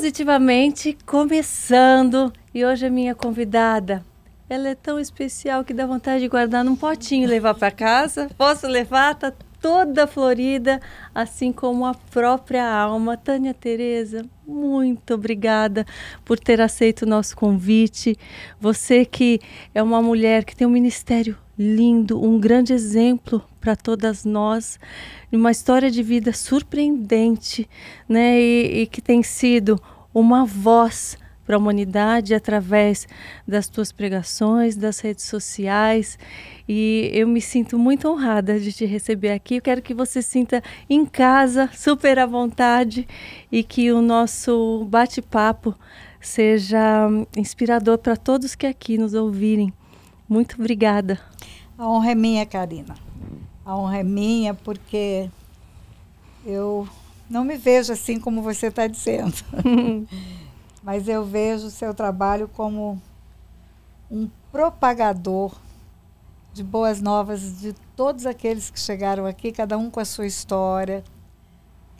Positivamente começando. E hoje a minha convidada, ela é tão especial que dá vontade de guardar num potinho e levar para casa. Posso levar? Tá toda florida, assim como a própria alma. Tânia Tereza, muito obrigada por ter aceito o nosso convite. Você que é uma mulher que tem um ministério lindo, um grande exemplo para todas nós, uma história de vida surpreendente, né? E, e que tem sido uma voz para a humanidade através das tuas pregações, das redes sociais. E eu me sinto muito honrada de te receber aqui. Eu quero que você sinta em casa, super à vontade, e que o nosso bate-papo seja inspirador para todos que aqui nos ouvirem. Muito obrigada. A honra é minha, Karina. A honra é minha porque eu não me vejo assim como você está dizendo. Mas eu vejo o seu trabalho como um propagador de boas novas de todos aqueles que chegaram aqui, cada um com a sua história,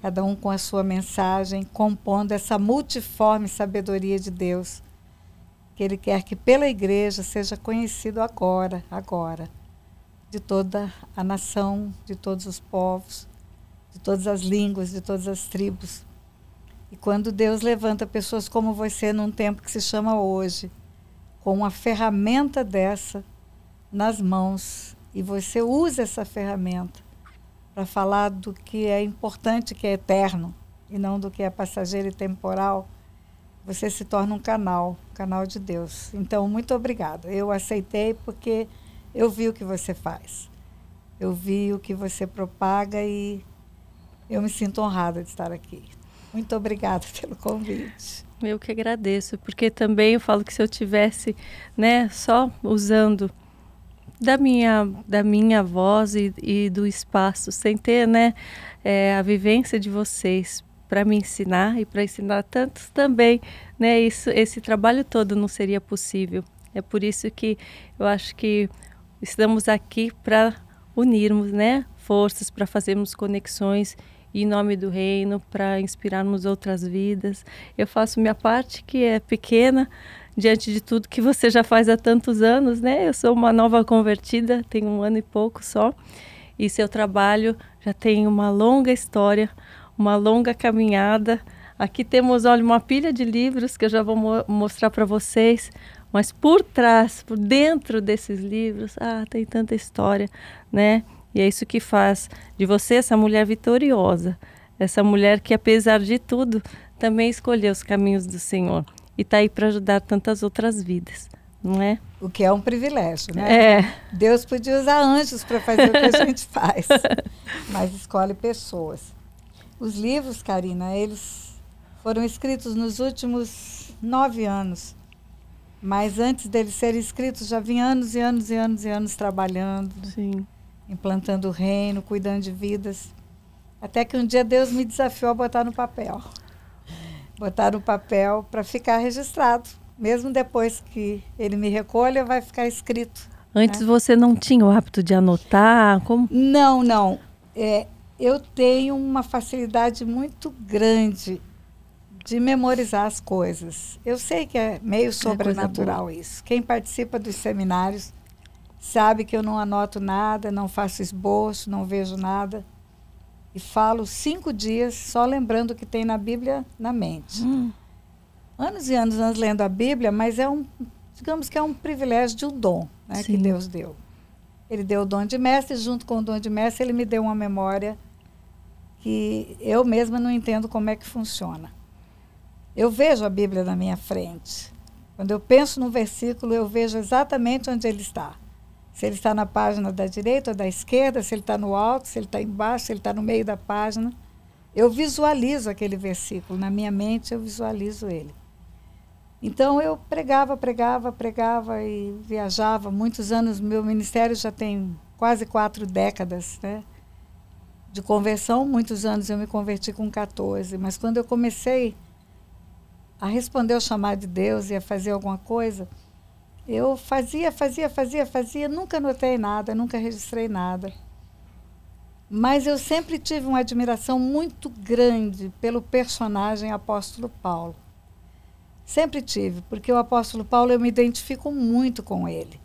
cada um com a sua mensagem, compondo essa multiforme sabedoria de Deus que Ele quer que pela igreja seja conhecido agora, agora de toda a nação, de todos os povos, de todas as línguas, de todas as tribos. E quando Deus levanta pessoas como você num tempo que se chama hoje, com uma ferramenta dessa nas mãos, e você usa essa ferramenta para falar do que é importante, que é eterno, e não do que é passageiro e temporal, você se torna um canal, um canal de Deus. Então, muito obrigada. Eu aceitei porque eu vi o que você faz. Eu vi o que você propaga e eu me sinto honrada de estar aqui. Muito obrigada pelo convite. Eu que agradeço, porque também eu falo que se eu tivesse, né, só usando da minha, da minha voz e, e do espaço, sem ter, né, é, a vivência de vocês para me ensinar e para ensinar tantos também, né, isso, esse trabalho todo não seria possível. É por isso que eu acho que estamos aqui para unirmos, né, forças para fazermos conexões em nome do reino, para inspirarmos outras vidas. Eu faço minha parte que é pequena diante de tudo que você já faz há tantos anos, né? Eu sou uma nova convertida, tenho um ano e pouco só, e seu trabalho já tem uma longa história, uma longa caminhada. Aqui temos, olha, uma pilha de livros que eu já vou mo mostrar para vocês, mas por trás, por dentro desses livros, ah, tem tanta história, né? E é isso que faz de você essa mulher vitoriosa, essa mulher que, apesar de tudo, também escolheu os caminhos do Senhor e está aí para ajudar tantas outras vidas, não é? O que é um privilégio, né? É. Deus podia usar anjos para fazer o que a gente faz, mas escolhe pessoas. Os livros, Karina, eles foram escritos nos últimos nove anos. Mas antes dele ser escrito, já vinha anos e anos e anos e anos trabalhando, Sim. implantando o reino, cuidando de vidas. Até que um dia Deus me desafiou a botar no papel. Botar no papel para ficar registrado. Mesmo depois que ele me recolha, vai ficar escrito. Antes né? você não tinha o hábito de anotar? Como? Não, não. É, eu tenho uma facilidade muito grande de memorizar as coisas. Eu sei que é meio é sobrenatural é isso. Quem participa dos seminários sabe que eu não anoto nada, não faço esboço, não vejo nada. E falo cinco dias só lembrando o que tem na Bíblia na mente. Hum. Anos e anos, anos lendo a Bíblia, mas é um, digamos que é um privilégio de um dom né, que Deus deu. Ele deu o dom de mestre, junto com o dom de mestre, ele me deu uma memória que eu mesma não entendo como é que funciona. Eu vejo a Bíblia na minha frente. Quando eu penso num versículo, eu vejo exatamente onde ele está. Se ele está na página da direita ou da esquerda, se ele está no alto, se ele está embaixo, se ele está no meio da página. Eu visualizo aquele versículo, na minha mente eu visualizo ele. Então eu pregava, pregava, pregava e viajava. Muitos anos, meu ministério já tem quase quatro décadas né, de conversão. Muitos anos eu me converti com 14, mas quando eu comecei a responder o chamado de Deus e a fazer alguma coisa, eu fazia, fazia, fazia, fazia, nunca notei nada, nunca registrei nada. Mas eu sempre tive uma admiração muito grande pelo personagem apóstolo Paulo. Sempre tive, porque o apóstolo Paulo eu me identifico muito com ele.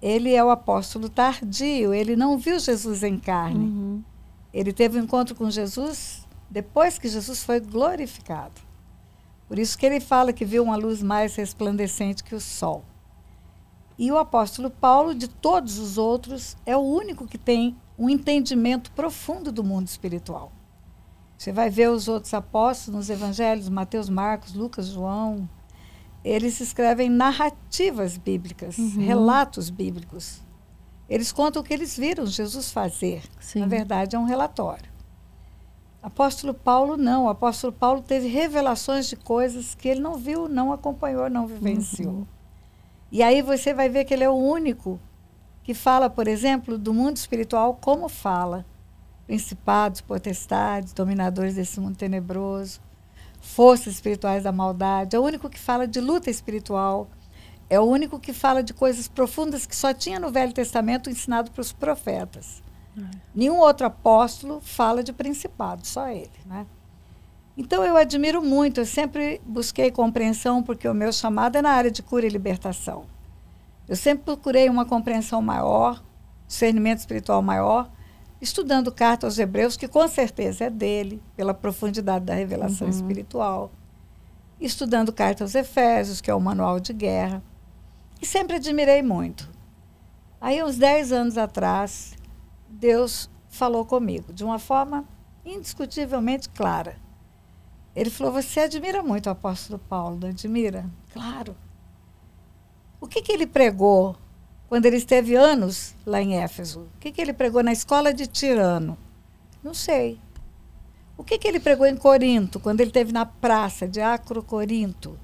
Ele é o apóstolo tardio, ele não viu Jesus em carne. Uhum. Ele teve um encontro com Jesus depois que Jesus foi glorificado. Por isso que ele fala que viu uma luz mais resplandecente que o sol. E o apóstolo Paulo, de todos os outros, é o único que tem um entendimento profundo do mundo espiritual. Você vai ver os outros apóstolos nos evangelhos, Mateus, Marcos, Lucas, João. Eles escrevem narrativas bíblicas, uhum. relatos bíblicos. Eles contam o que eles viram Jesus fazer. Sim. Na verdade, é um relatório. Apóstolo Paulo não. O apóstolo Paulo teve revelações de coisas que ele não viu, não acompanhou, não vivenciou. Uhum. E aí você vai ver que ele é o único que fala, por exemplo, do mundo espiritual como fala. Principados, potestades, dominadores desse mundo tenebroso, forças espirituais da maldade. É o único que fala de luta espiritual. É o único que fala de coisas profundas que só tinha no Velho Testamento ensinado para os profetas. É. Nenhum outro apóstolo fala de principado, só ele. Né? Então eu admiro muito, eu sempre busquei compreensão, porque o meu chamado é na área de cura e libertação. Eu sempre procurei uma compreensão maior, discernimento espiritual maior, estudando carta aos Hebreus, que com certeza é dele, pela profundidade da revelação uhum. espiritual. Estudando carta aos Efésios, que é o manual de guerra. E sempre admirei muito. Aí, uns 10 anos atrás, Deus falou comigo de uma forma indiscutivelmente clara. Ele falou: Você admira muito o apóstolo Paulo, admira? Claro. O que, que ele pregou quando ele esteve anos lá em Éfeso? O que, que ele pregou na escola de Tirano? Não sei. O que, que ele pregou em Corinto, quando ele esteve na praça de Acro Corinto?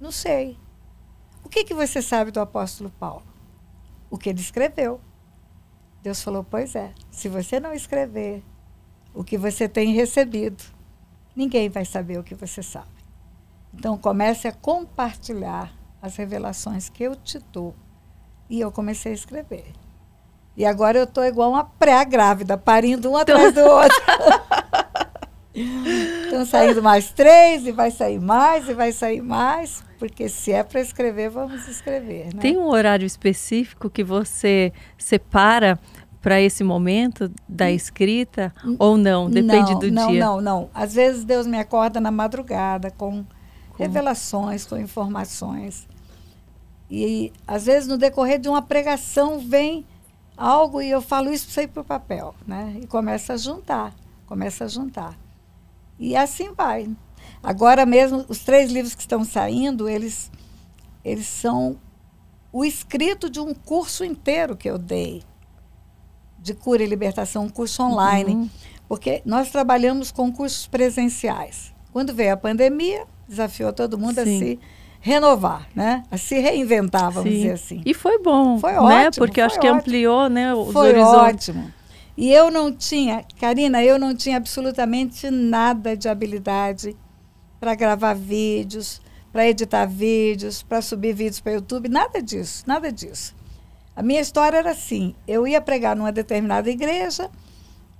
Não sei. O que, que você sabe do apóstolo Paulo? O que ele escreveu. Deus falou: Pois é, se você não escrever o que você tem recebido, ninguém vai saber o que você sabe. Então comece a compartilhar as revelações que eu te dou. E eu comecei a escrever. E agora eu estou igual uma pré-grávida, parindo um atrás do outro. Estão saindo mais três, e vai sair mais, e vai sair mais, porque se é para escrever, vamos escrever. Né? Tem um horário específico que você separa para esse momento da hum. escrita hum. ou não? Depende não, do não, dia. Não, não, não. Às vezes Deus me acorda na madrugada com, revelações, com informações. E às vezes no decorrer de uma pregação vem algo e eu falo isso para para o papel, né? E começa a juntar, começa a juntar. E assim vai. Agora mesmo os três livros que estão saindo, eles eles são o escrito de um curso inteiro que eu dei de cura e libertação, um curso online, uhum. porque nós trabalhamos com cursos presenciais. Quando veio a pandemia, desafiou todo mundo Sim. a se renovar, né? A se reinventar, vamos Sim. dizer assim. E foi bom, foi né? ótimo, né? Porque acho ótimo. que ampliou, né, os foi horizontes. ótimo. E eu não tinha, Karina, eu não tinha absolutamente nada de habilidade para gravar vídeos, para editar vídeos, para subir vídeos para YouTube, nada disso, nada disso. A minha história era assim: eu ia pregar numa determinada igreja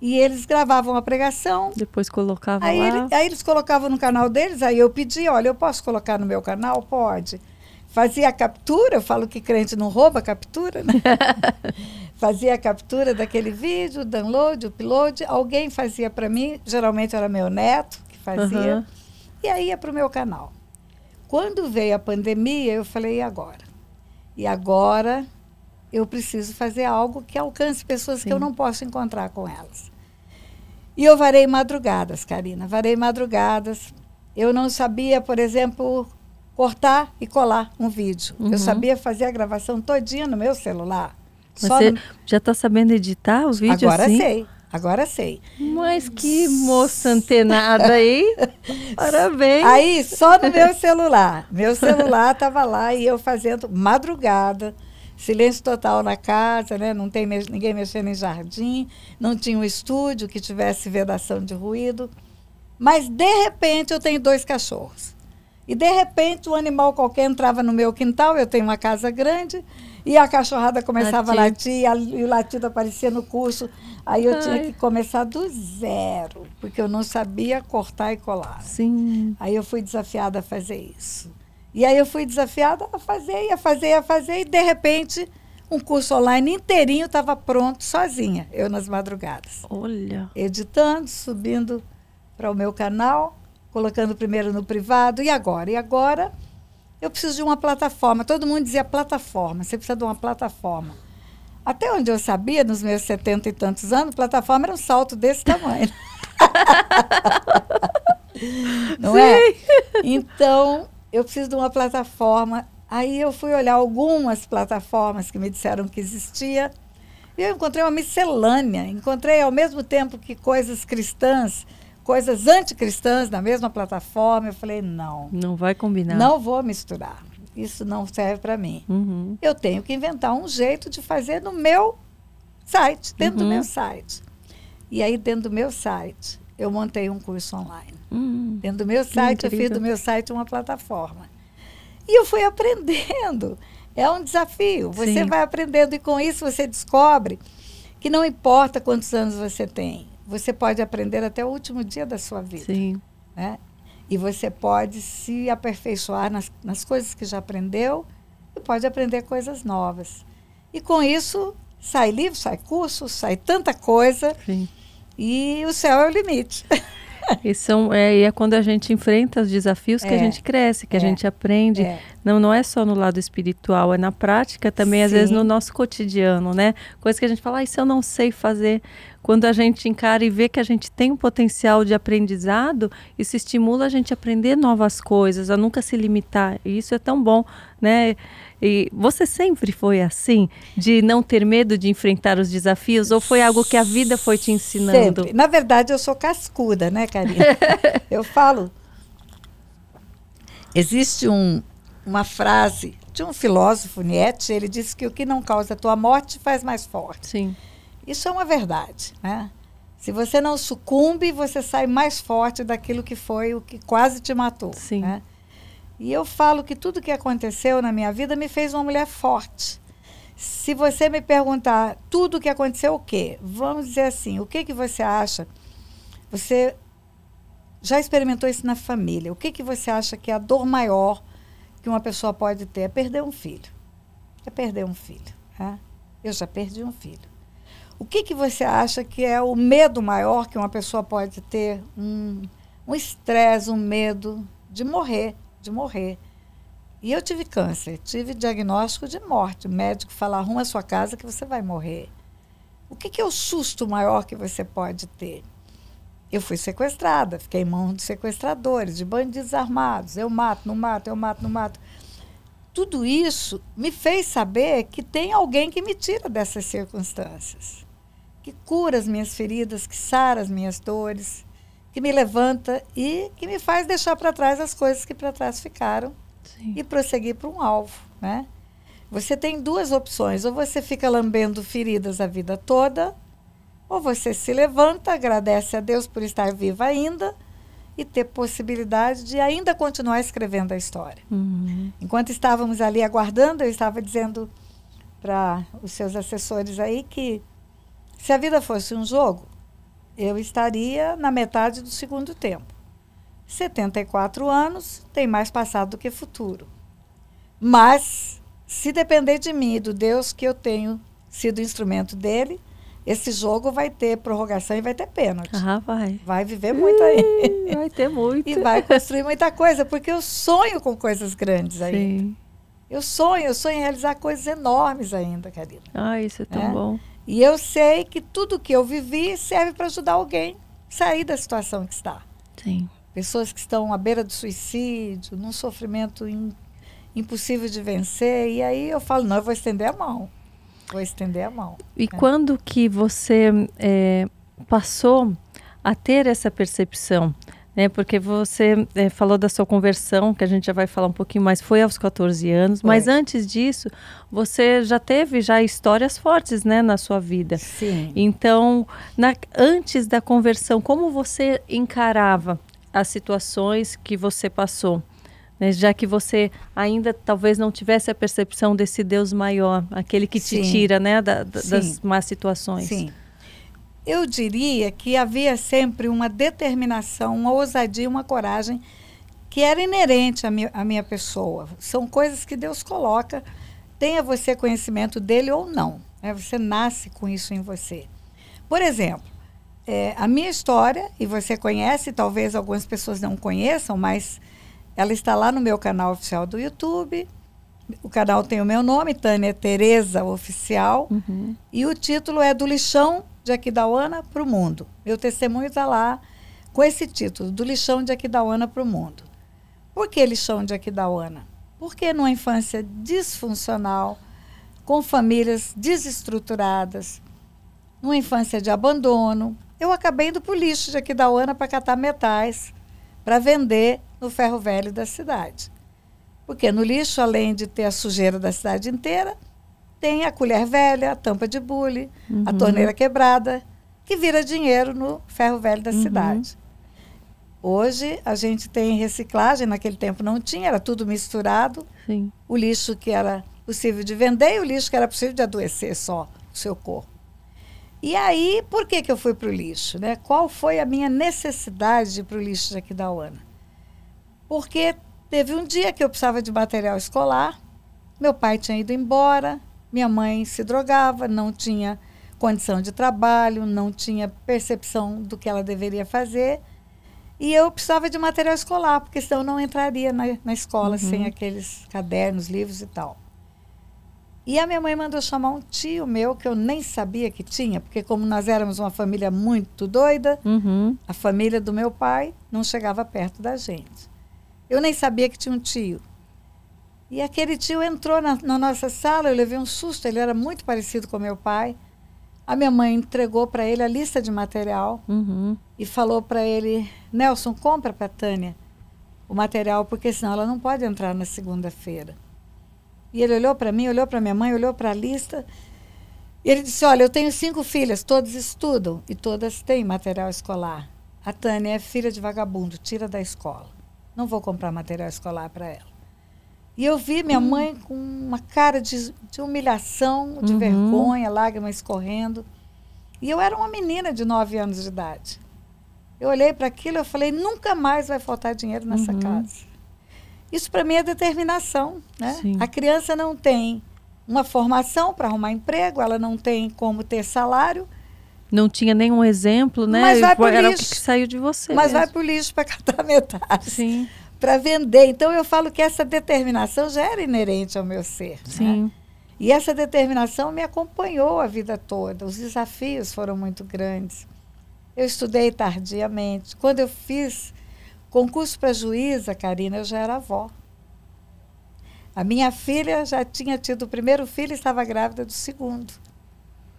e eles gravavam a pregação. Depois colocavam aí lá. Ele, aí eles colocavam no canal deles, aí eu pedi: olha, eu posso colocar no meu canal? Pode. Fazia a captura, eu falo que crente não rouba a captura, né? fazia a captura daquele vídeo, download, upload. Alguém fazia para mim, geralmente era meu neto que fazia. Uhum. E aí ia para o meu canal. Quando veio a pandemia, eu falei: e agora? E agora eu preciso fazer algo que alcance pessoas Sim. que eu não posso encontrar com elas. E eu varei madrugadas, Karina, varei madrugadas. Eu não sabia, por exemplo, cortar e colar um vídeo. Uhum. Eu sabia fazer a gravação todinha no meu celular. Você no... já está sabendo editar os vídeos Agora assim? sei. Agora sei. Mas que moça antenada aí. Parabéns. Aí, só no meu celular. Meu celular estava lá e eu fazendo madrugada silêncio total na casa, né? não tem ninguém mexendo em jardim, não tinha um estúdio que tivesse vedação de ruído. Mas, de repente, eu tenho dois cachorros. E, de repente, um animal qualquer entrava no meu quintal, eu tenho uma casa grande, e a cachorrada começava latir. a latir, e o latido aparecia no curso. Aí eu Ai. tinha que começar do zero, porque eu não sabia cortar e colar. Sim. Aí eu fui desafiada a fazer isso. E aí eu fui desafiada a fazer, a fazer, a fazer, e de repente um curso online inteirinho estava pronto sozinha, eu nas madrugadas. Olha. Editando, subindo para o meu canal, colocando primeiro no privado, e agora? E agora eu preciso de uma plataforma. Todo mundo dizia plataforma, você precisa de uma plataforma. Até onde eu sabia, nos meus setenta e tantos anos, plataforma era um salto desse tamanho. Não é? Sim. é? Então, eu preciso de uma plataforma. Aí eu fui olhar algumas plataformas que me disseram que existia. E eu encontrei uma miscelânea. Encontrei ao mesmo tempo que coisas cristãs, coisas anticristãs na mesma plataforma. Eu falei, não. Não vai combinar. Não vou misturar. Isso não serve para mim. Uhum. Eu tenho que inventar um jeito de fazer no meu site, dentro uhum. do meu site. E aí, dentro do meu site, eu montei um curso online. Hum, Dentro do meu site, incrível. eu fiz do meu site uma plataforma. E eu fui aprendendo. É um desafio. Você Sim. vai aprendendo e com isso você descobre que não importa quantos anos você tem, você pode aprender até o último dia da sua vida. Sim. Né? E você pode se aperfeiçoar nas, nas coisas que já aprendeu e pode aprender coisas novas. E com isso, sai livro, sai curso, sai tanta coisa. Sim. E o céu é o limite. e, são, é, e é quando a gente enfrenta os desafios que é, a gente cresce, que é, a gente aprende. É. Não, não é só no lado espiritual, é na prática também, Sim. às vezes no nosso cotidiano, né? Coisa que a gente fala, ah, isso eu não sei fazer quando a gente encara e vê que a gente tem um potencial de aprendizado, isso estimula a gente a aprender novas coisas, a nunca se limitar. E isso é tão bom, né? E você sempre foi assim, de não ter medo de enfrentar os desafios, ou foi algo que a vida foi te ensinando? Sempre. Na verdade, eu sou cascuda, né, Karina? eu falo. Existe um, uma frase de um filósofo, Nietzsche, ele disse que o que não causa a tua morte faz mais forte. Sim. Isso é uma verdade, né? Se você não sucumbe, você sai mais forte daquilo que foi o que quase te matou. Sim. Né? E eu falo que tudo que aconteceu na minha vida me fez uma mulher forte. Se você me perguntar tudo o que aconteceu, o quê? Vamos dizer assim, o que, que você acha? Você já experimentou isso na família. O que, que você acha que é a dor maior que uma pessoa pode ter? É perder um filho. É perder um filho. Né? Eu já perdi um filho. O que, que você acha que é o medo maior que uma pessoa pode ter? Um estresse, um, um medo de morrer, de morrer. E eu tive câncer, tive diagnóstico de morte. O médico fala, arruma a sua casa que você vai morrer. O que, que é o susto maior que você pode ter? Eu fui sequestrada, fiquei em mãos de sequestradores, de bandidos armados. Eu mato, não mato, eu mato, não mato. Tudo isso me fez saber que tem alguém que me tira dessas circunstâncias que cura as minhas feridas, que sara as minhas dores, que me levanta e que me faz deixar para trás as coisas que para trás ficaram Sim. e prosseguir para um alvo, né? Você tem duas opções, ou você fica lambendo feridas a vida toda, ou você se levanta, agradece a Deus por estar viva ainda e ter possibilidade de ainda continuar escrevendo a história. Uhum. Enquanto estávamos ali aguardando, eu estava dizendo para os seus assessores aí que se a vida fosse um jogo, eu estaria na metade do segundo tempo. 74 anos tem mais passado do que futuro. Mas, se depender de mim e do Deus que eu tenho sido instrumento dele, esse jogo vai ter prorrogação e vai ter pênalti. Ah, vai. Vai viver muito aí. Vai ter muito. e vai construir muita coisa, porque eu sonho com coisas grandes ainda. Sim. Eu sonho, eu sonho em realizar coisas enormes ainda, Karina. Ah, isso é tão é? bom. E eu sei que tudo que eu vivi serve para ajudar alguém a sair da situação que está. Sim. Pessoas que estão à beira do suicídio, num sofrimento in, impossível de vencer. E aí eu falo, não, eu vou estender a mão. Vou estender a mão. E né? quando que você é, passou a ter essa percepção né? Porque você é, falou da sua conversão, que a gente já vai falar um pouquinho mais, foi aos 14 anos, foi. mas antes disso, você já teve já histórias fortes, né, na sua vida. Sim. Então, na, antes da conversão, como você encarava as situações que você passou? Né? já que você ainda talvez não tivesse a percepção desse Deus maior, aquele que Sim. te tira né, da, da, das más situações. Sim. Eu diria que havia sempre uma determinação, uma ousadia, uma coragem que era inerente à minha, à minha pessoa. São coisas que Deus coloca, tenha você conhecimento dele ou não. Né? Você nasce com isso em você. Por exemplo, é, a minha história, e você conhece, talvez algumas pessoas não conheçam, mas ela está lá no meu canal oficial do YouTube o canal tem o meu nome, Tânia Tereza Oficial, uhum. e o título é Do Lixão de Aquidauana para o Mundo. Meu testemunho está lá com esse título, Do Lixão de Aquidauana para o Mundo. Por que lixão de Aquidauana? Porque numa infância disfuncional, com famílias desestruturadas, numa infância de abandono, eu acabei indo para o lixo de Aquidauana para catar metais, para vender no ferro velho da cidade. Porque no lixo, além de ter a sujeira da cidade inteira, tem a colher velha, a tampa de bule, uhum. a torneira quebrada, que vira dinheiro no ferro velho da uhum. cidade. Hoje a gente tem reciclagem, naquele tempo não tinha, era tudo misturado. Sim. O lixo que era possível de vender e o lixo que era possível de adoecer só o seu corpo. E aí, por que, que eu fui para o lixo? Né? Qual foi a minha necessidade para o lixo de Aquidauana? Porque Teve um dia que eu precisava de material escolar, meu pai tinha ido embora, minha mãe se drogava, não tinha condição de trabalho, não tinha percepção do que ela deveria fazer. E eu precisava de material escolar, porque senão eu não entraria na, na escola uhum. sem aqueles cadernos, livros e tal. E a minha mãe mandou chamar um tio meu, que eu nem sabia que tinha, porque como nós éramos uma família muito doida, uhum. a família do meu pai não chegava perto da gente. Eu nem sabia que tinha um tio. E aquele tio entrou na, na nossa sala, eu levei um susto, ele era muito parecido com meu pai. A minha mãe entregou para ele a lista de material uhum. e falou para ele: Nelson, compra para Tânia o material, porque senão ela não pode entrar na segunda-feira. E ele olhou para mim, olhou para minha mãe, olhou para a lista. E ele disse: Olha, eu tenho cinco filhas, todas estudam e todas têm material escolar. A Tânia é filha de vagabundo, tira da escola. Não vou comprar material escolar para ela. E eu vi minha uhum. mãe com uma cara de, de humilhação, de uhum. vergonha, lágrimas escorrendo. E eu era uma menina de 9 anos de idade. Eu olhei para aquilo e falei: nunca mais vai faltar dinheiro nessa uhum. casa. Isso para mim é determinação. Né? A criança não tem uma formação para arrumar emprego, ela não tem como ter salário, não tinha nenhum exemplo, né? Mas vai para Era lixo. o que, que saiu de você. Mas mesmo. vai para o lixo para catar metade. Sim. Para vender. Então eu falo que essa determinação já era inerente ao meu ser. Né? Sim. Né? E essa determinação me acompanhou a vida toda. Os desafios foram muito grandes. Eu estudei tardiamente. Quando eu fiz concurso para juíza, Karina, eu já era avó. A minha filha já tinha tido o primeiro filho e estava grávida do segundo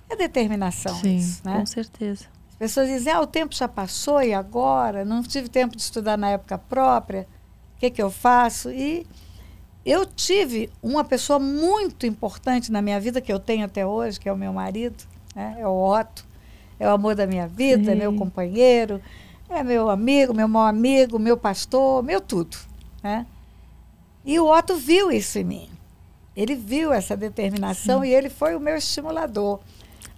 é determinação. Sim, isso, né? com certeza. As pessoas dizem, ah, o tempo já passou e agora? Não tive tempo de estudar na época própria. O que, é que eu faço? E eu tive uma pessoa muito importante na minha vida, que eu tenho até hoje, que é o meu marido, né? é o Otto. É o amor da minha vida, é Sim. meu companheiro, é meu amigo, meu mau amigo, meu pastor, meu tudo. Né? E o Otto viu isso em mim. Ele viu essa determinação Sim. e ele foi o meu estimulador.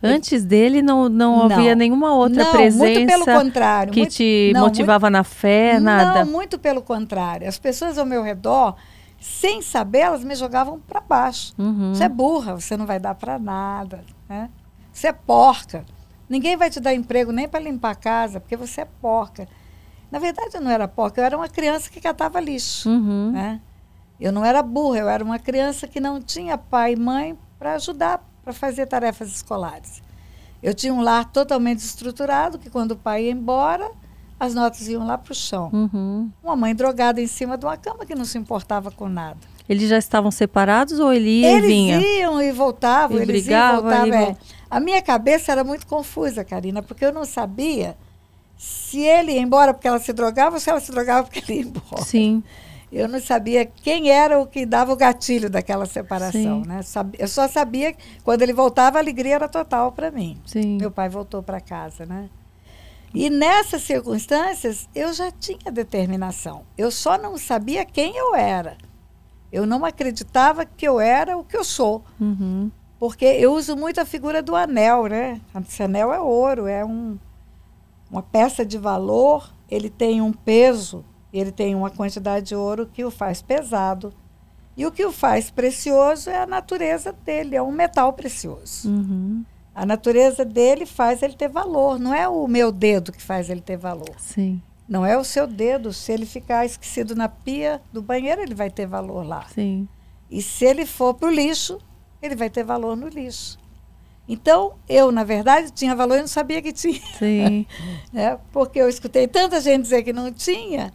Antes dele não, não, não. havia nenhuma outra não, presença muito pelo contrário, que muito, te não, motivava muito, na fé, nada? Não, muito pelo contrário. As pessoas ao meu redor, sem saber, elas me jogavam para baixo. Uhum. Você é burra, você não vai dar para nada. Né? Você é porca. Ninguém vai te dar emprego nem para limpar a casa, porque você é porca. Na verdade, eu não era porca, eu era uma criança que catava lixo. Uhum. Né? Eu não era burra, eu era uma criança que não tinha pai e mãe para ajudar, para fazer tarefas escolares. Eu tinha um lar totalmente estruturado, que quando o pai ia embora, as notas iam lá para o chão. Uhum. Uma mãe drogada em cima de uma cama que não se importava com nada. Eles já estavam separados ou ele ia eles e vinha? Eles iam e voltavam, e eles brigava, iam voltavam, e voltavam. É. A minha cabeça era muito confusa, Karina, porque eu não sabia se ele ia embora porque ela se drogava ou se ela se drogava porque ele ia embora. Sim eu não sabia quem era o que dava o gatilho daquela separação, Sim. né? Eu só sabia que quando ele voltava a alegria era total para mim. Sim. Meu pai voltou para casa, né? E nessas circunstâncias eu já tinha determinação. Eu só não sabia quem eu era. Eu não acreditava que eu era o que eu sou. Uhum. Porque eu uso muito a figura do anel, né? Esse anel é ouro, é um, uma peça de valor, ele tem um peso ele tem uma quantidade de ouro que o faz pesado. E o que o faz precioso é a natureza dele, é um metal precioso. Uhum. A natureza dele faz ele ter valor, não é o meu dedo que faz ele ter valor. Sim. Não é o seu dedo. Se ele ficar esquecido na pia do banheiro, ele vai ter valor lá. Sim. E se ele for para o lixo, ele vai ter valor no lixo. Então, eu, na verdade, tinha valor e não sabia que tinha. Sim. é, porque eu escutei tanta gente dizer que não tinha,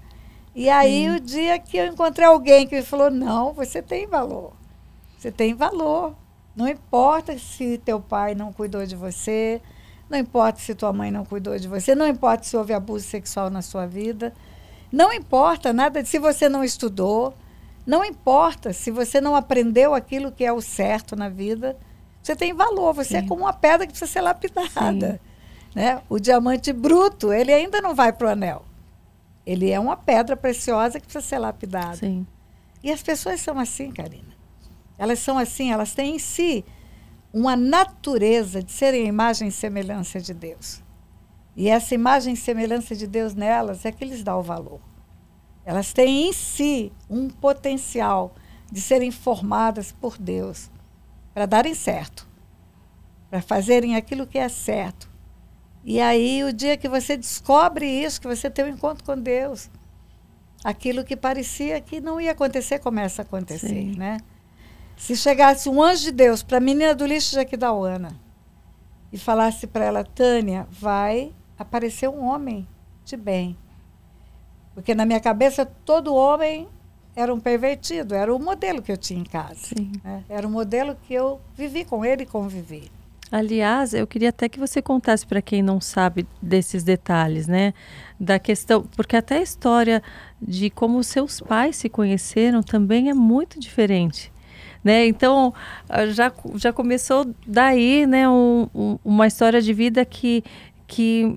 e aí, o dia que eu encontrei alguém que me falou: não, você tem valor. Você tem valor. Não importa se teu pai não cuidou de você, não importa se tua mãe não cuidou de você, não importa se houve abuso sexual na sua vida, não importa nada se você não estudou, não importa se você não aprendeu aquilo que é o certo na vida. Você tem valor, você é Sim. é como uma pedra que precisa ser lapidada. Né? O diamante bruto, ele ainda não vai para o anel. Ele é uma pedra preciosa que precisa ser lapidada. Sim. E as pessoas são assim, Karina. Elas são assim, elas têm em si uma natureza de serem a imagem e semelhança de Deus. E essa imagem e semelhança de Deus nelas é que lhes dá o valor. Elas têm em si um potencial de serem formadas por Deus para darem certo, para fazerem aquilo que é certo, e aí, o dia que você descobre isso, que você tem um encontro com Deus, aquilo que parecia que não ia acontecer começa a acontecer, Sim. né? Se chegasse um anjo de Deus para a menina do lixo de Aquidauana e falasse para ela, Tânia, vai aparecer um homem de bem. Porque na minha cabeça todo homem era um pervertido, era o modelo que eu tinha em casa. Né? Era o modelo que eu vivi com ele e convivi. Aliás, eu queria até que você contasse para quem não sabe desses detalhes, né? Da questão, porque até a história de como seus pais se conheceram também é muito diferente. Né? Então, ah, já, já começou daí né, um, um, uma história de vida que, que,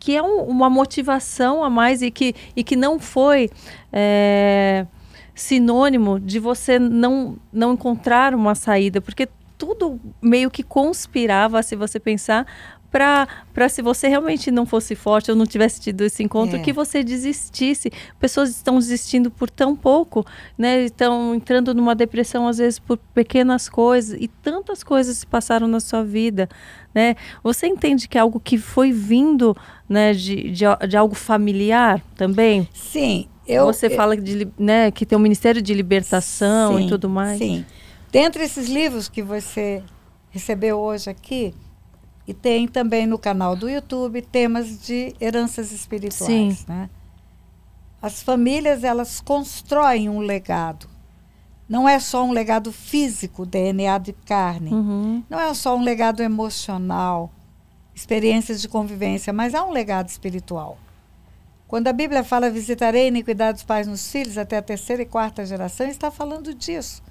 que é um, uma motivação a mais e que, e que não foi. É sinônimo de você não, não encontrar uma saída, porque tudo meio que conspirava, se você pensar, para se você realmente não fosse forte ou não tivesse tido esse encontro, é. que você desistisse. Pessoas estão desistindo por tão pouco, né? Estão entrando numa depressão às vezes por pequenas coisas e tantas coisas se passaram na sua vida, né? Você entende que é algo que foi vindo, né, de, de, de algo familiar também? Sim. Eu, você eu, fala de, né, que tem o um Ministério de Libertação sim, e tudo mais. Sim. Dentre esses livros que você recebeu hoje aqui, e tem também no canal do YouTube temas de heranças espirituais, Sim. né? As famílias elas constroem um legado. Não é só um legado físico, DNA de carne. Uhum. Não é só um legado emocional, experiências de convivência, mas há um legado espiritual. Quando a Bíblia fala visitarei a iniquidade dos pais nos filhos até a terceira e quarta geração, está falando disso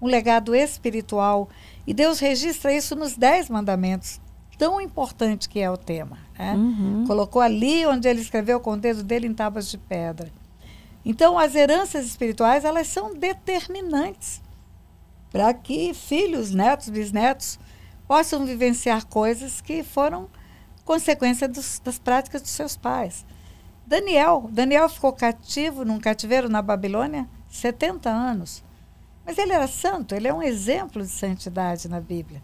um legado espiritual. E Deus registra isso nos Dez Mandamentos, tão importante que é o tema. Né? Uhum. Colocou ali onde ele escreveu com o dedo dele em tábuas de pedra. Então, as heranças espirituais, elas são determinantes para que filhos, netos, bisnetos possam vivenciar coisas que foram consequência dos, das práticas dos seus pais. Daniel, Daniel ficou cativo num cativeiro na Babilônia 70 anos. Mas ele era santo, ele é um exemplo de santidade na Bíblia.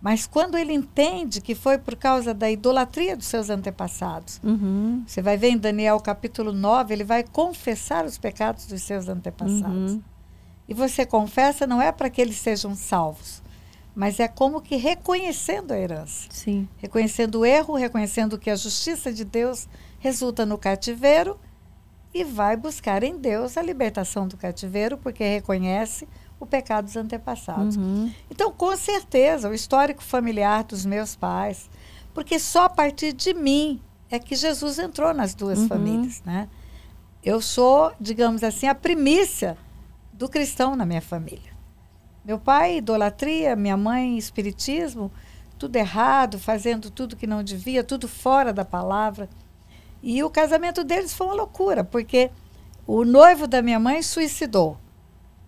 Mas quando ele entende que foi por causa da idolatria dos seus antepassados, uhum. você vai ver em Daniel capítulo 9, ele vai confessar os pecados dos seus antepassados. Uhum. E você confessa não é para que eles sejam salvos, mas é como que reconhecendo a herança. Sim. Reconhecendo o erro, reconhecendo que a justiça de Deus resulta no cativeiro e vai buscar em Deus a libertação do cativeiro, porque reconhece o pecado dos antepassados. Uhum. Então, com certeza, o histórico familiar dos meus pais, porque só a partir de mim é que Jesus entrou nas duas uhum. famílias, né? Eu sou, digamos assim, a primícia do cristão na minha família. Meu pai, idolatria, minha mãe, espiritismo, tudo errado, fazendo tudo que não devia, tudo fora da palavra. E o casamento deles foi uma loucura, porque o noivo da minha mãe suicidou.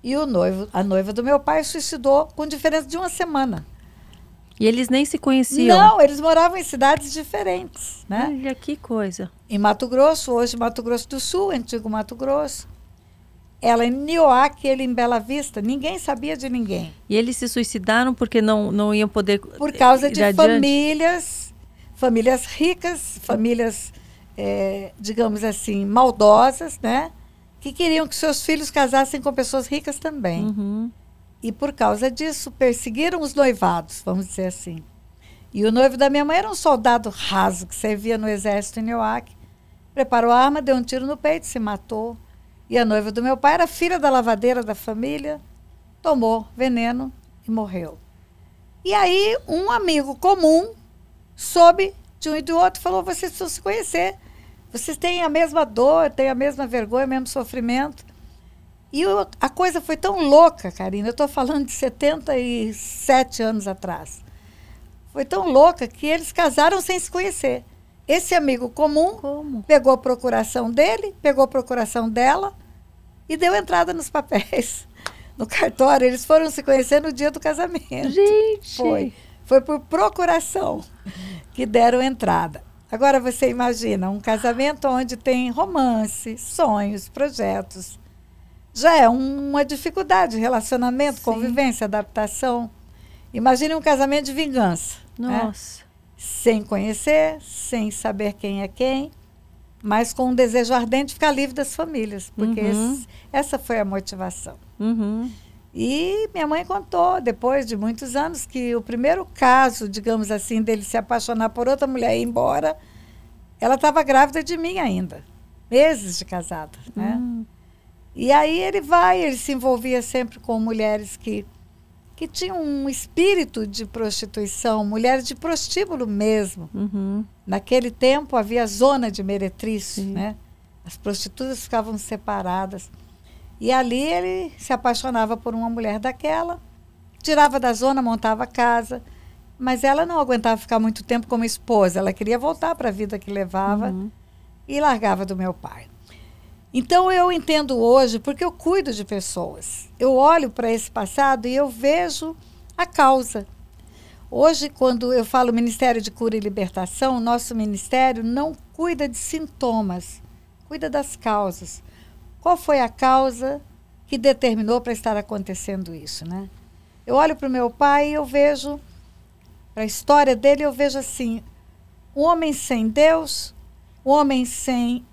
E o noivo, a noiva do meu pai suicidou com diferença de uma semana. E eles nem se conheciam? Não, eles moravam em cidades diferentes, né? Olha que coisa. Em Mato Grosso, hoje Mato Grosso do Sul, antigo Mato Grosso. Ela em Nioaque, ele em Bela Vista. Ninguém sabia de ninguém. E eles se suicidaram porque não, não iam poder. Por causa eh, de famílias, famílias ricas, famílias é, digamos assim, maldosas, né? Que queriam que seus filhos casassem com pessoas ricas também. Uhum. E por causa disso, perseguiram os noivados, vamos dizer assim. E o noivo da minha mãe era um soldado raso que servia no exército em Newark. Preparou a arma, deu um tiro no peito, se matou. E a noiva do meu pai era filha da lavadeira da família, tomou veneno e morreu. E aí, um amigo comum soube de um e do outro, falou: vocês precisam se conhecer. Vocês têm a mesma dor, têm a mesma vergonha, o mesmo sofrimento. E eu, a coisa foi tão louca, Karina. Eu estou falando de 77 anos atrás. Foi tão louca que eles casaram sem se conhecer. Esse amigo comum Como? pegou a procuração dele, pegou a procuração dela e deu entrada nos papéis. No cartório, eles foram se conhecer no dia do casamento. Gente! Foi. Foi por procuração que deram entrada. Agora você imagina um casamento onde tem romance, sonhos, projetos. Já é uma dificuldade, relacionamento, Sim. convivência, adaptação. Imagine um casamento de vingança. Né? Nossa. Né? Sem conhecer, sem saber quem é quem, mas com um desejo ardente de ficar livre das famílias, porque uhum. esse, essa foi a motivação. Uhum. E minha mãe contou, depois de muitos anos, que o primeiro caso, digamos assim, dele se apaixonar por outra mulher e ir embora, ela estava grávida de mim ainda, meses de casada. Né? Hum. E aí ele vai, ele se envolvia sempre com mulheres que, que tinham um espírito de prostituição, mulheres de prostíbulo mesmo. Uhum. Naquele tempo havia zona de meretriz, né? as prostitutas ficavam separadas. E ali ele se apaixonava por uma mulher daquela, tirava da zona, montava casa. Mas ela não aguentava ficar muito tempo como esposa, ela queria voltar para a vida que levava uhum. e largava do meu pai. Então eu entendo hoje, porque eu cuido de pessoas. Eu olho para esse passado e eu vejo a causa. Hoje, quando eu falo Ministério de Cura e Libertação, nosso ministério não cuida de sintomas, cuida das causas. Qual foi a causa que determinou para estar acontecendo isso, né? Eu olho para o meu pai e eu vejo para a história dele, eu vejo assim, um homem sem Deus, um homem sem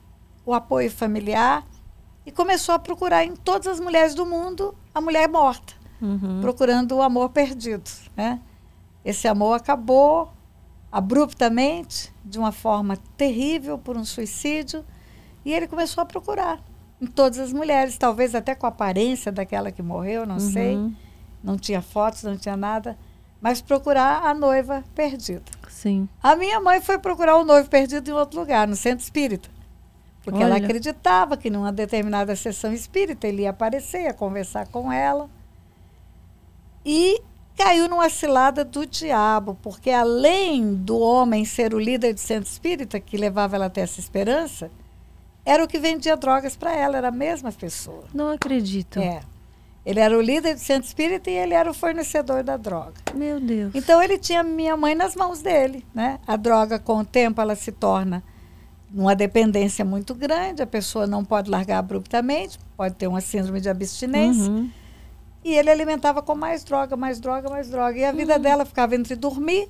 o apoio familiar e começou a procurar em todas as mulheres do mundo a mulher morta, uhum. procurando o amor perdido, né? Esse amor acabou abruptamente, de uma forma terrível, por um suicídio, e ele começou a procurar em todas as mulheres, talvez até com a aparência daquela que morreu, não uhum. sei. Não tinha fotos, não tinha nada. Mas procurar a noiva perdida. Sim. A minha mãe foi procurar o noivo perdido em outro lugar, no centro espírita. Porque Olha. ela acreditava que numa determinada sessão espírita ele ia aparecer, ia conversar com ela. E caiu numa cilada do diabo, porque além do homem ser o líder do centro espírita, que levava ela até essa esperança, era o que vendia drogas para ela, era a mesma pessoa. Não acredito. É. Ele era o líder do centro espírita e ele era o fornecedor da droga. Meu Deus. Então ele tinha minha mãe nas mãos dele, né? A droga com o tempo ela se torna uma dependência muito grande, a pessoa não pode largar abruptamente, pode ter uma síndrome de abstinência. Uhum. E ele alimentava com mais droga, mais droga, mais droga. E a vida uhum. dela ficava entre dormir,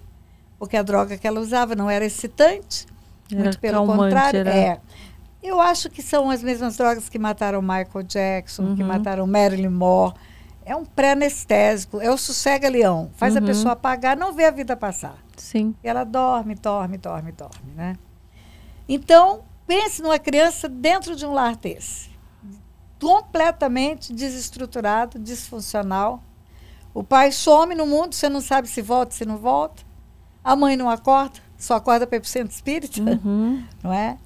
porque a droga que ela usava não era excitante, era muito pelo contrário, era... é. Eu acho que são as mesmas drogas que mataram Michael Jackson, uhum. que mataram Marilyn Moore. É um pré-anestésico, é o sossega-leão. Faz uhum. a pessoa apagar, não vê a vida passar. Sim. E ela dorme, dorme, dorme, dorme, né? Então, pense numa criança dentro de um lar desse. Completamente desestruturado, disfuncional. O pai some no mundo, você não sabe se volta, se não volta. A mãe não acorda, só acorda para ir para o centro espírita, uhum. não é?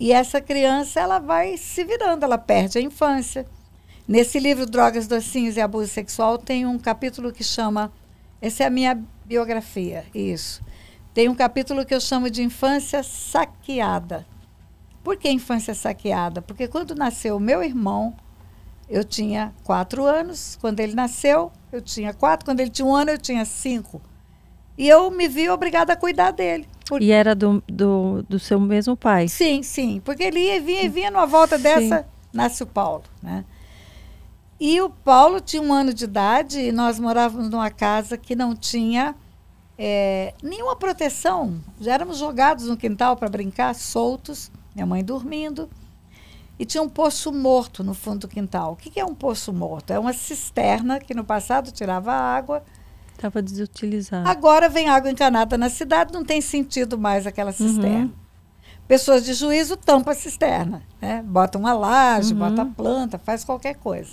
E essa criança ela vai se virando, ela perde a infância. Nesse livro Drogas, Docinhos e Abuso Sexual tem um capítulo que chama essa é a minha biografia, isso. Tem um capítulo que eu chamo de infância saqueada. Por que infância saqueada? Porque quando nasceu o meu irmão, eu tinha quatro anos. Quando ele nasceu, eu tinha quatro. Quando ele tinha um ano, eu tinha cinco. E eu me vi obrigada a cuidar dele. Por... E era do, do, do, seu mesmo pai? Sim, sim. Porque ele ia, vinha, vinha numa volta dessa, sim. nasce o Paulo, né? E o Paulo tinha um ano de idade e nós morávamos numa casa que não tinha é, nenhuma proteção. Já éramos jogados no quintal para brincar, soltos, minha mãe dormindo. E tinha um poço morto no fundo do quintal. O que é um poço morto? É uma cisterna que no passado tirava água Estava desutilizado. Agora vem água encanada na cidade, não tem sentido mais aquela uhum. cisterna. Uhum. Pessoas de juízo tampam a cisterna, né? Bota uma laje, uhum. bota planta, faz qualquer coisa.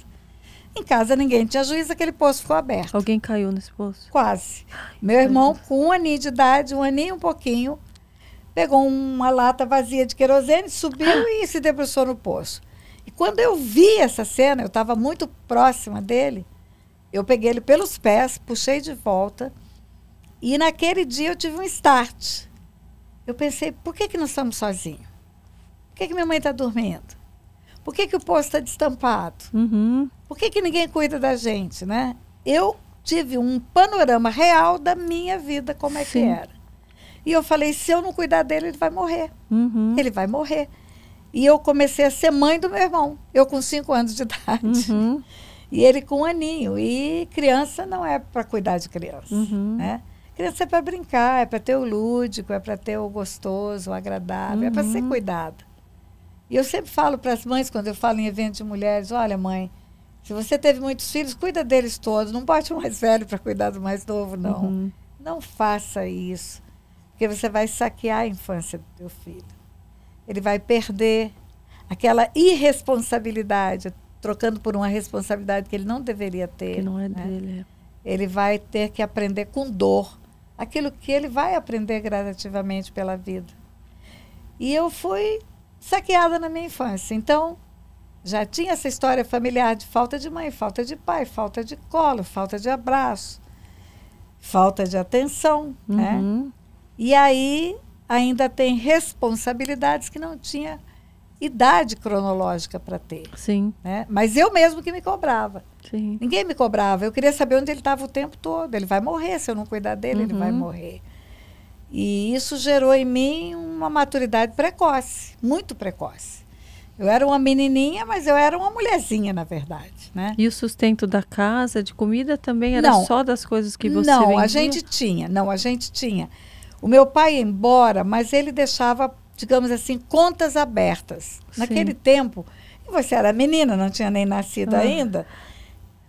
Em casa ninguém tinha juízo, aquele poço ficou aberto. Alguém caiu nesse poço? Quase. Meu irmão, com um aninho de idade, um aninho um pouquinho, pegou uma lata vazia de querosene, subiu ah. e se debruçou no poço. E quando eu vi essa cena, eu estava muito próxima dele, eu peguei ele pelos pés, puxei de volta. E naquele dia eu tive um start. Eu pensei, por que, que nós estamos sozinhos? Por que, que minha mãe está dormindo? Por que, que o posto está destampado? Uhum. Por que, que ninguém cuida da gente, né? Eu tive um panorama real da minha vida, como é Sim. que era. E eu falei, se eu não cuidar dele, ele vai morrer. Uhum. Ele vai morrer. E eu comecei a ser mãe do meu irmão, eu com cinco anos de idade. Uhum. E ele com um aninho. E criança não é para cuidar de criança, uhum. né? Criança é para brincar, é para ter o lúdico, é para ter o gostoso, o agradável, é uhum. é para ser cuidado. E eu sempre falo para as mães, quando eu falo em evento de mulheres, olha mãe, se você teve muitos filhos, cuida deles todos. Não bote o mais velho para cuidar do mais novo, não. Uhum. Não faça isso, porque você vai saquear a infância do teu filho. Ele vai perder aquela irresponsabilidade trocando por uma responsabilidade que ele não deveria ter. Que não é né? dele. É. Ele vai ter que aprender com dor aquilo que ele vai aprender gradativamente pela vida. E eu fui saqueada na minha infância. Então, já tinha essa história familiar de falta de mãe, falta de pai, falta de colo, falta de abraço, falta de atenção, né? uhum. né? E aí ainda tem responsabilidades que não tinha idade cronológica para ter. Sim. Né? Mas eu mesmo que me cobrava. Sim. Ninguém me cobrava. Eu queria saber onde ele estava o tempo todo. Ele vai morrer. Se eu não cuidar dele, uhum. ele vai uhum. morrer. E isso gerou em mim uma maturidade precoce, muito precoce. Eu era uma menininha, mas eu era uma mulherzinha, na verdade, né? E o sustento da casa, de comida também era não, só das coisas que você não, vendia? Não, a gente tinha, não, a gente tinha. O meu pai ia embora, mas ele deixava digamos assim, contas abertas. Sim. Naquele tempo, você era menina, não tinha nem nascido ah. ainda.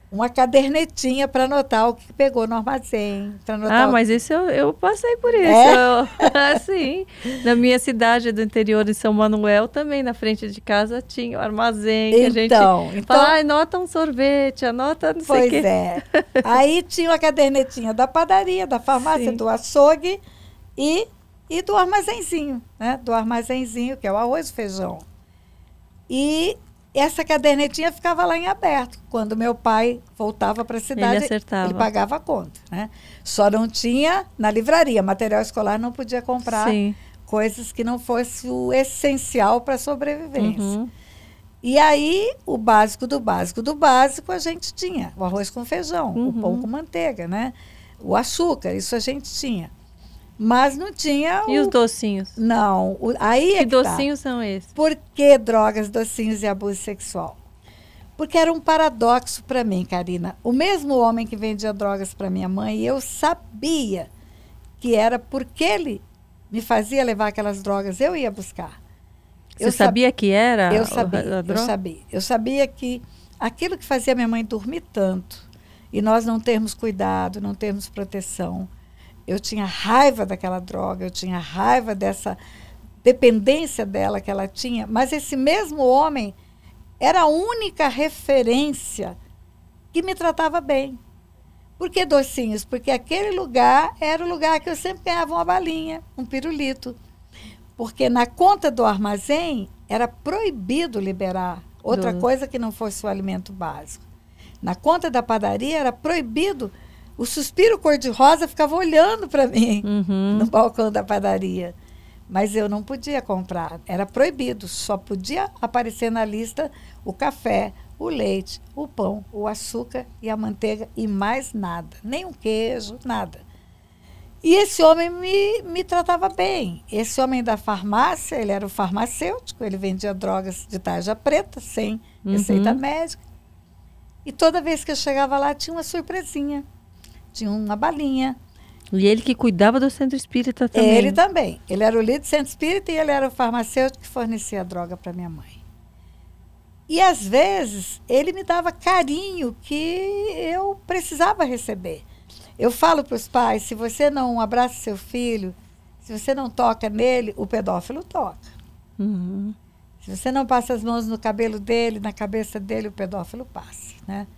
Uma cadernetinha para anotar o que pegou no armazém. Ah, o... mas isso eu, eu, passei por é? isso. É? Eu, assim, na minha cidade do interior, em São Manuel, também na frente de casa tinha o armazém. Então, que a gente então, então fala, ah, anota um sorvete, anota não sei o Pois é. Aí tinha uma cadernetinha da padaria, da farmácia, Sim. do açougue e e do armazenzinho, né? Do armazenzinho, que é o arroz e feijão. E essa cadernetinha ficava lá em aberto. Quando meu pai voltava para a cidade, ele, acertava. ele pagava a conta, né? Só não tinha na livraria, material escolar não podia comprar Sim. coisas que não fosse o essencial para a sobrevivência. Uhum. E aí, o básico do básico do básico a gente tinha. O arroz com feijão, uhum. o pão com manteiga, né? O açúcar, isso a gente tinha. Mas não tinha. O... E os docinhos? Não. O... Aí que é que tá. docinhos tá. são esses? Por que drogas, docinhos e abuso sexual? Porque era um paradoxo para mim, Karina. O mesmo homem que vendia drogas para minha mãe, eu sabia que era porque ele me fazia levar aquelas drogas, eu ia buscar. Você eu sabia sab... que era? Eu sabia, eu sabia. Eu sabia que aquilo que fazia minha mãe dormir tanto e nós não termos cuidado, não termos proteção, eu tinha raiva daquela droga, eu tinha raiva dessa dependência dela que ela tinha, mas esse mesmo homem era a única referência que me tratava bem. Por que docinhos? Porque aquele lugar era o lugar que eu sempre ganhava uma balinha, um pirulito. Porque na conta do armazém era proibido liberar outra coisa que não fosse o alimento básico. Na conta da padaria era proibido o suspiro cor-de-rosa ficava olhando para mim uhum. no balcão da padaria. Mas eu não podia comprar, era proibido, só podia aparecer na lista o café, o leite, o pão, o açúcar e a manteiga e mais nada, nem um queijo, nada. E esse homem me, me tratava bem. Esse homem da farmácia, ele era o farmacêutico, ele vendia drogas de tarja preta, sem uhum. receita médica. E toda vez que eu chegava lá, tinha uma surpresinha tinha uma balinha. E ele que cuidava do centro espírita também. Ele também. Ele era o líder do centro espírita e ele era o farmacêutico que fornecia droga para minha mãe. E às vezes ele me dava carinho que eu precisava receber. Eu falo para os pais: se você não abraça seu filho, se você não toca nele, o pedófilo toca. Uhum. Se você não passa as mãos no cabelo dele, na cabeça dele, o pedófilo passa. Né?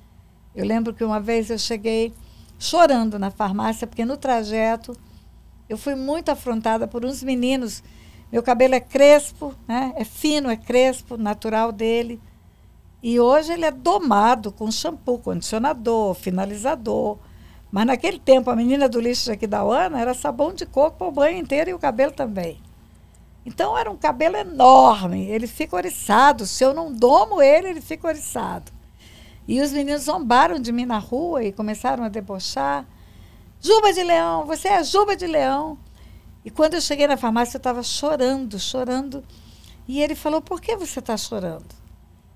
Eu lembro que uma vez eu cheguei chorando na farmácia, porque no trajeto eu fui muito afrontada por uns meninos. Meu cabelo é crespo, né? é fino, é crespo, natural dele. E hoje ele é domado com shampoo, condicionador, finalizador. Mas naquele tempo, a menina do lixo aqui da Ana era sabão de coco para o banho inteiro e o cabelo também. Então era um cabelo enorme, ele fica oriçado. Se eu não domo ele, ele fica oriçado. E os meninos zombaram de mim na rua e começaram a debochar. Juba de Leão, você é Juba de Leão. E quando eu cheguei na farmácia, eu estava chorando, chorando. E ele falou: Por que você está chorando?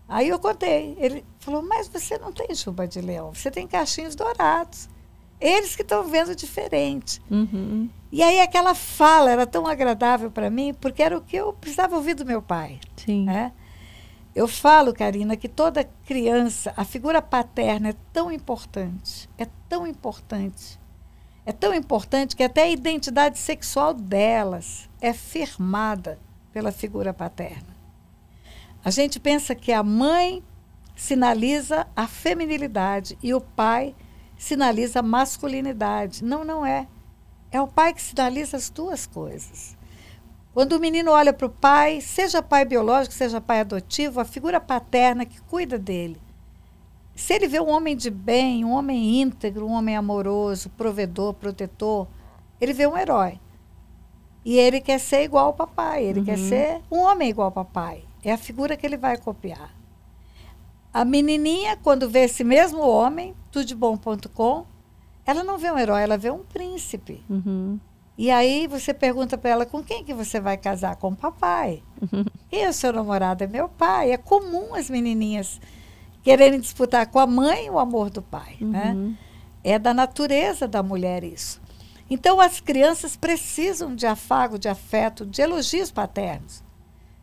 Aí eu contei. Ele falou: Mas você não tem Juba de Leão, você tem cachinhos dourados. Eles que estão vendo diferente. Uhum. E aí aquela fala era tão agradável para mim, porque era o que eu precisava ouvir do meu pai. Sim. Né? Eu falo, Karina, que toda criança, a figura paterna é tão importante, é tão importante, é tão importante que até a identidade sexual delas é firmada pela figura paterna. A gente pensa que a mãe sinaliza a feminilidade e o pai sinaliza a masculinidade. Não, não é. É o pai que sinaliza as duas coisas. Quando o menino olha para o pai, seja pai biológico, seja pai adotivo, a figura paterna que cuida dele. Se ele vê um homem de bem, um homem íntegro, um homem amoroso, provedor, protetor, ele vê um herói. E ele quer ser igual ao papai, ele uhum. quer ser um homem igual ao papai. É a figura que ele vai copiar. A menininha, quando vê esse mesmo homem, tudebom.com, ela não vê um herói, ela vê um príncipe. Uhum. E aí você pergunta para ela com quem que você vai casar? Com o papai. Uhum. E o seu namorado é meu pai. É comum as menininhas quererem disputar com a mãe o amor do pai, né? uhum. né? É da natureza da mulher isso. Então as crianças precisam de afago, de afeto, de elogios paternos.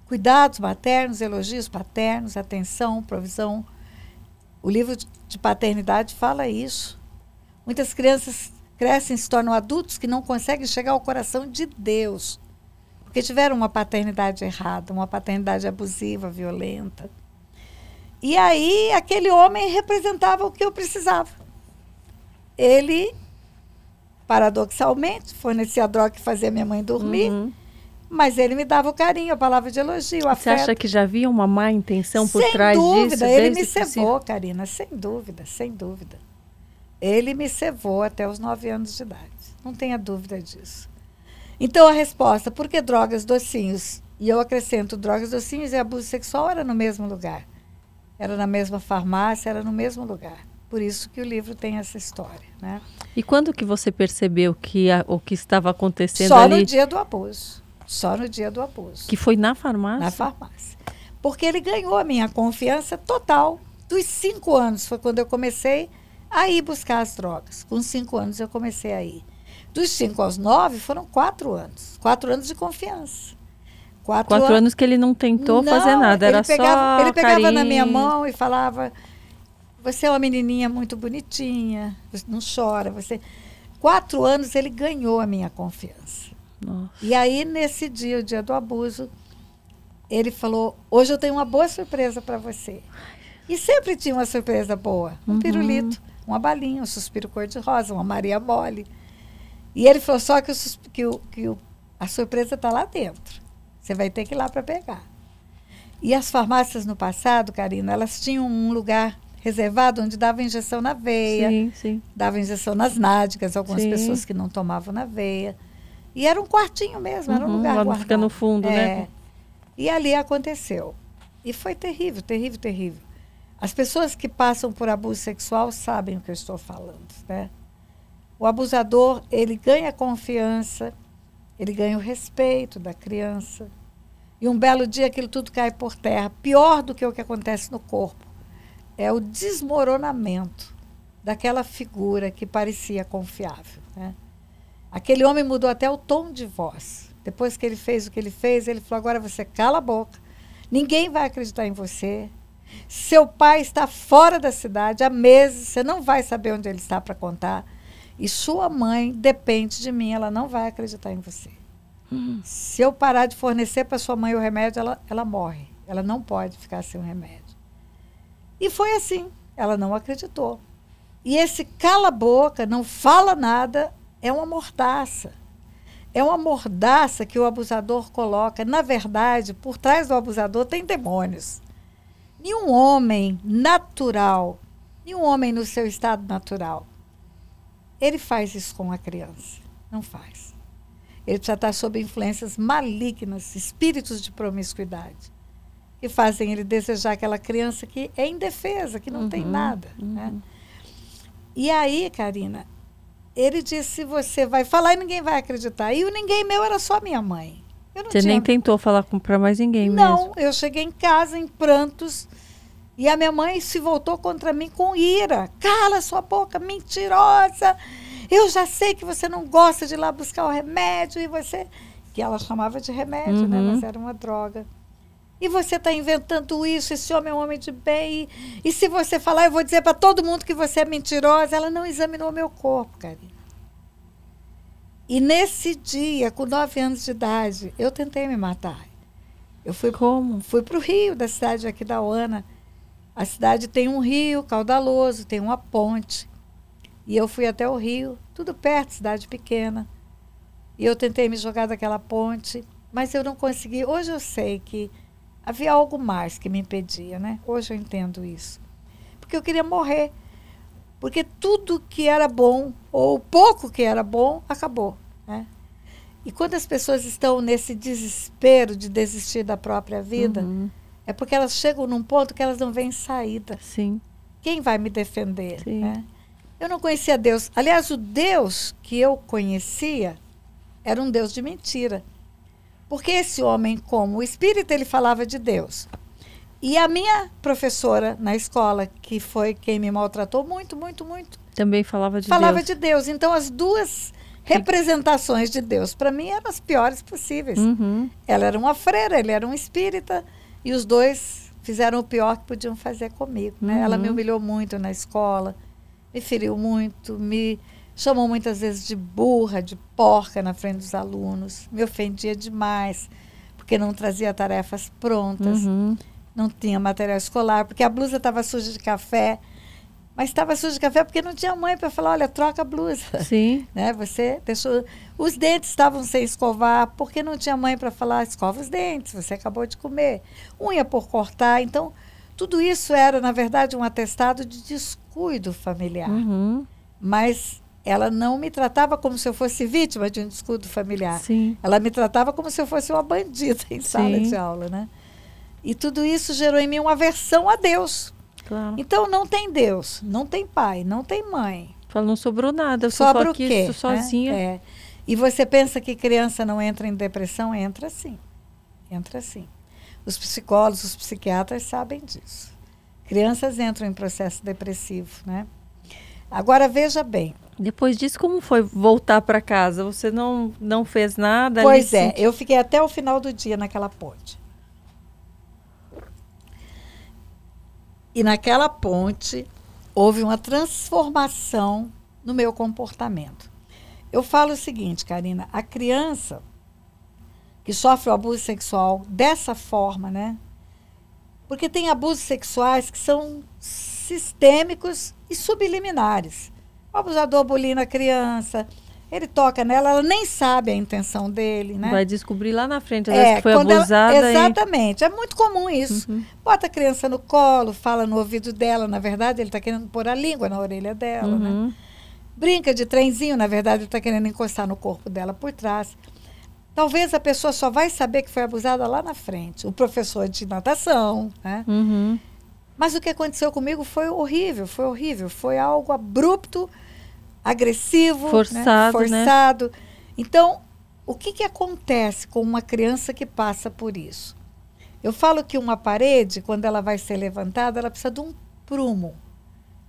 Cuidados maternos, elogios paternos, atenção, provisão. O livro de paternidade fala isso. Muitas crianças crescem, se tornam adultos que não conseguem chegar ao coração de Deus. Porque tiveram uma paternidade errada, uma paternidade abusiva, violenta. E aí, aquele homem representava o que eu precisava. Ele, paradoxalmente, fornecia a droga que fazia minha mãe dormir. Uhum. Mas ele me dava o carinho, a palavra de elogio, Você acha que já havia uma má intenção por sem trás dúvida, disso? Sem dúvida, ele me cevou, Karina, sem dúvida, sem dúvida. Ele me cevou até os nove anos de idade. Não tenha dúvida disso. Então a resposta, por que drogas docinhos? E eu acrescento, drogas docinhos e abuso sexual era no mesmo lugar. Era na mesma farmácia, era no mesmo lugar. Por isso que o livro tem essa história, né? E quando que você percebeu que a, o que estava acontecendo Só ali? no dia do abuso. Só no dia do abuso. Que foi na farmácia? Na farmácia. Porque ele ganhou a minha confiança total. Dos cinco anos foi quando eu comecei Aí buscar as drogas. Com cinco anos eu comecei a ir. Dos cinco aos nove foram quatro anos. Quatro anos de confiança. Quatro, quatro anos... anos que ele não tentou não, fazer nada, era ele pegava, só. Ele pegava carinho. na minha mão e falava: Você é uma menininha muito bonitinha, você não chora. Você... Quatro anos ele ganhou a minha confiança. Nossa. E aí, nesse dia, o dia do abuso, ele falou: Hoje eu tenho uma boa surpresa para você. E sempre tinha uma surpresa boa, um uhum. pirulito uma balinha, um suspiro cor-de-rosa, uma Maria Mole. E ele falou só que, o, que, o, que o, a surpresa está lá dentro. Você vai ter que ir lá para pegar. E as farmácias no passado, Karina, elas tinham um lugar reservado onde dava injeção na veia, sim, sim. dava injeção nas nádicas, algumas sim. pessoas que não tomavam na veia. E era um quartinho mesmo, uhum, era um uhum, lugar lá guardado. fica no fundo, né? é. né? E ali aconteceu. E foi terrível, terrível, terrível. As pessoas que passam por abuso sexual sabem o que eu estou falando, né? O abusador, ele ganha confiança, ele ganha o respeito da criança. E um belo dia aquilo tudo cai por terra. Pior do que o que acontece no corpo é o desmoronamento daquela figura que parecia confiável. Né? Aquele homem mudou até o tom de voz. Depois que ele fez o que ele fez, ele falou: agora você cala a boca, ninguém vai acreditar em você, seu pai está fora da cidade há meses, você não vai saber onde ele está para contar. E sua mãe depende de mim, ela não vai acreditar em você. Uhum. Se eu parar de fornecer para sua mãe o remédio, ela, ela morre. Ela não pode ficar sem o remédio. E foi assim. Ela não acreditou. E esse cala-boca, não fala nada, é uma mordaça. É uma mordaça que o abusador coloca. Na verdade, por trás do abusador tem demônios nenhum homem natural, nenhum homem no seu estado natural, ele faz isso com a criança. Não faz. Ele precisa estar sob influências malignas, espíritos de promiscuidade, que fazem ele desejar aquela criança que é indefesa, que não uhum, tem nada. Uhum. Né? E aí, Karina, ele disse: você vai falar e ninguém vai acreditar. E o ninguém meu era só minha mãe. você tinha... nem tentou falar para mais ninguém não, mesmo. Não, eu cheguei em casa em prantos, e a minha mãe se voltou contra mim com ira. Cala sua boca, mentirosa! Eu já sei que você não gosta de ir lá buscar o remédio e você. Que ela chamava de remédio, né? uhum. né? Mas era uma droga. E você está inventando isso, esse homem é um homem de bem. E, e se você falar, eu vou dizer para todo mundo que você é mentirosa. Ela não examinou meu corpo, Karina. E nesse dia, com nove anos de idade, eu tentei me matar. Eu fui como? Fui para o Rio, da cidade aqui da Oana. A cidade tem um rio caudaloso, tem uma ponte. E eu fui até o rio, tudo perto, cidade pequena. E eu tentei me jogar daquela ponte, mas eu não consegui. Hoje eu sei que havia algo mais que me impedia, né? Hoje eu entendo isso. Porque eu queria morrer. Porque tudo que era bom, ou pouco que era bom, acabou. Né? E quando as pessoas estão nesse desespero de desistir da própria vida, uhum. É porque elas chegam num ponto que elas não veem saída. Sim. Quem vai me defender? Sim. Né? Eu não conhecia Deus. Aliás, o Deus que eu conhecia era um Deus de mentira. Porque esse homem, como espírita, ele falava de Deus. E a minha professora na escola, que foi quem me maltratou muito, muito, muito. Também falava de falava Deus. Falava de Deus. Então, as duas representações de Deus, para mim, eram as piores possíveis. Uhum. Ela era uma freira, ele era um espírita. E os dois fizeram o pior que podiam fazer comigo, né? Uhum. Ela me uhum. humilhou muito na escola, me feriu muito, me chamou muitas vezes de burra, de porca na frente dos alunos, me ofendia demais, porque não trazia tarefas prontas, uhum. não tinha material escolar, porque a blusa estava suja de café, mas estava sujo de café porque não tinha mãe para falar, olha, troca a blusa. Sim. Né? Você deixou. Os dentes estavam sem escovar, porque não tinha mãe para falar, escova os dentes, você acabou de comer. Unha por cortar. Então, tudo isso era, na verdade, um atestado de descuido familiar. Uhum. Mas ela não me tratava como se eu fosse vítima de um descuido familiar. Sim. Ela me tratava como se eu fosse uma bandida em Sim. sala de aula, né? E tudo isso gerou em mim uma aversão a Deus, Claro. Então não tem Deus, não tem pai, não tem mãe. Fala, não sobrou nada, eu Sobra só o quê? Isso né? sozinha. É, E você pensa que criança não entra em depressão? Entra sim. Entra sim. Os psicólogos, os psiquiatras sabem disso. Crianças entram em processo depressivo, né? Agora veja bem. Depois disso, como foi voltar para casa? Você não não fez nada? Pois é, eu fiquei até o final do dia naquela ponte. E naquela ponte houve uma transformação no meu comportamento. Eu falo o seguinte, Karina, a criança que sofre o abuso sexual dessa forma, né? Porque tem abusos sexuais que são sistêmicos e subliminares. O abusador bulina a criança, ele toca nela, ela nem sabe a intenção dele, né? Vai descobrir lá na frente, às é, que foi abusada. Ela, exatamente, e... é muito comum isso. Uhum. Bota a criança no colo, fala no ouvido dela, na verdade ele está querendo pôr a língua na orelha dela, né? uhum. né? Brinca de trenzinho, na verdade ele está querendo encostar no corpo dela por trás. Talvez a pessoa só vai saber que foi abusada lá na frente. O professor de natação, né? Uhum. Mas o que aconteceu comigo foi horrível, foi horrível. Foi algo abrupto agressivo, né? forçado. Né? forçado. Né? Então, o que, que acontece com uma criança que passa por isso? Eu falo que uma parede, quando ela vai ser levantada, ela precisa de um prumo.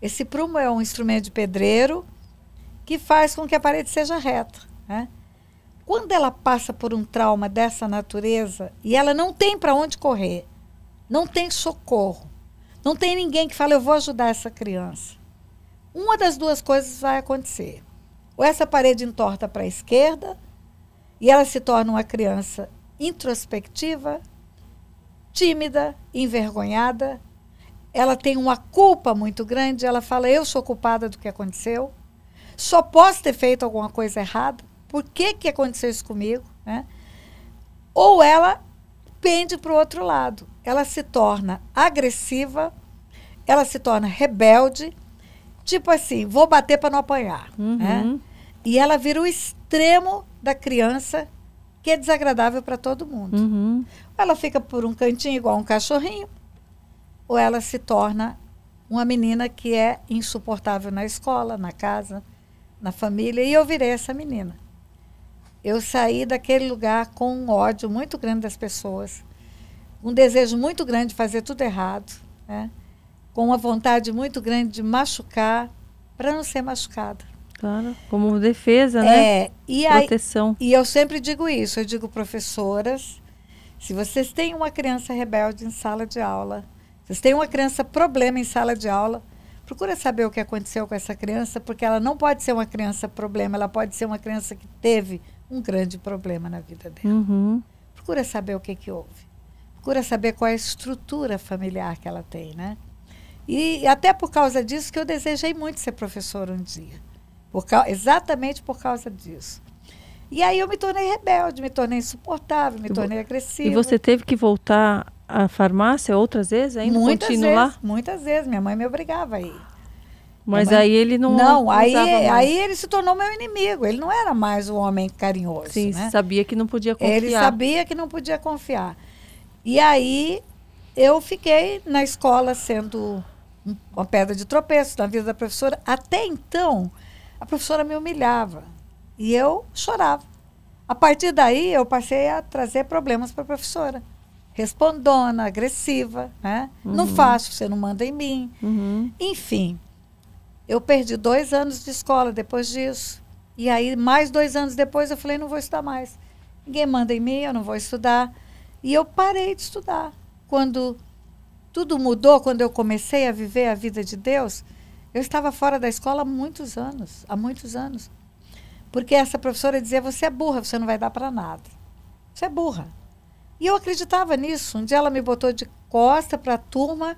Esse prumo é um instrumento de pedreiro que faz com que a parede seja reta. Né? Quando ela passa por um trauma dessa natureza e ela não tem para onde correr, não tem socorro, não tem ninguém que fale, eu vou ajudar essa criança uma das duas coisas vai acontecer. Ou essa parede entorta para a esquerda e ela se torna uma criança introspectiva, tímida, envergonhada. Ela tem uma culpa muito grande, ela fala: "Eu sou culpada do que aconteceu. Só posso ter feito alguma coisa errada. Por que que aconteceu isso comigo?", né? Ou ela pende para o outro lado. Ela se torna agressiva, ela se torna rebelde, tipo assim, vou bater para não apanhar. Uhum. Né? E ela vira o extremo da criança que é desagradável para todo mundo. Uhum. Ela fica por um cantinho igual um cachorrinho, ou ela se torna uma menina que é insuportável na escola, na casa, na família. E eu virei essa menina. Eu saí daquele lugar com um ódio muito grande das pessoas, um desejo muito grande de fazer tudo errado. Né? com uma vontade muito grande de machucar para não ser machucada. Claro, como defesa, né? é, né? E Proteção. Aí, e eu sempre digo isso, eu digo professoras, se vocês têm uma criança rebelde em sala de aula, se vocês têm uma criança problema em sala de aula, procura saber o que aconteceu com essa criança, porque ela não pode ser uma criança problema, ela pode ser uma criança que teve um grande problema na vida dela. Uhum. Procura saber o que, que houve. Procura saber qual é a estrutura familiar que ela tem, né? E até por causa disso que eu desejei muito ser professora um dia. Por, exatamente por causa disso. E aí eu me tornei rebelde, me tornei insuportável, me tornei agressiva. E você teve que voltar à farmácia outras vezes ainda? Muitas continuar? Vezes, muitas vezes. Minha mãe me obrigava a ir. Mas mãe... aí ele não. Não, aí, aí ele se tornou meu inimigo. Ele não era mais o homem carinhoso. Sim, né? sabia que não podia confiar. Ele sabia que não podia confiar. E aí eu fiquei na escola sendo uma pedra de tropeço na vida da professora. Até então, a professora me humilhava e eu chorava. A partir daí, eu passei a trazer problemas para a professora. Respondona, agressiva, né? Uhum. Não faço, você não manda em mim. Uhum. Enfim, eu perdi dois anos de escola depois disso. E aí, mais dois anos depois, eu falei: não vou estudar mais. Ninguém manda em mim, eu não vou estudar. E eu parei de estudar. Quando tudo mudou quando eu comecei a viver a vida de Deus. Eu estava fora da escola há muitos anos, há muitos anos. Porque essa professora dizia: "Você é burra, você não vai dar para nada. Você é burra". E eu acreditava nisso. Um dia ela me botou de costa para a turma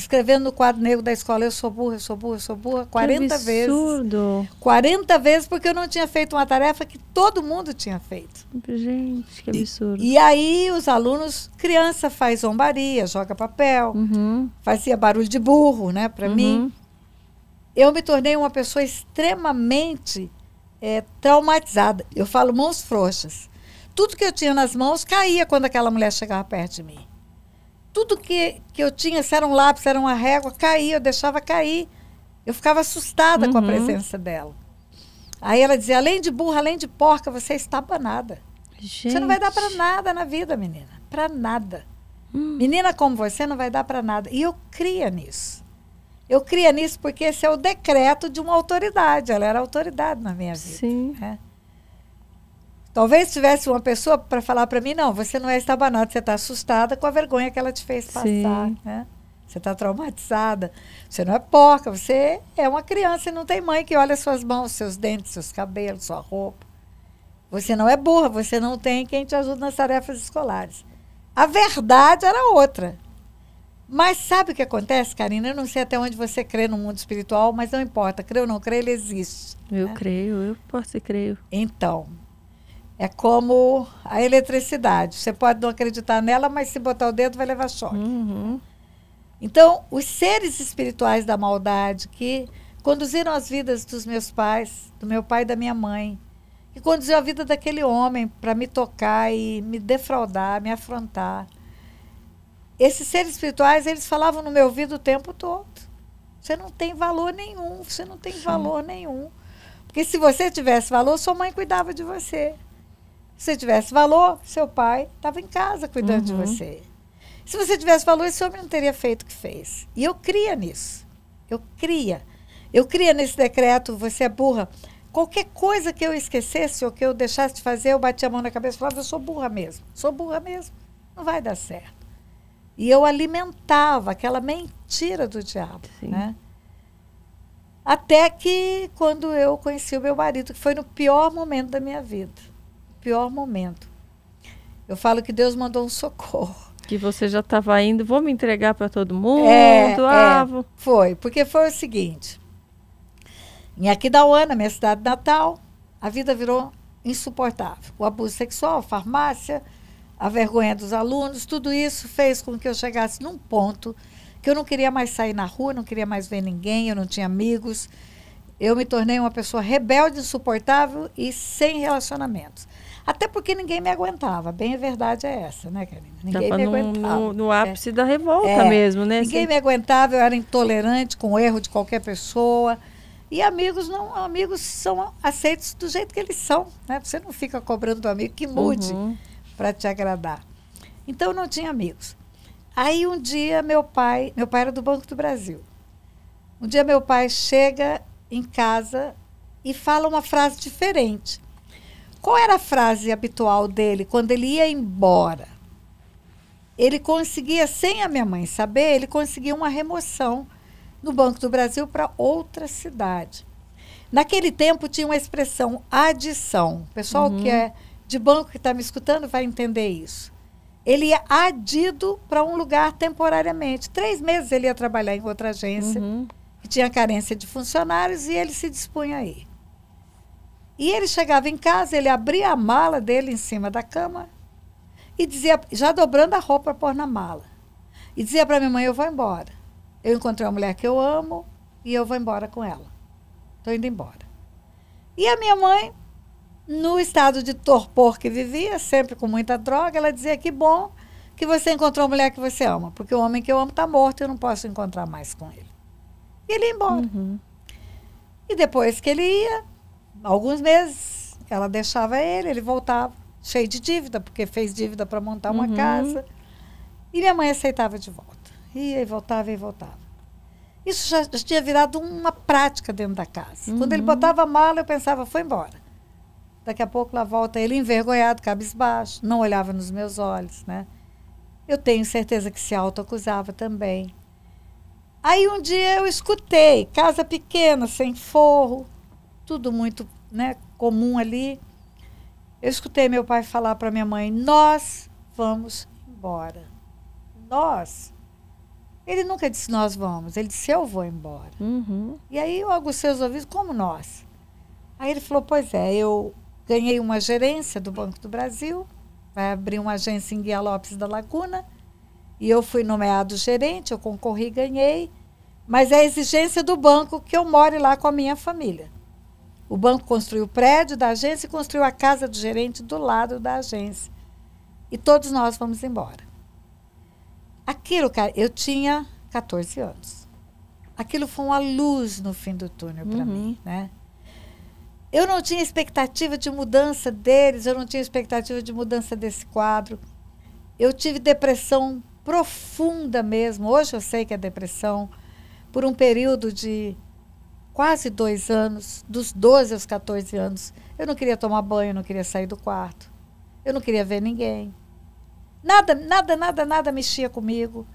escrevendo no quadro negro da escola, eu sou burra, eu sou burra, eu sou burra, 40 que absurdo. vezes. 40 vezes porque eu não tinha feito uma tarefa que todo mundo tinha feito. Gente, que absurdo. E, e aí os alunos, criança faz zombaria, joga papel, uhum. fazia barulho de burro, né, para uhum. mim. Eu me tornei uma pessoa extremamente é, traumatizada. Eu falo mãos frouxas. Tudo que eu tinha nas mãos caía quando aquela mulher chegava perto de mim tudo que, que eu tinha, se era um lápis, se era uma régua, caía, eu deixava cair. Eu ficava assustada uhum. com a uhum. presença dela. Aí ela dizia: além de burra, além de porca, você é está abanada. Gente. Você não vai dar para nada na vida, menina. Para nada. Hum. Menina como você não vai dar para nada. E eu cria nisso. Eu cria nisso porque esse é o decreto de uma autoridade. Ela era autoridade na minha vida. Sim. Né? Talvez tivesse uma pessoa para falar para mim, não, você não é estabanada, você está assustada com a vergonha que ela te fez passar, Sim. né? Você está traumatizada. Você não é porca, você é uma criança e não tem mãe que olha suas mãos, seus dentes, seus cabelos, sua roupa. Você não é burra, você não tem quem te ajude nas tarefas escolares. A verdade era outra. Mas sabe o que acontece, Karina? Eu não sei até onde você crê no mundo espiritual, mas não importa. Creio ou não creio, ele existe. Eu né? creio, eu posso e creio. Então, é como a eletricidade. Você pode não acreditar nela, mas se botar o dedo vai levar choque. Uhum. Então, os seres espirituais da maldade que conduziram as vidas dos meus pais, do meu pai e da minha mãe, que conduziu a vida daquele homem para me tocar e me defraudar, me afrontar. Esses seres espirituais, eles falavam no meu ouvido o tempo todo. Você não tem valor nenhum, você não tem Sim. valor nenhum. Porque se você tivesse valor, sua mãe cuidava de você você tivesse valor, seu pai estava em casa cuidando uhum. de você. Se você tivesse valor, esse homem não teria feito o que fez. E eu cria nisso. Eu cria. Eu cria nesse decreto, você é burra. Qualquer coisa que eu esquecesse ou que eu deixasse de fazer, eu batia a mão na cabeça e falava, eu sou burra mesmo. Sou burra mesmo. Não vai dar certo. E eu alimentava aquela mentira do diabo, Sim. né? Até que quando eu conheci o meu marido, que foi no pior momento da minha vida pior momento. Eu falo que Deus mandou um socorro. Que você já estava indo, vou me entregar para todo mundo. É, ah, é, foi, porque foi o seguinte. Em Aquidauana, minha cidade natal, a vida virou insuportável. O abuso sexual, farmácia, a vergonha dos alunos, tudo isso fez com que eu chegasse num ponto que eu não queria mais sair na rua, não queria mais ver ninguém, eu não tinha amigos. Eu me tornei uma pessoa rebelde, insuportável e sem relacionamentos. Até porque ninguém me aguentava. Bem, a verdade é essa, né, Karina? Tá ninguém Tava me aguentava. No, no ápice é. da revolta é. mesmo, né? Ninguém me aguentava, eu era intolerante com o erro de qualquer pessoa. E amigos não, amigos são aceitos do jeito que eles são, né? Você não fica cobrando do amigo que mude uhum. para te agradar. Então eu não tinha amigos. Aí um dia meu pai, meu pai era do Banco do Brasil. Um dia meu pai chega em casa e fala uma frase diferente. Qual era a frase habitual dele quando ele ia embora? Ele conseguia, sem a minha mãe saber, ele conseguia uma remoção no Banco do Brasil para outra cidade. Naquele tempo tinha uma expressão adição. O pessoal uhum. que é de banco que está me escutando vai entender isso. Ele ia adido para um lugar temporariamente. Três meses ele ia trabalhar em outra agência, uhum. que tinha carência de funcionários, e ele se dispunha aí. E ele chegava em casa, ele abria a mala dele em cima da cama e dizia, já dobrando a roupa para pôr na mala. E dizia para minha mãe: Eu vou embora. Eu encontrei uma mulher que eu amo e eu vou embora com ela. Estou indo embora. E a minha mãe, no estado de torpor que vivia, sempre com muita droga, ela dizia: Que bom que você encontrou a mulher que você ama, porque o homem que eu amo está morto e eu não posso encontrar mais com ele. E ele ia embora. Uhum. E depois que ele ia, alguns meses ela deixava ele, ele voltava cheio de dívida, porque fez dívida para montar uma uhum. casa. E minha mãe aceitava de volta. Ia e voltava e voltava. Isso já, já tinha virado uma prática dentro da casa. Uhum. Quando ele uhum. botava a mala, eu pensava, foi embora. Daqui a pouco lá volta ele envergonhado, cabisbaixo, não olhava nos meus olhos, né? Eu tenho certeza que se autoacusava também. Aí um dia eu escutei, casa pequena, sem forro, tudo muito né, comum ali. Eu escutei meu pai falar para minha mãe: Nós vamos embora. Nós. Ele nunca disse nós vamos, ele disse eu vou embora. Uhum. E aí eu agucei os ouvidos, como nós? Aí ele falou: Pois é, eu ganhei uma gerência do Banco do Brasil, vai abrir uma agência em Guia Lopes da Laguna, e eu fui nomeado gerente, eu concorri e ganhei, mas é a exigência do banco que eu more lá com a minha família. O banco construiu o prédio da agência e construiu a casa do gerente do lado da agência. E todos nós fomos embora. Aquilo, cara, eu tinha 14 anos. Aquilo foi uma luz no fim do túnel para uhum. mim, né? Eu não tinha expectativa de mudança deles, eu não tinha expectativa de mudança desse quadro. Eu tive depressão profunda mesmo. Hoje eu sei que é depressão por um período de quase dois anos, dos 12 aos 14 anos, eu não queria tomar banho, eu não queria sair do quarto, eu não queria ver ninguém. Nada, nada, nada, nada mexia comigo.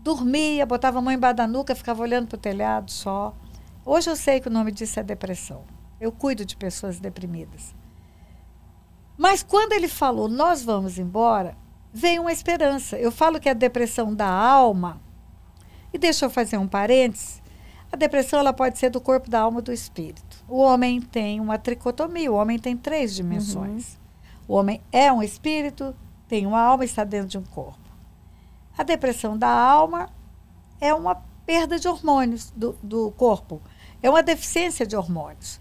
Dormia, botava a mão embaixo da nuca, ficava olhando para o telhado só. Hoje eu sei que o nome disso é depressão. Eu cuido de pessoas deprimidas. Mas quando ele falou, nós vamos embora, veio uma esperança. Eu falo que é a depressão da alma. E deixa eu fazer um parênteses. A depressão ela pode ser do corpo, da alma, do espírito. O homem tem uma tricotomia, o homem tem três dimensões. Uhum. O homem é um espírito, tem uma alma e está dentro de um corpo. A depressão da alma é uma perda de hormônios do, do corpo, é uma deficiência de hormônios.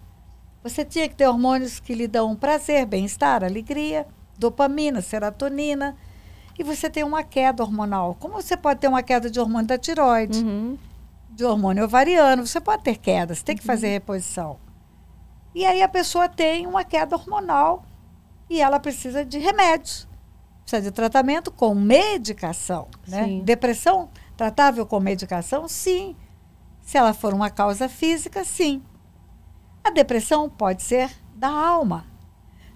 Você tinha que ter hormônios que lhe dão prazer, bem-estar, alegria, dopamina, serotonina. E você tem uma queda hormonal. Como você pode ter uma queda de hormônio da tiroide? Uhum de hormônio ovariano, você pode ter queda, você tem que uhum. fazer reposição. E aí a pessoa tem uma queda hormonal e ela precisa de remédios. Precisa de tratamento com medicação. Né? Depressão tratável com medicação? Sim. Se ela for uma causa física, sim. A depressão pode ser da alma.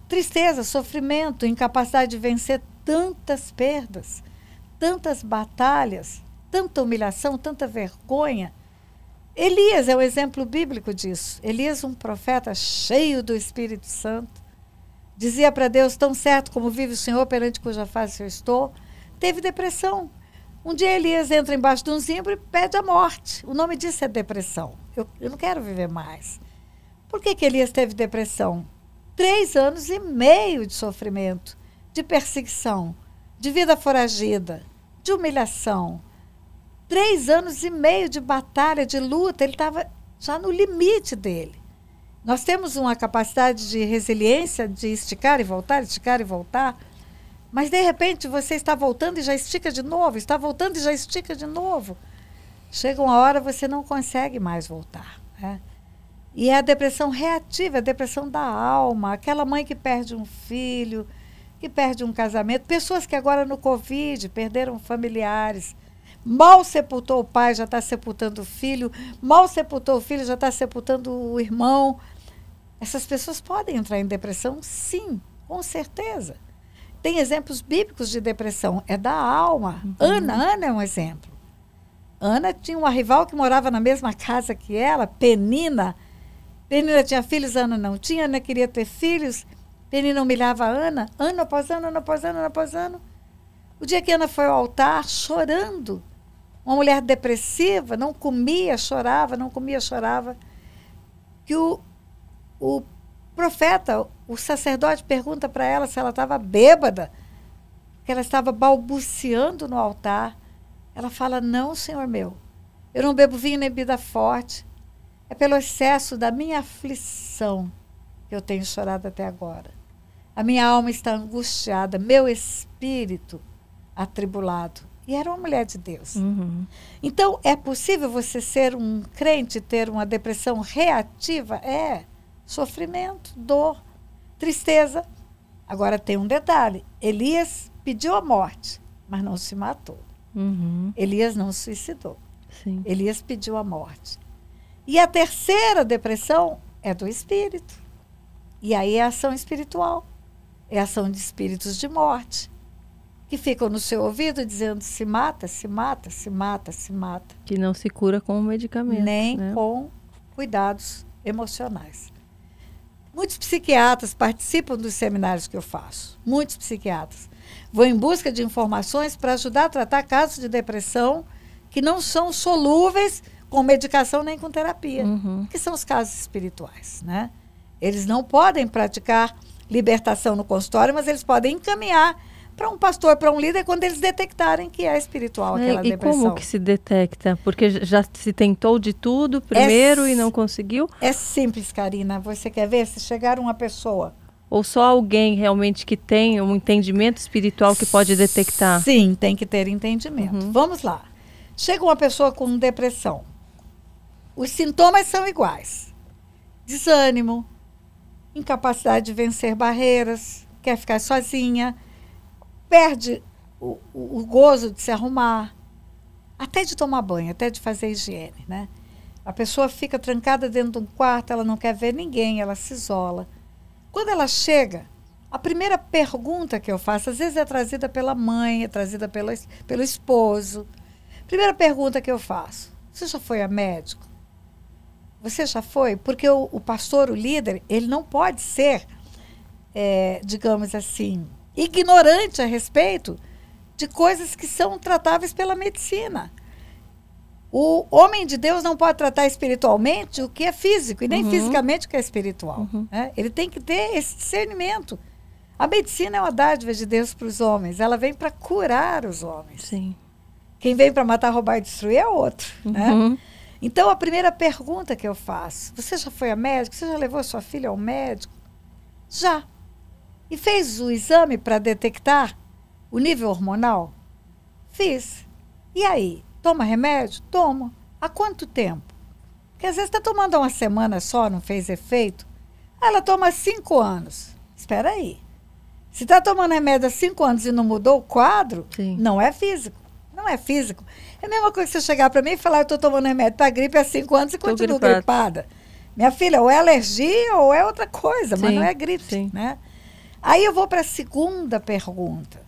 Tristeza, sofrimento, incapacidade de vencer tantas perdas, tantas batalhas tanta humilhação, tanta vergonha. Elias é o exemplo bíblico disso. Elias, um profeta cheio do Espírito Santo, dizia para Deus: Tão certo como vive o Senhor, perante cuja face eu estou. Teve depressão. Um dia Elias entra embaixo de um zimbro e pede a morte. O nome disso é depressão. Eu, eu não quero viver mais. Por que, que Elias teve depressão? Três anos e meio de sofrimento, de perseguição, de vida foragida, de humilhação, Três anos e meio de batalha, de luta, ele estava já no limite dele. Nós temos uma capacidade de resiliência, de esticar e voltar, esticar e voltar. Mas de repente você está voltando e já estica de novo, está voltando e já estica de novo. Chega uma hora você não consegue mais voltar. Né? E é a depressão reativa, é a depressão da alma, aquela mãe que perde um filho, que perde um casamento, pessoas que agora no Covid perderam familiares Mal sepultou o pai, já está sepultando o filho. Mal sepultou o filho, já está sepultando o irmão. Essas pessoas podem entrar em depressão? Sim, com certeza. Tem exemplos bíblicos de depressão. É da alma. Uhum. Ana, Ana é um exemplo. Ana tinha uma rival que morava na mesma casa que ela, Penina. Penina tinha filhos, Ana não tinha. Ana queria ter filhos. Penina humilhava Ana, Ana após ano, ano após ano, ano após ano. O dia que Ana foi ao altar, chorando, uma mulher depressiva não comia, chorava, não comia, chorava. Que o, o profeta, o sacerdote, pergunta para ela se ela estava bêbada, que ela estava balbuciando no altar. Ela fala: Não, senhor meu, eu não bebo vinho nem bebida forte. É pelo excesso da minha aflição que eu tenho chorado até agora. A minha alma está angustiada, meu espírito atribulado. E era uma mulher de Deus. Uhum. Então, é possível você ser um crente, ter uma depressão reativa? É. Sofrimento, dor, tristeza. Agora, tem um detalhe: Elias pediu a morte, mas não se matou. Uhum. Elias não suicidou. Sim. Elias pediu a morte. E a terceira depressão é do espírito. E aí é ação espiritual é ação de espíritos de morte que ficam no seu ouvido dizendo se mata, se mata, se mata, se mata. Que não se cura com medicamento. Nem né? com cuidados emocionais. Muitos psiquiatras participam dos seminários que eu faço. Muitos psiquiatras. Vou em busca de informações para ajudar a tratar casos de depressão que não são solúveis com medicação nem com terapia, uhum. que são os casos espirituais, né? Eles não podem praticar libertação no consultório, mas eles podem encaminhar para um pastor, para um líder, quando eles detectarem que é espiritual é, aquela é, e depressão. E como que se detecta? Porque já se tentou de tudo primeiro é, e não conseguiu? É simples, Karina. Você quer ver? Se chegar uma pessoa ou só alguém realmente que tem um entendimento espiritual que pode detectar? Sim, tem que ter entendimento. Uhum. Vamos lá. Chega uma pessoa com depressão. Os sintomas são iguais: desânimo, incapacidade de vencer barreiras, quer ficar sozinha, perde o, o, gozo de se arrumar, até de tomar banho, até de fazer higiene, né? A pessoa fica trancada dentro de um quarto, ela não quer ver ninguém, ela se isola. Quando ela chega, a primeira pergunta que eu faço, às vezes é trazida pela mãe, é trazida pelo pelo esposo. Primeira pergunta que eu faço: você já foi a médico? Você já foi? Porque o, o pastor, o líder, ele não pode ser, é, digamos assim, ignorante a respeito de coisas que são tratáveis pela medicina. O homem de Deus não pode tratar espiritualmente o que é físico, e nem uhum. fisicamente o que é espiritual. Uhum. Né? Ele tem que ter esse discernimento. A medicina é uma dádiva de Deus para os homens, ela vem para curar os homens. Sim. Quem vem para matar, roubar e destruir é outro. Né? Uhum. Né? Então, a primeira pergunta que eu faço: você já foi a médico? Você já levou sua filha ao médico? Já. E fez o exame para detectar o nível hormonal? Fiz. E aí? Toma remédio? Toma. Há quanto tempo? Porque às vezes está tomando uma semana só, não fez efeito. Ela toma cinco anos. Espera aí. Se está tomando remédio há cinco anos e não mudou o quadro, Sim. não é físico. Não é físico. É a mesma coisa que você chegar para mim e falar, eu estou tomando remédio para gripe há cinco anos e Tô continuo gripada. gripada. Minha filha, ou é alergia ou é outra coisa, Sim. mas não é gripe, Sim. né? Aí eu vou para a segunda pergunta.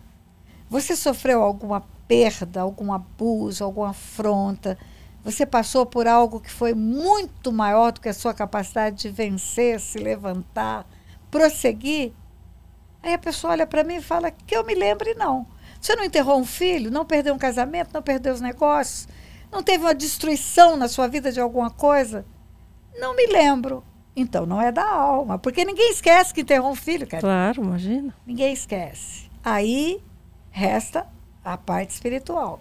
Você sofreu alguma perda, algum abuso, alguma afronta? Você passou por algo que foi muito maior do que a sua capacidade de vencer, se levantar, prosseguir? Aí a pessoa olha para mim e fala: que eu me lembre, não. Você não enterrou um filho, não perdeu um casamento, não perdeu os negócios, não teve uma destruição na sua vida de alguma coisa? Não me lembro. Então não é da alma, porque ninguém esquece que enterrou um filho, cara. Claro, imagina. Ninguém esquece. Aí resta a parte espiritual.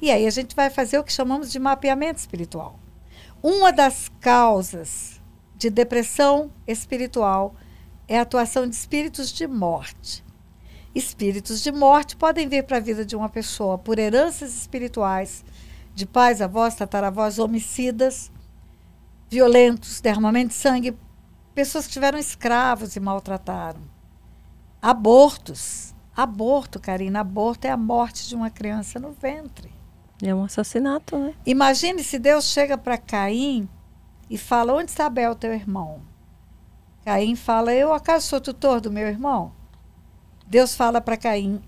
E aí a gente vai fazer o que chamamos de mapeamento espiritual. Uma das causas de depressão espiritual é a atuação de espíritos de morte. Espíritos de morte podem vir para a vida de uma pessoa por heranças espirituais, de pais, avós, tataravós, homicidas, violentos, derramamento de sangue, pessoas que tiveram escravos e maltrataram. Abortos. Aborto, Karina, aborto é a morte de uma criança no ventre. É um assassinato, né? Imagine se Deus chega para Caim e fala: Onde está Abel, teu irmão? Caim fala: Eu acaso sou tutor do meu irmão? Deus fala para Caim: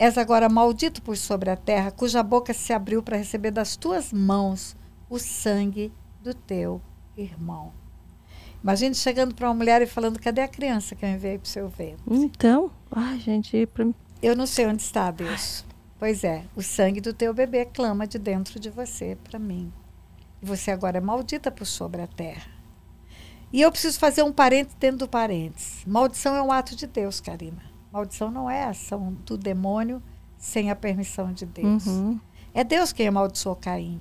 És agora maldito por sobre a terra, cuja boca se abriu para receber das tuas mãos o sangue do teu irmão. Imagine chegando para uma mulher e falando: cadê a criança que eu enviei para o seu ventre? Então, ai, gente. Pra... Eu não sei onde está, Deus. Ai. Pois é, o sangue do teu bebê clama de dentro de você para mim. E você agora é maldita por sobre a terra. E eu preciso fazer um parente dentro do parênteses. Maldição é um ato de Deus, Karina. Maldição não é ação do demônio sem a permissão de Deus. Uhum. É Deus quem amaldiçoou Caim.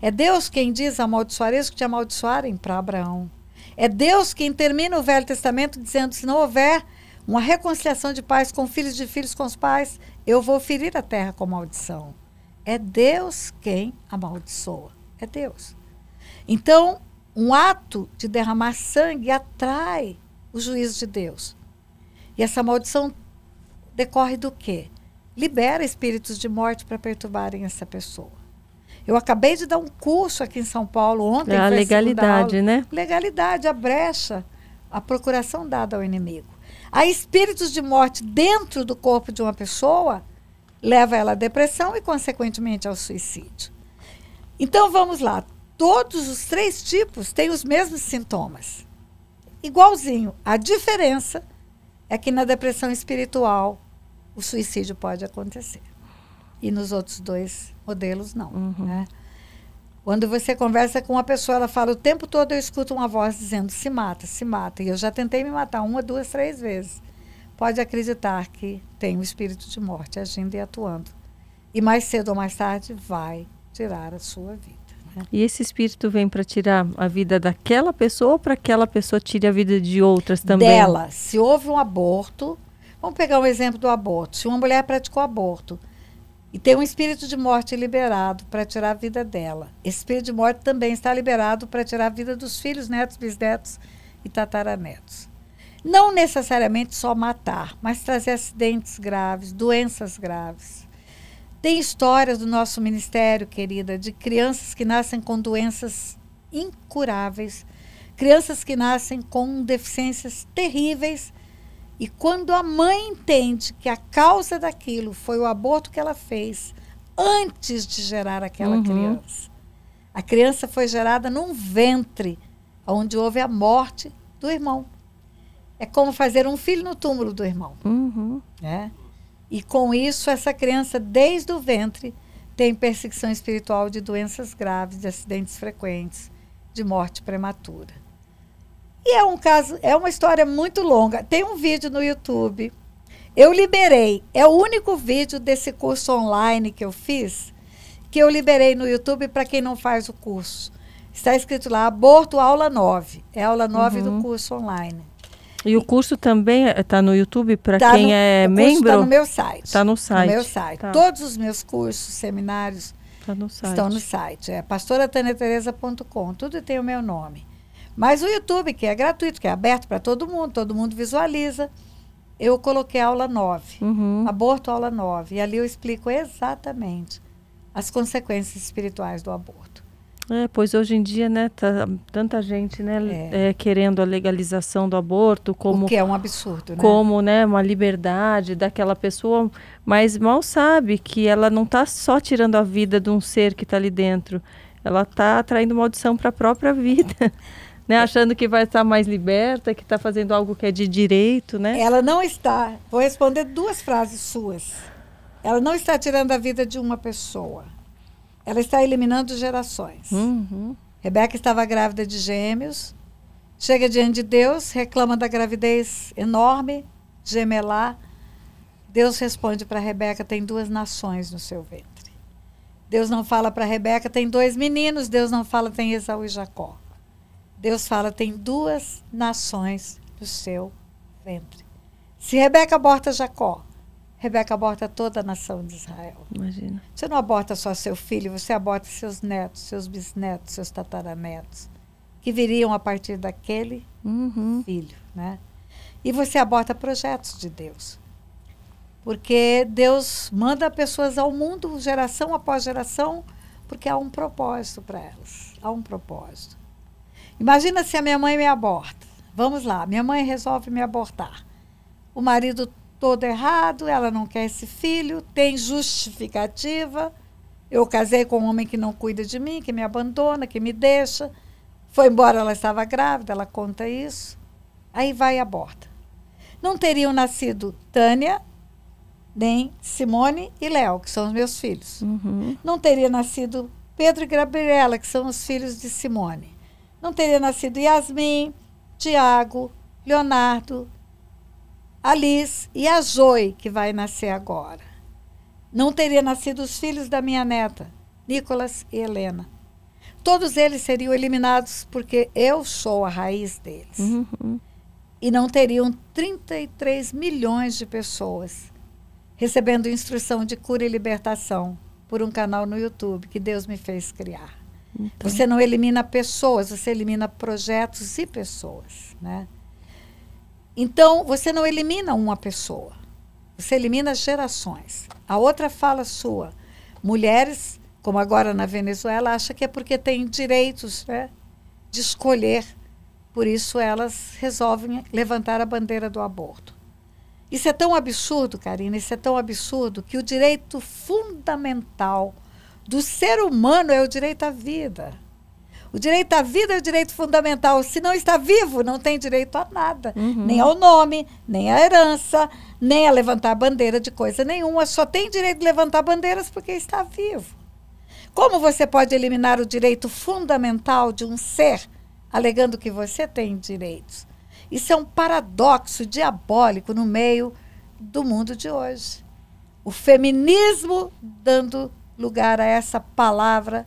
É Deus quem diz: amaldiçoareis que te amaldiçoarem para Abraão. É Deus quem termina o Velho Testamento dizendo: se não houver uma reconciliação de pais com filhos de filhos com os pais, eu vou ferir a terra com maldição. É Deus quem amaldiçoa. É Deus. Então, um ato de derramar sangue atrai o juízo de Deus. E essa maldição decorre do quê? Libera espíritos de morte para perturbarem essa pessoa. Eu acabei de dar um curso aqui em São Paulo ontem. É a legalidade, a né? Legalidade, a brecha, a procuração dada ao inimigo. Há espíritos de morte dentro do corpo de uma pessoa, leva ela à depressão e, consequentemente, ao suicídio. Então vamos lá. Todos os três tipos têm os mesmos sintomas. Igualzinho. A diferença é que na depressão espiritual o suicídio pode acontecer. E nos outros dois modelos, não. Uhum. Né? Quando você conversa com uma pessoa, ela fala o tempo todo, eu escuto uma voz dizendo se mata, se mata. E eu já tentei me matar uma, duas, três vezes. Pode acreditar que tem o um espírito de morte agindo e atuando. E mais cedo ou mais tarde vai tirar a sua vida. Né? E esse espírito vem para tirar a vida daquela pessoa ou para aquela pessoa tire a vida de outras também? Dela. Se houve um aborto, vamos pegar um exemplo do aborto. Se uma mulher praticou aborto, e tem um espírito de morte liberado para tirar a vida dela. Esse espírito de morte também está liberado para tirar a vida dos filhos, netos, bisnetos e tataranetos. Não necessariamente só matar, mas trazer acidentes graves, doenças graves. Tem histórias do nosso ministério, querida, de crianças que nascem com doenças incuráveis, crianças que nascem com deficiências terríveis e quando a mãe entende que a causa daquilo foi o aborto que ela fez antes de gerar aquela uhum. criança. A criança foi gerada num ventre onde houve a morte do irmão. É como fazer um filho no túmulo do irmão. Uhum. Né? E com isso, essa criança, desde o ventre, tem perseguição espiritual de doenças graves, de acidentes frequentes, de morte prematura. E é um caso, é uma história muito longa. Tem um vídeo no YouTube. Eu liberei. É o único vídeo desse curso online que eu fiz que eu liberei no YouTube para quem não faz o curso. Está escrito lá aborto aula 9. É aula 9 uhum. do curso online. E o curso também está é, no YouTube para tá quem no, é tá membro? Está no meu site. Está no site. No meu site. Tá. Todos os meus cursos, seminários tá no estão no site. É pastoratanetereza.com. Tudo tem o meu nome. Mas o YouTube, que é gratuito, que é aberto para todo mundo, todo mundo visualiza. Eu coloquei aula 9, uhum. aborto aula 9, e ali eu explico exatamente as consequências espirituais do aborto. É, pois hoje em dia, né, tá tanta gente, né, é. É, querendo a legalização do aborto como o que é um absurdo, né? como, né, uma liberdade daquela pessoa, mas mal sabe que ela não está só tirando a vida de um ser que está ali dentro, ela está atraindo maldição para a própria vida né? Achando que vai estar mais liberta, que está fazendo algo que é de direito, né? Ela não está. Vou responder duas frases suas. Ela não está tirando a vida de uma pessoa. Ela está eliminando gerações. Uhum. Rebeca estava grávida de gêmeos. Chega diante de Deus, reclama da gravidez enorme, gemelar. Deus responde para Rebeca: tem duas nações no seu ventre. Deus não fala para Rebeca: tem dois meninos. Deus não fala: tem Esaú e Jacó. Deus fala: tem duas nações no seu ventre. Se Rebeca aborta Jacó, Rebeca aborta toda a nação de Israel. Imagina. Você não aborta só seu filho, você aborta seus netos, seus bisnetos, seus tataranetos, que viriam a partir daquele uhum. filho, né? E você aborta projetos de Deus. Porque Deus manda pessoas ao mundo, geração após geração, porque há um propósito para elas. Há um propósito. Imagina se a minha mãe me aborta. Vamos lá, minha mãe resolve me abortar. O marido todo errado, ela não quer esse filho, tem justificativa. Eu casei com um homem que não cuida de mim, que me abandona, que me deixa. Foi embora, ela estava grávida, ela conta isso. Aí vai e aborta. Não teriam nascido Tânia, nem Simone e Léo, que são os meus filhos. Uhum. Não teria nascido Pedro e Gabriela, que são os filhos de Simone não teria nascido Yasmin, Tiago, Leonardo, Alice e a Zoe, que vai nascer agora. Não teria nascido os filhos da minha neta, Nicolas e Helena. Todos eles seriam eliminados porque eu sou a raiz deles. Uhum. uhum. E não teriam 33 milhões de pessoas recebendo instrução de cura e libertação por um canal no YouTube que Deus me fez criar. Então. Você não elimina pessoas, você elimina projetos e pessoas, né? Então, você não elimina uma pessoa. Você elimina gerações. A outra fala sua. Mulheres, como agora na Venezuela, acha que é porque têm direitos né, de escolher. Por isso elas resolvem levantar a bandeira do aborto. Isso é tão absurdo, Karina, isso é tão absurdo que o direito fundamental do ser humano é o direito à vida. O direito à vida é o direito fundamental. Se não está vivo, não tem direito a nada. Uhum. Nem ao nome, nem à herança, nem a levantar bandeira de coisa nenhuma. Só tem direito de levantar bandeiras porque está vivo. Como você pode eliminar o direito fundamental de um ser alegando que você tem direitos? Isso é um paradoxo diabólico no meio do mundo de hoje. O feminismo dando lugar a essa palavra.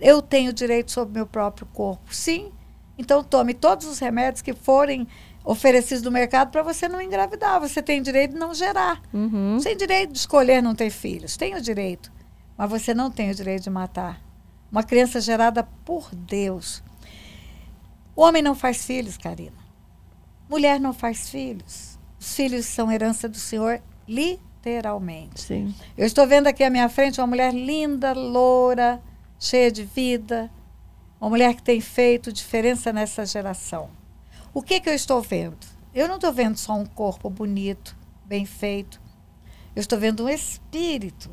Eu tenho direito sobre meu próprio corpo. Sim. Então tome todos os remédios que forem oferecidos no mercado para você não engravidar. Você tem direito de não gerar. Uhum. Você tem direito de escolher não ter filhos. Tem o direito. Mas você não tem o direito de matar. Uma criança gerada por Deus. O homem não faz filhos, Karina. Mulher não faz filhos. Os filhos são herança do Senhor literalmente literalmente. Sim. Eu estou vendo aqui à minha frente uma mulher linda, loura, cheia de vida, uma mulher que tem feito diferença nessa geração. O que, que eu estou vendo? Eu não estou vendo só um corpo bonito, bem feito. Eu estou vendo um espírito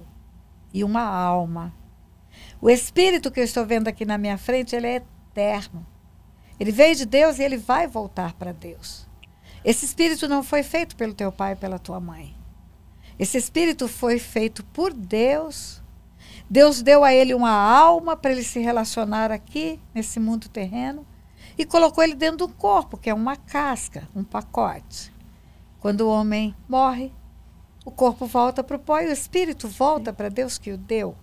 e uma alma. O espírito que eu estou vendo aqui na minha frente, ele é eterno. Ele veio de Deus e ele vai voltar para Deus. Esse espírito não foi feito pelo teu pai e pela tua mãe. Esse espírito foi feito por Deus. Deus deu a ele uma alma para ele se relacionar aqui, nesse mundo terreno, e colocou ele dentro do corpo, que é uma casca, um pacote. Quando o homem morre, o corpo volta para o pó e o espírito volta para Deus que o deu.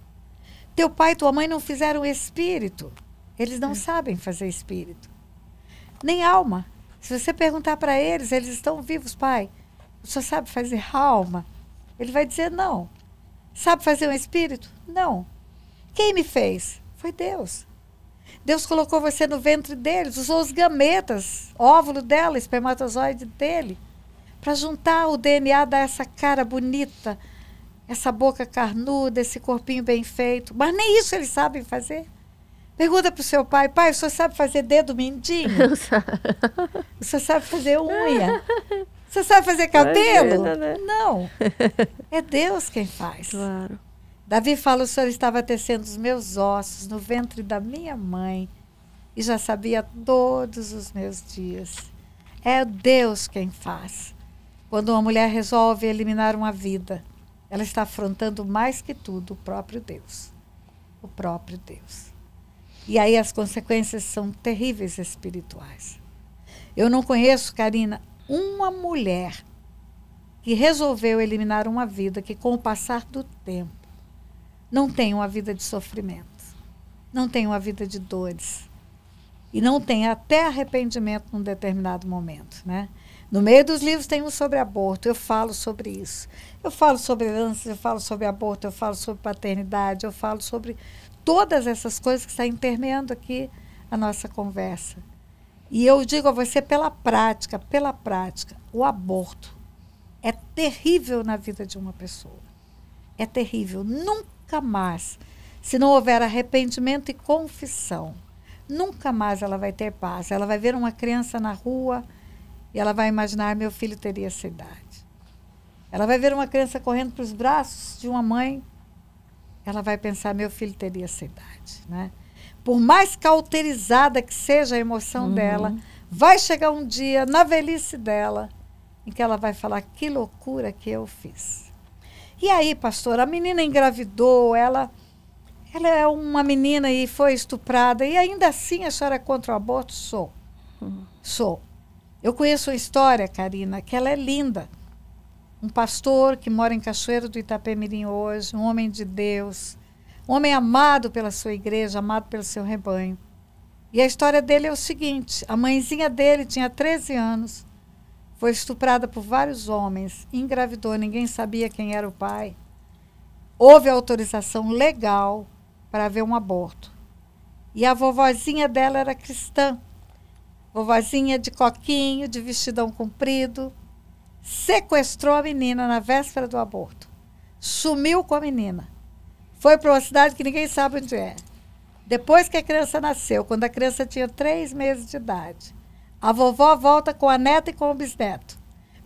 Teu pai e tua mãe não fizeram espírito. Eles não é. sabem fazer espírito. Nem alma. Se você perguntar para eles, eles estão vivos, pai. Você sabe fazer alma? Ele vai dizer não. Sabe fazer um espírito? Não. Quem me fez? Foi Deus. Deus colocou você no ventre deles, usou os gametas, óvulo dela, espermatozoide dele, para juntar o DNA, da essa cara bonita, essa boca carnuda, esse corpinho bem feito. Mas nem isso eles sabem fazer. Pergunta para o seu pai, pai, o senhor sabe fazer dedo mindinho? o senhor sabe fazer unha? Você sabe fazer cabelo? Imagina, né? Não. É Deus quem faz. Claro. Davi fala: o Senhor estava tecendo os meus ossos no ventre da minha mãe e já sabia todos os meus dias. É Deus quem faz. Quando uma mulher resolve eliminar uma vida, ela está afrontando mais que tudo o próprio Deus. O próprio Deus. E aí as consequências são terríveis espirituais. Eu não conheço, Karina, uma mulher que resolveu eliminar uma vida que, com o passar do tempo, não tem uma vida de sofrimento, não tem uma vida de dores e não tem até arrependimento num determinado momento, né? No meio dos livros tem um sobre aborto, eu falo sobre isso. Eu falo sobre heranças, eu falo sobre aborto, eu falo sobre paternidade, eu falo sobre todas essas coisas que estão permeando aqui a nossa conversa. E eu digo a você pela prática, pela prática, o aborto é terrível na vida de uma pessoa. É terrível. Nunca mais, se não houver arrependimento e confissão, nunca mais ela vai ter paz. Ela vai ver uma criança na rua e ela vai imaginar: meu filho teria essa idade. Ela vai ver uma criança correndo para os braços de uma mãe, ela vai pensar: meu filho teria essa idade, né? por mais cauterizada que seja a emoção uhum. dela, vai chegar um dia, na velhice dela, em que ela vai falar: que loucura que eu fiz. E aí, pastor, a menina engravidou, ela. Ela é uma menina e foi estuprada, e ainda assim a senhora é contra o aborto? Sou. Uhum. Sou. Eu conheço a história, Karina, que ela é linda. Um pastor que mora em Cachoeiro do Itapemirim hoje, um homem de Deus, Homem amado pela sua igreja, amado pelo seu rebanho. E a história dele é o seguinte: a mãezinha dele tinha 13 anos, foi estuprada por vários homens, engravidou, ninguém sabia quem era o pai. Houve autorização legal para haver um aborto. E a vovozinha dela era cristã. Vovozinha de coquinho, de vestidão comprido, sequestrou a menina na véspera do aborto. Sumiu com a menina. Foi para uma cidade que ninguém sabe onde é. Depois que a criança nasceu, quando a criança tinha três meses de idade, a vovó volta com a neta e com o bisneto.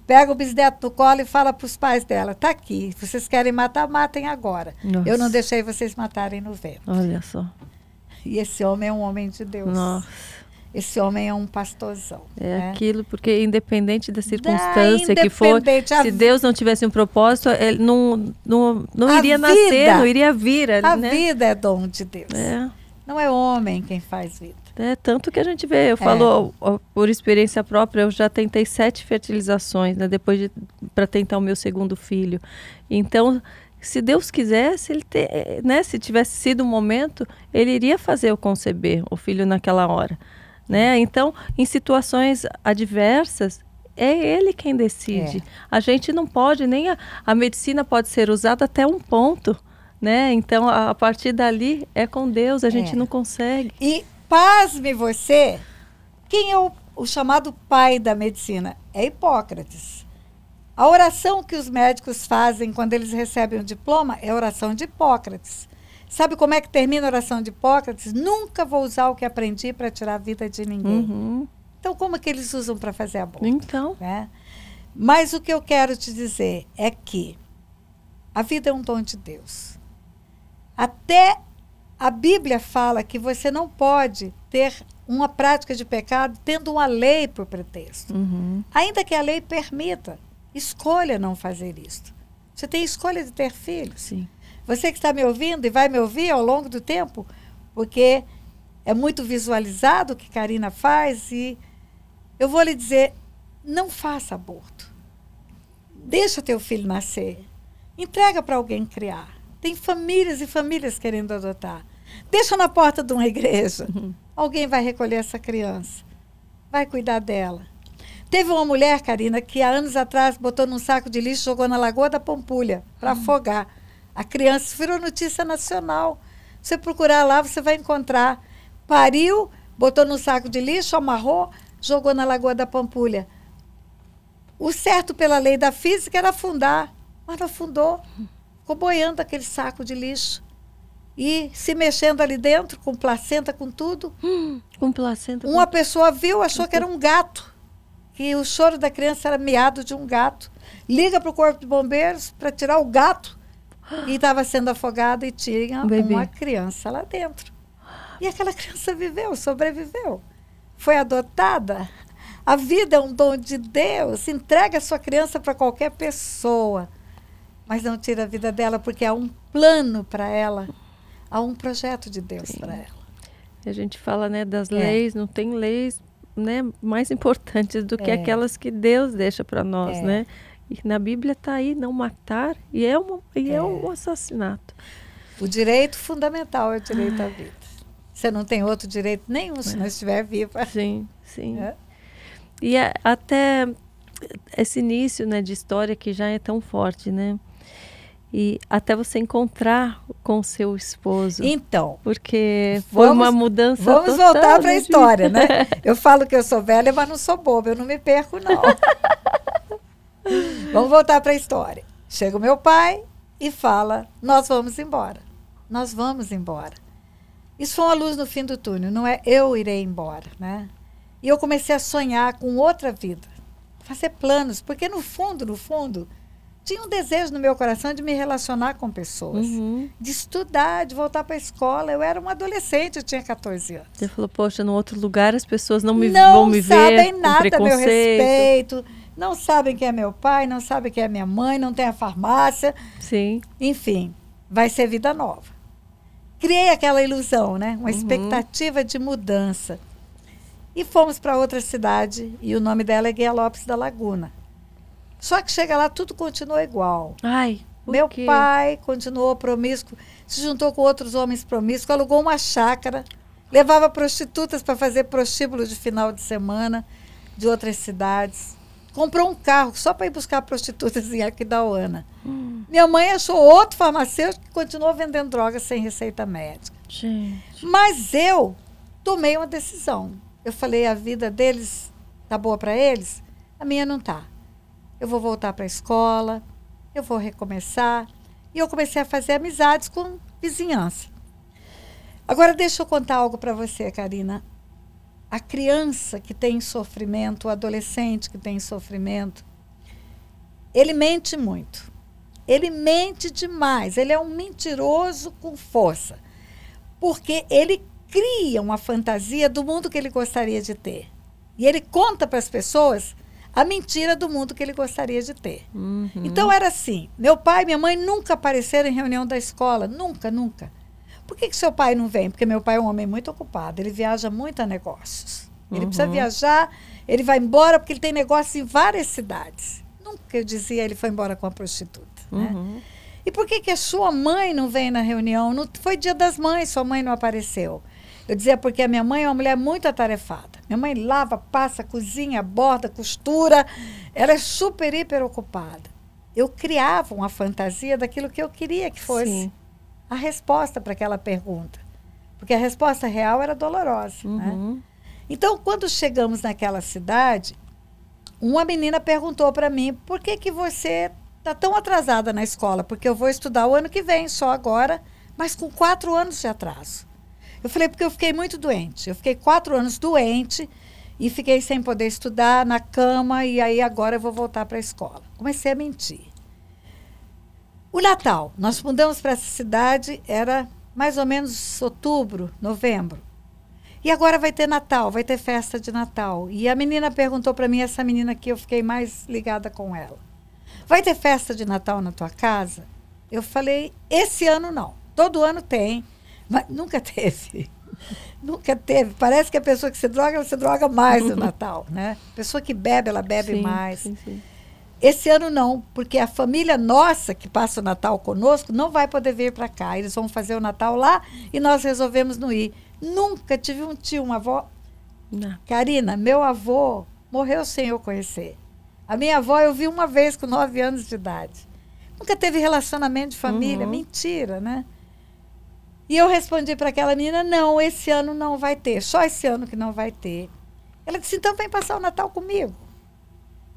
Pega o bisneto no colo e fala para os pais dela: tá aqui, vocês querem matar, matem agora. Nossa. Eu não deixei vocês matarem no vento. Olha só. E esse homem é um homem de Deus. Nossa esse homem é um pastorzão. É né? aquilo, porque independente da circunstância da, independente, que for, se Deus não tivesse um propósito, ele é, não, não, não iria vida, nascer, não iria vir. A né? vida é dom de Deus. É. Não é homem quem faz vida. É, tanto que a gente vê, eu é. falo por experiência própria, eu já tentei sete fertilizações, né, depois de, para tentar o meu segundo filho. Então, se Deus quisesse, ele te, né, se tivesse sido o um momento, ele iria fazer eu conceber o filho naquela hora. Né? Então, em situações adversas, é ele quem decide. É. A gente não pode, nem a, a, medicina pode ser usada até um ponto. Né? Então, a, a partir dali é com Deus, a é. gente é. não consegue. E pasme você, quem é o, o chamado pai da medicina? É Hipócrates. A oração que os médicos fazem quando eles recebem o um diploma é a oração de Hipócrates. Sabe como é que termina a oração de Hipócrates? Nunca vou usar o que aprendi para tirar a vida de ninguém. Uhum. Então, como é que eles usam para fazer a aborto? Então. Né? Mas o que eu quero te dizer é que a vida é um dom de Deus. Até a Bíblia fala que você não pode ter uma prática de pecado tendo uma lei por pretexto. Uhum. Ainda que a lei permita, escolha não fazer isso. Você tem escolha de ter filhos. Sim. Você que está me ouvindo e vai me ouvir ao longo do tempo, porque é muito visualizado o que Karina faz e eu vou lhe dizer, não faça aborto. Deixa teu filho nascer. Entrega para alguém criar. Tem famílias e famílias querendo adotar. Deixa na porta de uma igreja. Uhum. Alguém vai recolher essa criança. Vai cuidar dela. Teve uma mulher, Karina, que há anos atrás botou num saco de lixo, jogou na Lagoa da Pampulha para uhum. afogar. A criança virou notícia nacional. Você procurar lá, você vai encontrar. Pariu, botou no saco de lixo, amarrou, jogou na Lagoa da Pampulha. O certo pela lei da física era afundar, mas não afundou. Ficou boiando aquele saco de lixo. E se mexendo ali dentro, com placenta, com tudo. Hum, com placenta. Uma com... pessoa viu, achou que era um gato. Que o choro da criança era miado de um gato. Liga para o corpo de bombeiros para tirar o gato e estava sendo afogada e tinha um uma criança lá dentro. E aquela criança viveu, sobreviveu. Foi adotada. A vida é um dom de Deus. Entrega a sua criança para qualquer pessoa. Mas não tira a vida dela, porque há um plano para ela. Há um projeto de Deus para ela. A gente fala né, das é. leis, não tem leis né, mais importantes do que é. aquelas que Deus deixa para nós, é. né? E na Bíblia está aí não matar e é, uma, e é. é um assassinato. O direito fundamental é o direito à vida. Ah. Você não tem outro direito nenhum se é. não estiver viva. Sim, sim. É. E a, é, até esse início né, de história que já é tão forte, né? E até você encontrar com seu esposo. Então. Porque foi vamos, uma mudança. Vamos total, voltar para a história, né? Eu falo que eu sou velha, mas não sou boba, eu não me perco, não. Vamos voltar para a história. Chega o meu pai e fala: Nós vamos embora. Nós vamos embora. Isso foi uma luz no fim do túnel, não é eu irei embora, né? E eu comecei a sonhar com outra vida, fazer planos, porque no fundo, no fundo, tinha um desejo no meu coração de me relacionar com pessoas, uhum. de estudar, de voltar para a escola. Eu era uma adolescente, eu tinha 14 anos. Você falou, poxa, no outro lugar as pessoas não me não vão me ver. Não sabem nada a meu respeito não sabem quem é meu pai, não sabem quem é minha mãe, não tem a farmácia. Sim. Enfim, vai ser vida nova. Criei aquela ilusão, né? Uma uhum. expectativa de mudança. E fomos para outra cidade e o nome dela é Guia Lopes da Laguna. Só que chega lá, tudo continua igual. Ai, meu quê? pai continuou promíscuo, se juntou com outros homens promíscuos, alugou uma chácara, levava prostitutas para fazer prostíbulo de final de semana de outras cidades comprou um carro só para ir buscar a em aqui Hum. Minha mãe achou outro farmacêutico que continuou vendendo drogas sem receita médica. Gente. Mas eu tomei uma decisão. Eu falei, a vida deles tá boa para eles? A minha não tá. Eu vou voltar para a escola, eu vou recomeçar. E eu comecei a fazer amizades com vizinhança. Agora deixa eu contar algo para você, Karina a criança que tem sofrimento, o adolescente que tem sofrimento, ele mente muito. Ele mente demais. Ele é um mentiroso com força. Porque ele cria uma fantasia do mundo que ele gostaria de ter. E ele conta para as pessoas a mentira do mundo que ele gostaria de ter. Uhum. Então era assim: meu pai e minha mãe nunca apareceram em reunião da escola. Nunca, nunca. Por que, que seu pai não vem? Porque meu pai é um homem muito ocupado, ele viaja muito a negócios. Ele uhum. precisa viajar, ele vai embora porque ele tem negócios em várias cidades. Nunca eu dizia ele foi embora com a prostituta. Né? Uhum. Né? E por que, que a sua mãe não vem na reunião? Não, foi dia das mães, sua mãe não apareceu. Eu dizia porque a minha mãe é uma mulher muito atarefada. Minha mãe lava, passa, cozinha, borda, costura. Ela é super, hiper ocupada. Eu criava uma fantasia daquilo que eu queria que fosse. Sim a resposta para aquela pergunta. Porque a resposta real era dolorosa. Né? Uhum. Né? Então, quando chegamos naquela cidade, uma menina perguntou para mim: por que, que você está tão atrasada na escola? Porque eu vou estudar o ano que vem, só agora, mas com quatro anos de atraso. Eu falei: porque eu fiquei muito doente. Eu fiquei quatro anos doente e fiquei sem poder estudar, na cama, e aí agora eu vou voltar para a escola. Comecei a mentir. O Natal, nós mudamos para essa cidade, era mais ou menos outubro, novembro. E agora vai ter Natal, vai ter festa de Natal. E a menina perguntou para mim, essa menina aqui, eu fiquei mais ligada com ela. Vai ter festa de Natal na tua casa? Eu falei, esse ano não. Todo ano tem, mas nunca teve. nunca teve. Parece que a pessoa que se droga, ela se droga mais no Natal, né? A pessoa que bebe, ela bebe sim, mais. Sim, sim. Esse ano não, porque a família nossa que passa o Natal conosco não vai poder vir para cá. Eles vão fazer o Natal lá e nós resolvemos não ir. Nunca tive um tio, uma avó. Não. Karina, meu avô morreu sem eu conhecer. A minha avó eu vi uma vez com nove anos de idade. Nunca teve relacionamento de família. Uhum. Mentira, né? E eu respondi para aquela menina: não, esse ano não vai ter. Só esse ano que não vai ter. Ela disse: então vem passar o Natal comigo.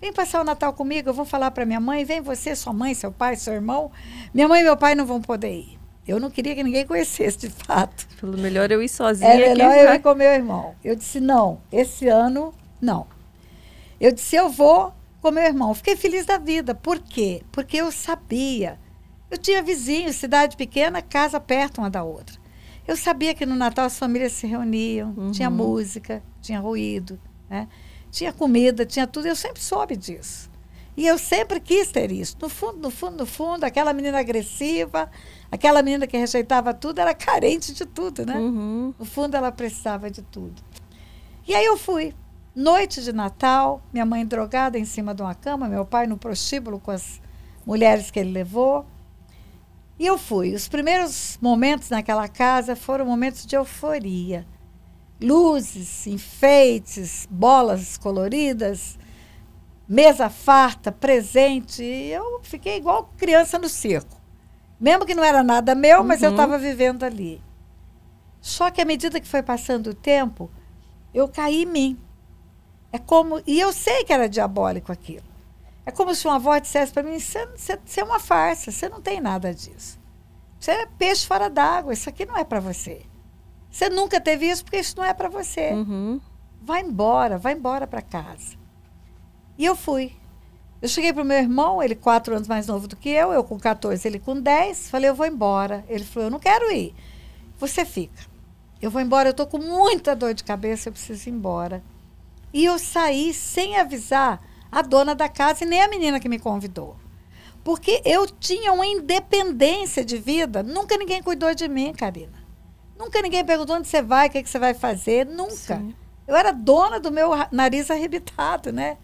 Vem passar o Natal comigo, eu vou falar para minha mãe, vem você, sua mãe, seu pai, seu irmão. Minha mãe e meu pai não vão poder ir. Eu não queria que ninguém conhecesse, de fato. Pelo melhor eu ir sozinha. É melhor né? eu ir com meu irmão. Eu disse, não, esse ano, não. Eu disse, eu vou com meu irmão. Fiquei feliz da vida. Por quê? Porque eu sabia. Eu tinha vizinhos, cidade pequena, casa perto uma da outra. Eu sabia que no Natal as famílias se reuniam, uhum. tinha música, tinha ruído, né? tinha comida, tinha tudo, eu sempre soube disso. E eu sempre quis ter isso. No fundo, no fundo, no fundo, aquela menina agressiva, aquela menina que rejeitava tudo, era carente de tudo, né? Uhum. No fundo, ela precisava de tudo. E aí eu fui. Noite de Natal, minha mãe drogada em cima de uma cama, meu pai no prostíbulo com as mulheres que ele levou. E eu fui. Os primeiros momentos naquela casa foram momentos de euforia luzes, enfeites, bolas coloridas, mesa farta, presente. E eu fiquei igual criança no circo. Mesmo que não era nada meu, uhum. mas eu estava uhum. vivendo ali. Só que à medida que foi passando o tempo, eu caí em mim. É como, e eu sei que era diabólico aquilo. É como se uma avó dissesse para mim: você é uma farsa, você não tem nada disso. Você é peixe fora d'água, isso aqui não é para você. Você nunca teve isso porque isso não é para você. Uhum. Vai embora, vai embora para casa. E eu fui. Eu cheguei pro meu irmão, ele quatro anos mais novo do que eu, eu com 14, ele com 10. Falei, eu vou embora. Ele falou, eu não quero ir. Você fica. Eu vou embora, eu tô com muita dor de cabeça, eu preciso ir embora. E eu saí sem avisar a dona da casa e nem a menina que me convidou. Porque eu tinha uma independência de vida, nunca ninguém cuidou de mim, Karina. Nunca ninguém perguntou onde você vai, o que, é que você vai fazer. Nunca. Sim. Eu era dona do meu nariz arrebitado, né?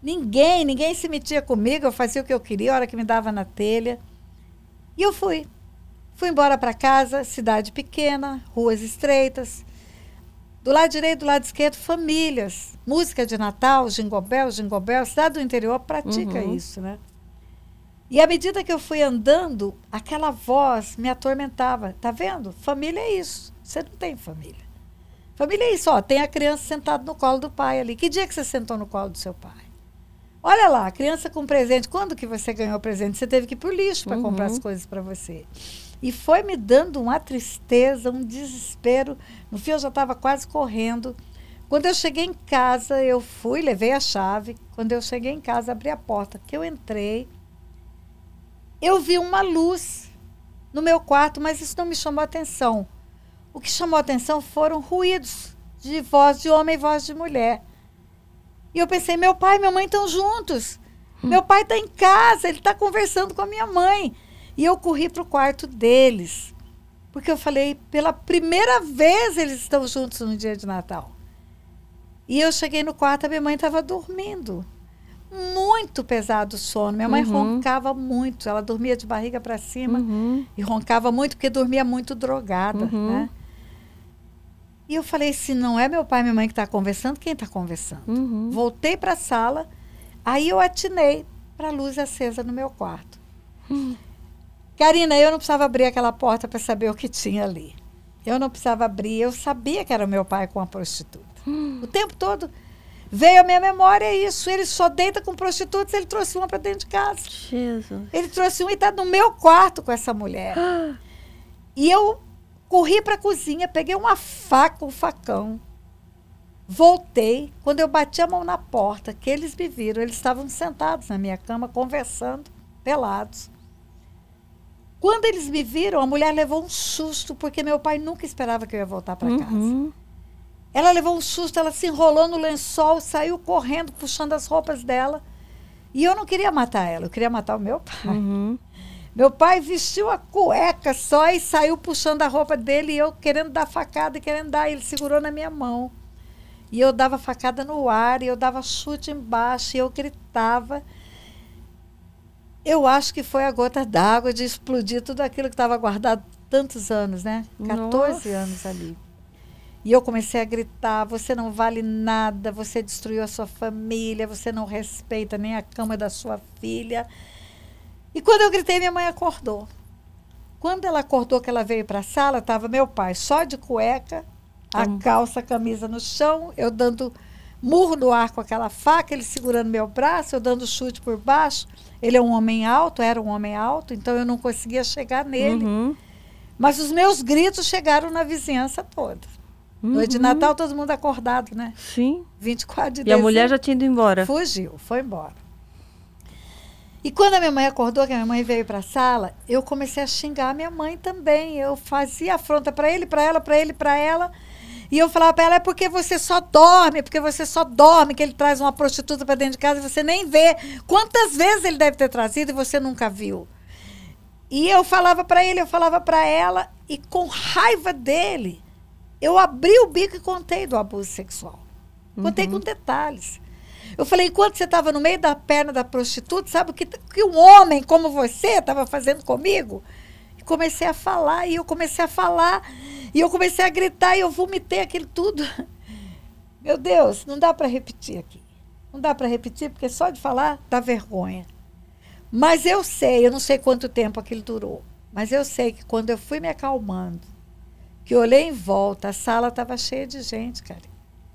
Ninguém, ninguém se metia comigo. Eu fazia o que eu queria, a hora que me dava na telha. E eu fui. Fui embora para casa, cidade pequena, ruas estreitas. Do lado direito, do lado esquerdo, famílias. Música de Natal, Jingobel, Jingobel. Cidade do interior pratica uhum. isso, né? E à medida que eu fui andando, aquela voz me atormentava. Tá vendo? Família é isso. Você não tem família. Família é isso, ó. Tem a criança sentada no colo do pai ali. Que dia que você sentou no colo do seu pai? Olha lá, a criança com presente. Quando que você ganhou o presente? Você teve que ir pro lixo para uhum. comprar as coisas para você. E foi me dando uma tristeza, um desespero. No fim, eu já estava quase correndo. Quando eu cheguei em casa, eu fui, levei a chave. Quando eu cheguei em casa, abri a porta, que eu entrei eu vi uma luz no meu quarto, mas isso não me chamou atenção. O que chamou atenção foram ruídos de voz de homem e voz de mulher. E eu pensei, meu pai e minha mãe estão juntos. Hum. Meu pai está em casa, ele está conversando com a minha mãe. E eu corri para o quarto deles. Porque eu falei, pela primeira vez eles estão juntos no dia de Natal. E eu cheguei no quarto, a minha mãe estava dormindo muito pesado o sono. Minha mãe uhum. roncava muito, ela dormia de barriga para cima uhum. e roncava muito porque dormia muito drogada, uhum. né? E eu falei: se não é meu pai e minha mãe que está conversando, quem está conversando? Uhum. Voltei para a sala, aí eu atinei para a luz acesa no meu quarto. Karina, eu não precisava abrir aquela porta para saber o que tinha ali. Eu não precisava abrir, eu sabia que era meu pai com a prostituta. O tempo todo Veio à minha memória isso. Ele só deita com prostitutas, ele trouxe uma para dentro de casa. Jesus. Ele trouxe uma e está no meu quarto com essa mulher. Ah. E eu corri para a cozinha, peguei uma faca, um facão. Voltei. Quando eu bati a mão na porta, que eles me viram, eles estavam sentados na minha cama, conversando, pelados. Quando eles me viram, a mulher levou um susto, porque meu pai nunca esperava que eu ia voltar para uhum. casa. Ela levou um susto, ela se enrolou no lençol, saiu correndo, puxando as roupas dela. E eu não queria matar ela, eu queria matar o meu pai. Uhum. Meu pai vestiu a cueca só e saiu puxando a roupa dele e eu querendo dar facada, querendo dar. Ele segurou na minha mão. E eu dava facada no ar, e eu dava chute embaixo, e eu gritava. Eu acho que foi a gota d'água de explodir tudo aquilo que estava guardado tantos anos, né? 14 Nossa. anos ali. E eu comecei a gritar: você não vale nada, você destruiu a sua família, você não respeita nem a cama da sua filha. E quando eu gritei, minha mãe acordou. Quando ela acordou, que ela veio para a sala, estava meu pai só de cueca, a hum. calça, a camisa no chão, eu dando murro no ar com aquela faca, ele segurando meu braço, eu dando chute por baixo. Ele é um homem alto, era um homem alto, então eu não conseguia chegar nele. Uhum. Mas os meus gritos chegaram na vizinhança toda. Uhum. Noite de Natal, todo mundo acordado, né? Sim. 24 de E dezembro. a mulher já tinha ido embora. Fugiu, foi embora. E quando a minha mãe acordou, que a minha mãe veio para a sala, eu comecei a xingar a minha mãe também. Eu fazia afronta para ele, para ela, para ele, para ela. E eu falava para ela: é porque você só dorme, é porque você só dorme, que ele traz uma prostituta para dentro de casa e você nem vê. Quantas vezes ele deve ter trazido e você nunca viu? E eu falava para ele, eu falava para ela, e com raiva dele, eu abri o bico e contei do abuso sexual. Contei uhum. com detalhes. Eu falei, enquanto você estava no meio da perna da prostituta, sabe o que, que um homem como você estava fazendo comigo? E comecei a falar, e eu comecei a falar, e eu comecei a gritar, e eu vomitei aquilo tudo. Meu Deus, não dá para repetir aqui. Não dá para repetir, porque só de falar dá vergonha. Mas eu sei, eu não sei quanto tempo aquilo durou, mas eu sei que quando eu fui me acalmando, que eu olhei em volta, a sala estava cheia de gente, cara.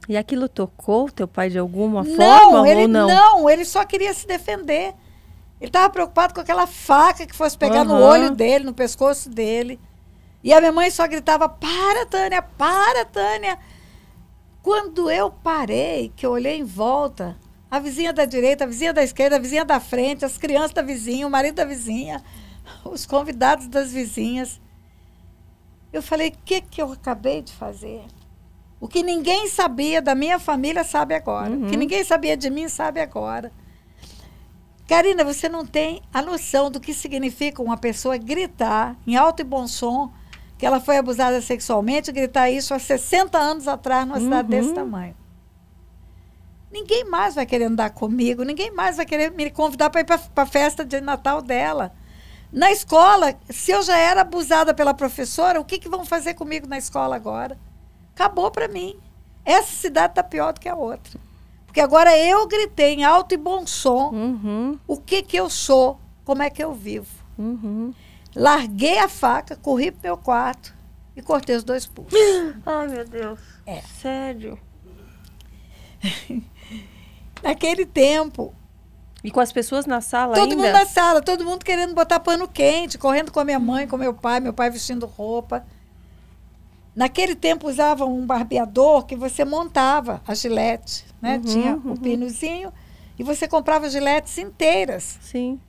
E aquilo tocou teu pai de alguma não, forma ele, ou não? Não, ele só queria se defender. Ele estava preocupado com aquela faca que fosse pegar uhum. no olho dele, no pescoço dele. E a minha mãe só gritava: Para, Tânia, para, Tânia. Quando eu parei, que eu olhei em volta, a vizinha da direita, a vizinha da esquerda, a vizinha da frente, as crianças da vizinha, o marido da vizinha, os convidados das vizinhas. Eu falei: o que, que eu acabei de fazer? O que ninguém sabia da minha família sabe agora. Uhum. O que uhum. ninguém sabia de mim sabe agora. Karina, você não tem a noção do que significa uma pessoa gritar em alto e bom som que ela foi abusada sexualmente, gritar isso há 60 anos atrás numa uhum. cidade desse tamanho. Ninguém mais vai querer andar comigo, ninguém mais vai querer me convidar para ir para a festa de Natal dela. Na escola, se eu já era abusada pela professora, o que, que vão fazer comigo na escola agora? Acabou para mim. Essa cidade tá pior do que a outra. Porque agora eu gritei em alto e bom som uhum. o que, que eu sou, como é que eu vivo. Uhum. Larguei a faca, corri pro meu quarto e cortei os dois pulsos. Ai, meu Deus. É. Sério. Naquele tempo, e com as pessoas na sala todo ainda? Todo mundo na sala, todo mundo querendo botar pano quente, correndo com a minha mãe, com meu pai, meu pai vestindo roupa. Naquele tempo usavam um barbeador que você montava a gilete, né? Uhum, Tinha uhum. o pinozinho e você comprava giletes inteiras. Sim.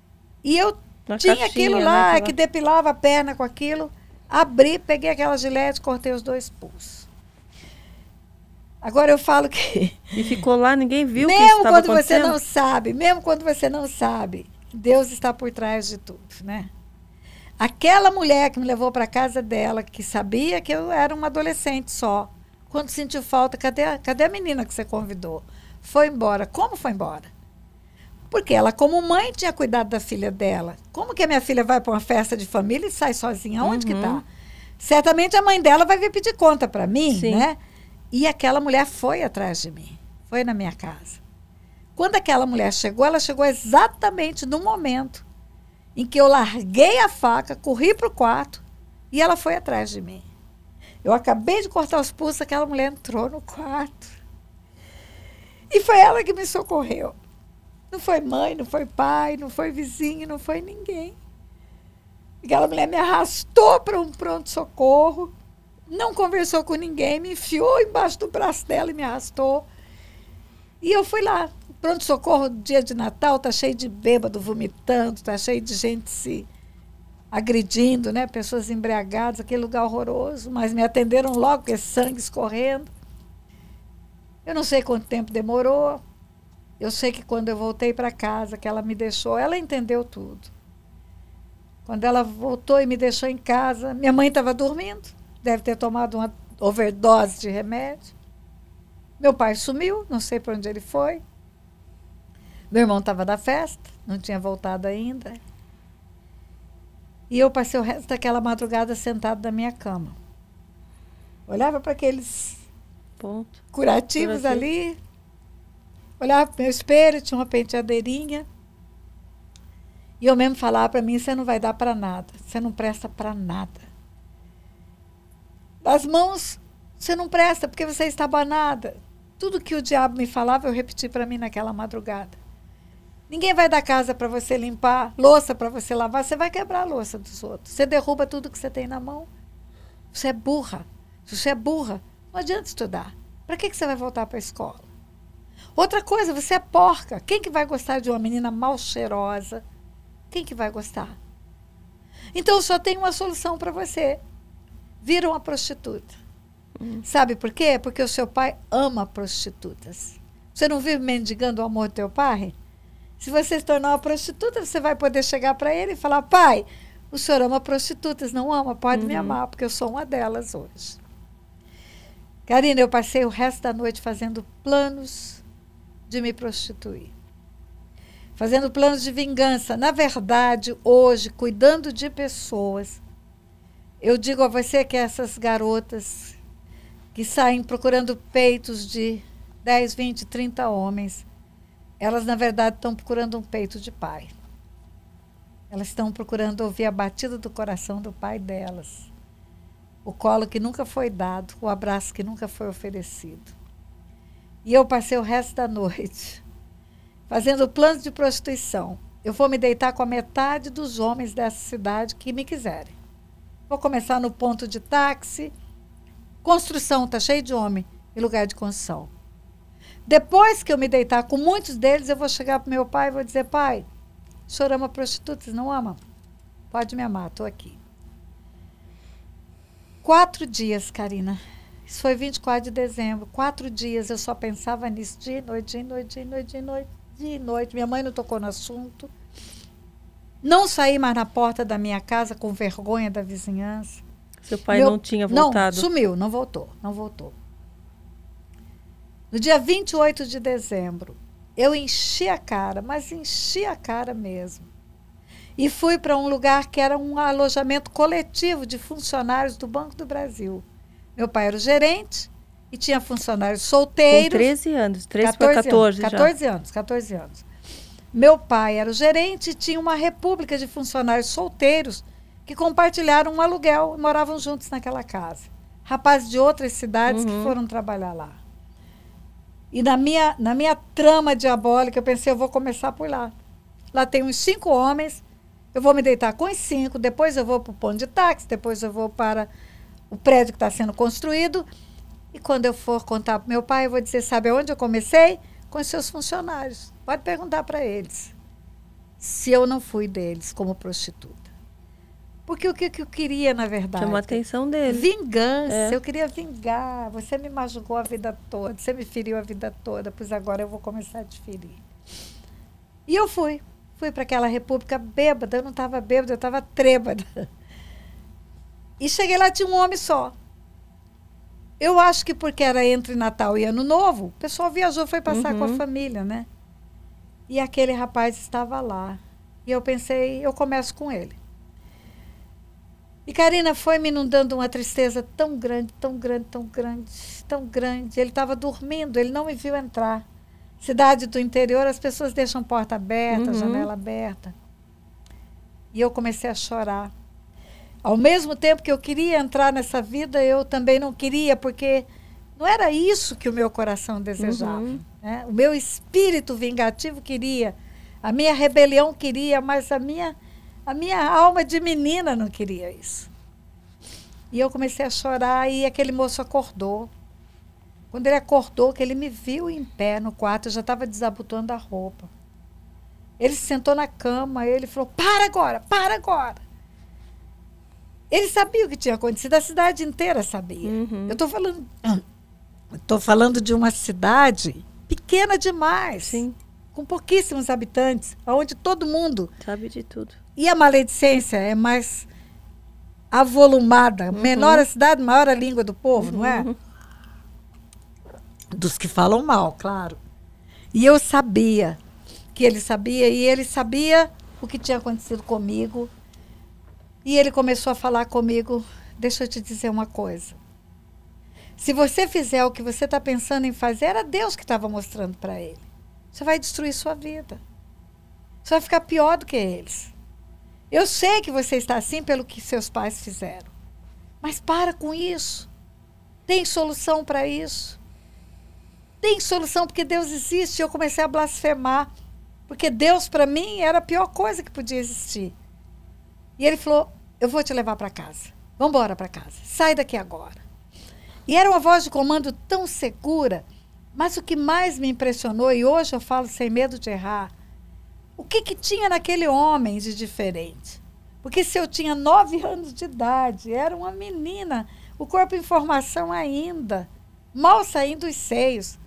E eu na tinha caixinha, aquilo né, lá, né? que depilava a perna com aquilo. Abri, peguei aquela gilete, cortei os dois pulsos. Agora eu falo que. E ficou lá, ninguém viu Mesmo quando você não sabe, mesmo quando você não sabe, Deus está por trás de tudo, né? Aquela mulher que me levou para casa dela, que sabia que eu era uma adolescente só, quando sentiu falta, cadê a, cadê a menina que você convidou? Foi embora. Como foi embora? Porque ela, como mãe, tinha cuidado da filha dela. Como que a minha filha vai para uma festa de família e sai sozinha? Onde uhum. que está? Certamente a mãe dela vai vir pedir conta para mim, Sim. né? E aquela mulher foi atrás de mim, foi na minha casa. Quando aquela mulher chegou, ela chegou exatamente no momento em que eu larguei a faca, corri para o quarto e ela foi atrás de mim. Eu acabei de cortar os pulsos, aquela mulher entrou no quarto. E foi ela que me socorreu. Não foi mãe, não foi pai, não foi vizinho, não foi ninguém. Aquela mulher me arrastou para um pronto-socorro não conversou com ninguém, me enfiou embaixo do braço dela e me arrastou. E eu fui lá. Pronto-socorro, dia de Natal, tá cheio de bêbado vomitando, tá cheio de gente se agredindo, né? Pessoas embriagadas, aquele lugar horroroso. Mas me atenderam logo, esse sangue escorrendo. Eu não sei quanto tempo demorou. Eu sei que quando eu voltei para casa, que ela me deixou, ela entendeu tudo. Quando ela voltou e me deixou em casa, minha mãe estava dormindo deve ter tomado uma overdose de remédio. Meu pai sumiu, não sei para onde ele foi. Meu irmão estava da festa, não tinha voltado ainda. E eu passei o resto daquela madrugada sentado na minha cama. Olhava para aqueles Ponto. curativos ali, olhava para o meu espelho, tinha uma penteadeirinha. E eu mesmo falava para mim: você não vai dar para nada, você não presta para nada. As mãos, você não presta porque você está banada. Tudo que o diabo me falava, eu repeti para mim naquela madrugada. Ninguém vai dar casa para você limpar, louça para você lavar, você vai quebrar a louça dos outros. Você derruba tudo que você tem na mão. Você é burra. Se você é burra, não adianta estudar. Para que, que você vai voltar para a escola? Outra coisa, você é porca. Quem que vai gostar de uma menina mal cheirosa? Quem que vai gostar? Então só tem uma solução para você vira uma prostituta. Sabe por quê? Porque o seu pai ama prostitutas. Você não vive mendigando o amor do teu pai? Se você se tornar uma prostituta, você vai poder chegar para ele e falar: pai, o senhor ama prostitutas, não ama, pode uhum. me amar, porque eu sou uma delas hoje. Karina, eu passei o resto da noite fazendo planos de me prostituir. Fazendo planos de vingança. Na verdade, hoje, cuidando de pessoas eu digo a você que essas garotas que saem procurando peitos de 10, 20, 30 homens, elas na verdade estão procurando um peito de pai. Elas estão procurando ouvir a batida do coração do pai delas. O colo que nunca foi dado, o abraço que nunca foi oferecido. E eu passei o resto da noite fazendo planos de prostituição. Eu vou me deitar com a metade dos homens dessa cidade que me quiserem vou começar no ponto de táxi. Construção, tá cheio de homem e lugar de construção. Depois que eu me deitar com muitos deles, eu vou chegar para meu pai e vou dizer: pai, chorama prostitutas, não ama? Pode me amar, estou aqui. Quatro dias, Karina. Isso foi 24 de dezembro. Quatro dias eu só pensava nisso, noite, dia e noite, dia e noite, dia e noite, dia e noite. Minha mãe não tocou no assunto. Não saí mais na porta da minha casa com vergonha da vizinhança. Seu pai Meu, não tinha voltado? Não, sumiu, não voltou, não voltou. No dia 28 de dezembro, eu enchi a cara, mas enchi a cara mesmo. E fui para um lugar que era um alojamento coletivo de funcionários do Banco do Brasil. Meu pai era o gerente e tinha funcionários solteiros. Com 13 anos, 13 14 para 14 anos. 14 já. anos, 14 anos. Meu pai era o gerente e tinha uma república de funcionários solteiros que compartilharam um aluguel e moravam juntos naquela casa. Rapazes de outras cidades uhum. que foram trabalhar lá. E na minha, na minha trama diabólica, eu pensei, eu vou começar por lá. Lá tem uns cinco homens, eu vou me deitar com os cinco, depois eu vou para o ponto de táxi, depois eu vou para o prédio que está sendo construído. E quando eu for contar para meu pai, eu vou dizer, sabe onde eu comecei? Com os seus funcionários. Pode perguntar para eles se eu não fui deles como prostituta. Porque o que, que eu queria, na verdade? Chamar a atenção deles. Vingança. É. Eu queria vingar. Você me machucou a vida toda, você me feriu a vida toda, pois agora eu vou começar a te ferir. E eu fui. Fui para aquela república bêbada. Eu não estava bêbada, eu estava trêbada. E cheguei lá, tinha um homem só. Eu acho que porque era entre Natal e Ano Novo, o pessoal viajou, foi passar uhum. com a uhum. família, né? E aquele rapaz estava lá. E eu pensei, eu começo com ele. E Karina foi me inundando uma tristeza tão grande, tão grande, tão grande, tão grande. Ele estava dormindo, ele não me viu entrar. Cidade do interior, as pessoas deixam porta aberta, uhum. janela aberta. E eu comecei a chorar. Ao mesmo tempo que eu queria entrar nessa vida, eu também não queria, porque não era isso que o meu coração desejava. Uhum. Né? O meu espírito vingativo queria, a minha rebelião queria, mas a minha, a minha alma de menina não queria isso. E eu comecei a chorar e aquele moço acordou. Quando ele acordou, que ele me viu em pé no quarto, eu já estava desabotoando a roupa. Ele se sentou na cama, ele falou: "Para agora, para agora". Ele sabia o que tinha acontecido, a cidade inteira sabia. Uhum. Eu estou falando, estou falando de uma cidade pequena demais. Sim. Com pouquíssimos habitantes, onde todo mundo. Sabe de tudo. E a maledicência é mais avolumada. Uhum. Menor a cidade, maior a língua do povo, uhum. não é? Uhum. Dos que falam mal, claro. E eu sabia que ele sabia, e ele sabia o que tinha acontecido comigo. E ele começou a falar comigo: deixa eu te dizer uma coisa. Se você fizer o que você está pensando em fazer, era Deus que estava mostrando para ele. Você vai destruir sua vida. Você vai ficar pior do que eles. Eu sei que você está assim pelo que seus pais fizeram. Mas para com isso. Tem solução para isso. Tem solução porque Deus existe. Eu comecei a blasfemar. Porque Deus, para mim, era a pior coisa que podia existir. E ele falou: Eu vou te levar para casa. Vamos embora para casa. Sai daqui agora. E era uma voz de comando tão segura. Mas o que mais me impressionou, e hoje eu falo sem medo de errar, o que, que tinha naquele homem de diferente? Porque se eu tinha nove anos de idade, era uma menina, o corpo em formação ainda, mal saindo os seios.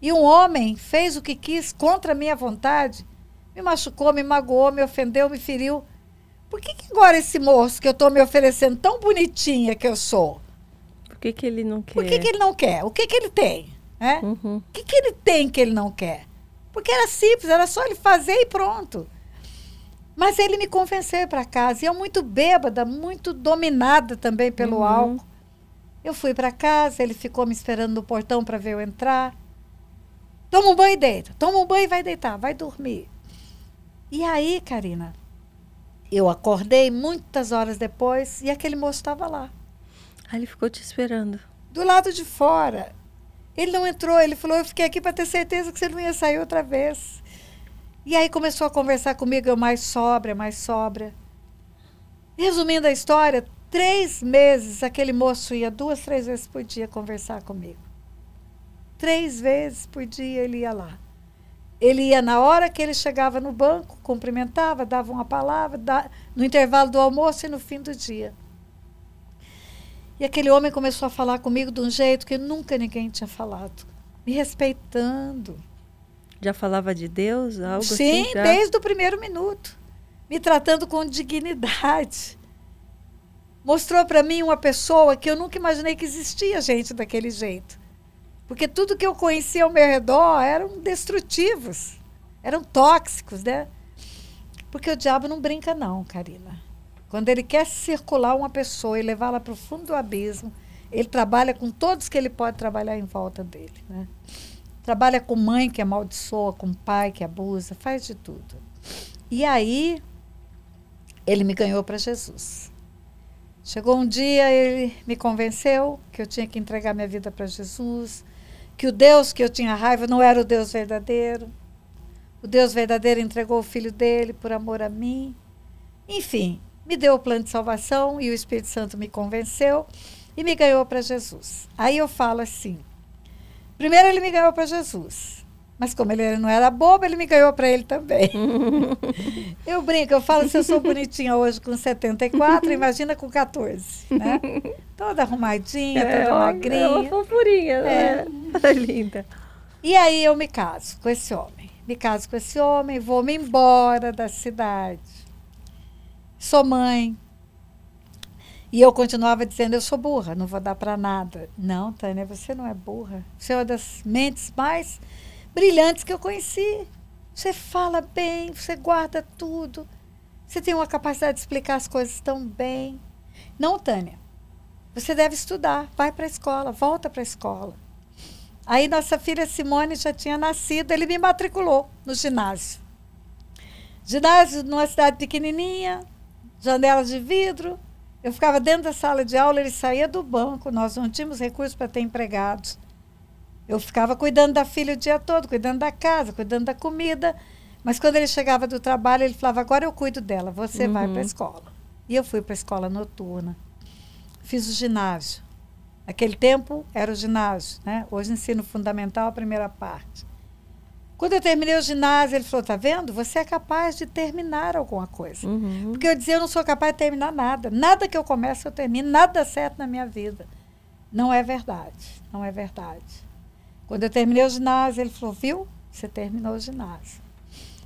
E um homem fez o que quis contra a minha vontade, me machucou, me magoou, me ofendeu, me feriu. Por que, que agora esse moço que eu estou me oferecendo, tão bonitinha que eu sou, que, que ele não quer? Por que, que ele não quer? O que, que ele tem? É? Uhum. O que, que ele tem que ele não quer? Porque era simples, era só ele fazer e pronto. Mas ele me convenceu para casa. E eu muito bêbada, muito dominada também pelo uhum. álcool. Eu fui para casa, ele ficou me esperando no portão para ver eu entrar. Toma um banho e deita. Toma um banho e vai deitar, vai dormir. E aí, Karina, eu acordei muitas horas depois e aquele moço estava lá. Aí ele ficou te esperando. Do lado de fora. Ele não entrou, ele falou: Eu fiquei aqui para ter certeza que você não ia sair outra vez. E aí começou a conversar comigo, eu mais sobra, mais sobra. Resumindo a história, três meses aquele moço ia duas, três vezes por dia conversar comigo. Três vezes por dia ele ia lá. Ele ia na hora que ele chegava no banco, cumprimentava, dava uma palavra, no intervalo do almoço e no fim do dia. E aquele homem começou a falar comigo de um jeito que nunca ninguém tinha falado, me respeitando. Já falava de Deus? Algo assim, Sim, assim, já... desde o primeiro minuto. Me tratando com dignidade. Mostrou para mim uma pessoa que eu nunca imaginei que existia gente daquele jeito. Porque tudo que eu conhecia ao meu redor eram destrutivos, eram tóxicos, né? Porque o diabo não brinca, não, Karina. Quando ele quer circular uma pessoa e levá-la para o fundo do abismo, ele trabalha com todos que ele pode trabalhar em volta dele. Né? Trabalha com mãe que amaldiçoa, com pai que abusa, faz de tudo. E aí, ele me ganhou para Jesus. Chegou um dia, ele me convenceu que eu tinha que entregar minha vida para Jesus, que o Deus que eu tinha raiva não era o Deus verdadeiro. O Deus verdadeiro entregou o filho dele por amor a mim. Enfim, me deu o plano de salvação e o Espírito Santo me convenceu e me ganhou para Jesus. Aí eu falo assim: primeiro ele me ganhou para Jesus, mas como ele não era bobo, ele me ganhou para ele também. eu brinco, eu falo se eu sou bonitinha hoje com 74, imagina com 14, né? Toda arrumadinha, é, toda é magrinha. É uma fofurinha, né? é. né? Tá linda. E aí eu me caso com esse homem. Me caso com esse homem, vou me embora da cidade sou mãe. E eu continuava dizendo, eu sou burra, não vou dar para nada. Não, Tânia, você não é burra. Você é uma das mentes mais brilhantes que eu conheci. Você fala bem, você guarda tudo. Você tem uma capacidade de explicar as coisas tão bem. Não, Tânia. Você deve estudar, vai para a escola, volta para a escola. Aí nossa filha Simone já tinha nascido, ele me matriculou no ginásio. Ginásio numa cidade pequenininha, janela de vidro. Eu ficava dentro da sala de aula, ele saía do banco, nós não tínhamos recursos para ter empregados. Eu ficava cuidando da filha o dia todo, cuidando da casa, cuidando da comida. Mas quando ele chegava do trabalho, ele falava: Agora eu cuido dela, você uhum. vai para a escola. E eu fui para a escola noturna. Fiz o ginásio. Naquele tempo era o ginásio, né? Hoje ensino fundamental, a primeira parte. Quando eu terminei o ginásio, ele falou: tá vendo? Você é capaz de terminar alguma coisa. Uhum. Porque eu dizia: eu não sou capaz de terminar nada. Nada que eu começo, eu termino. Nada certo na minha vida. Não é verdade. Não é verdade. Quando eu terminei o ginásio, ele falou: viu? Você terminou o ginásio.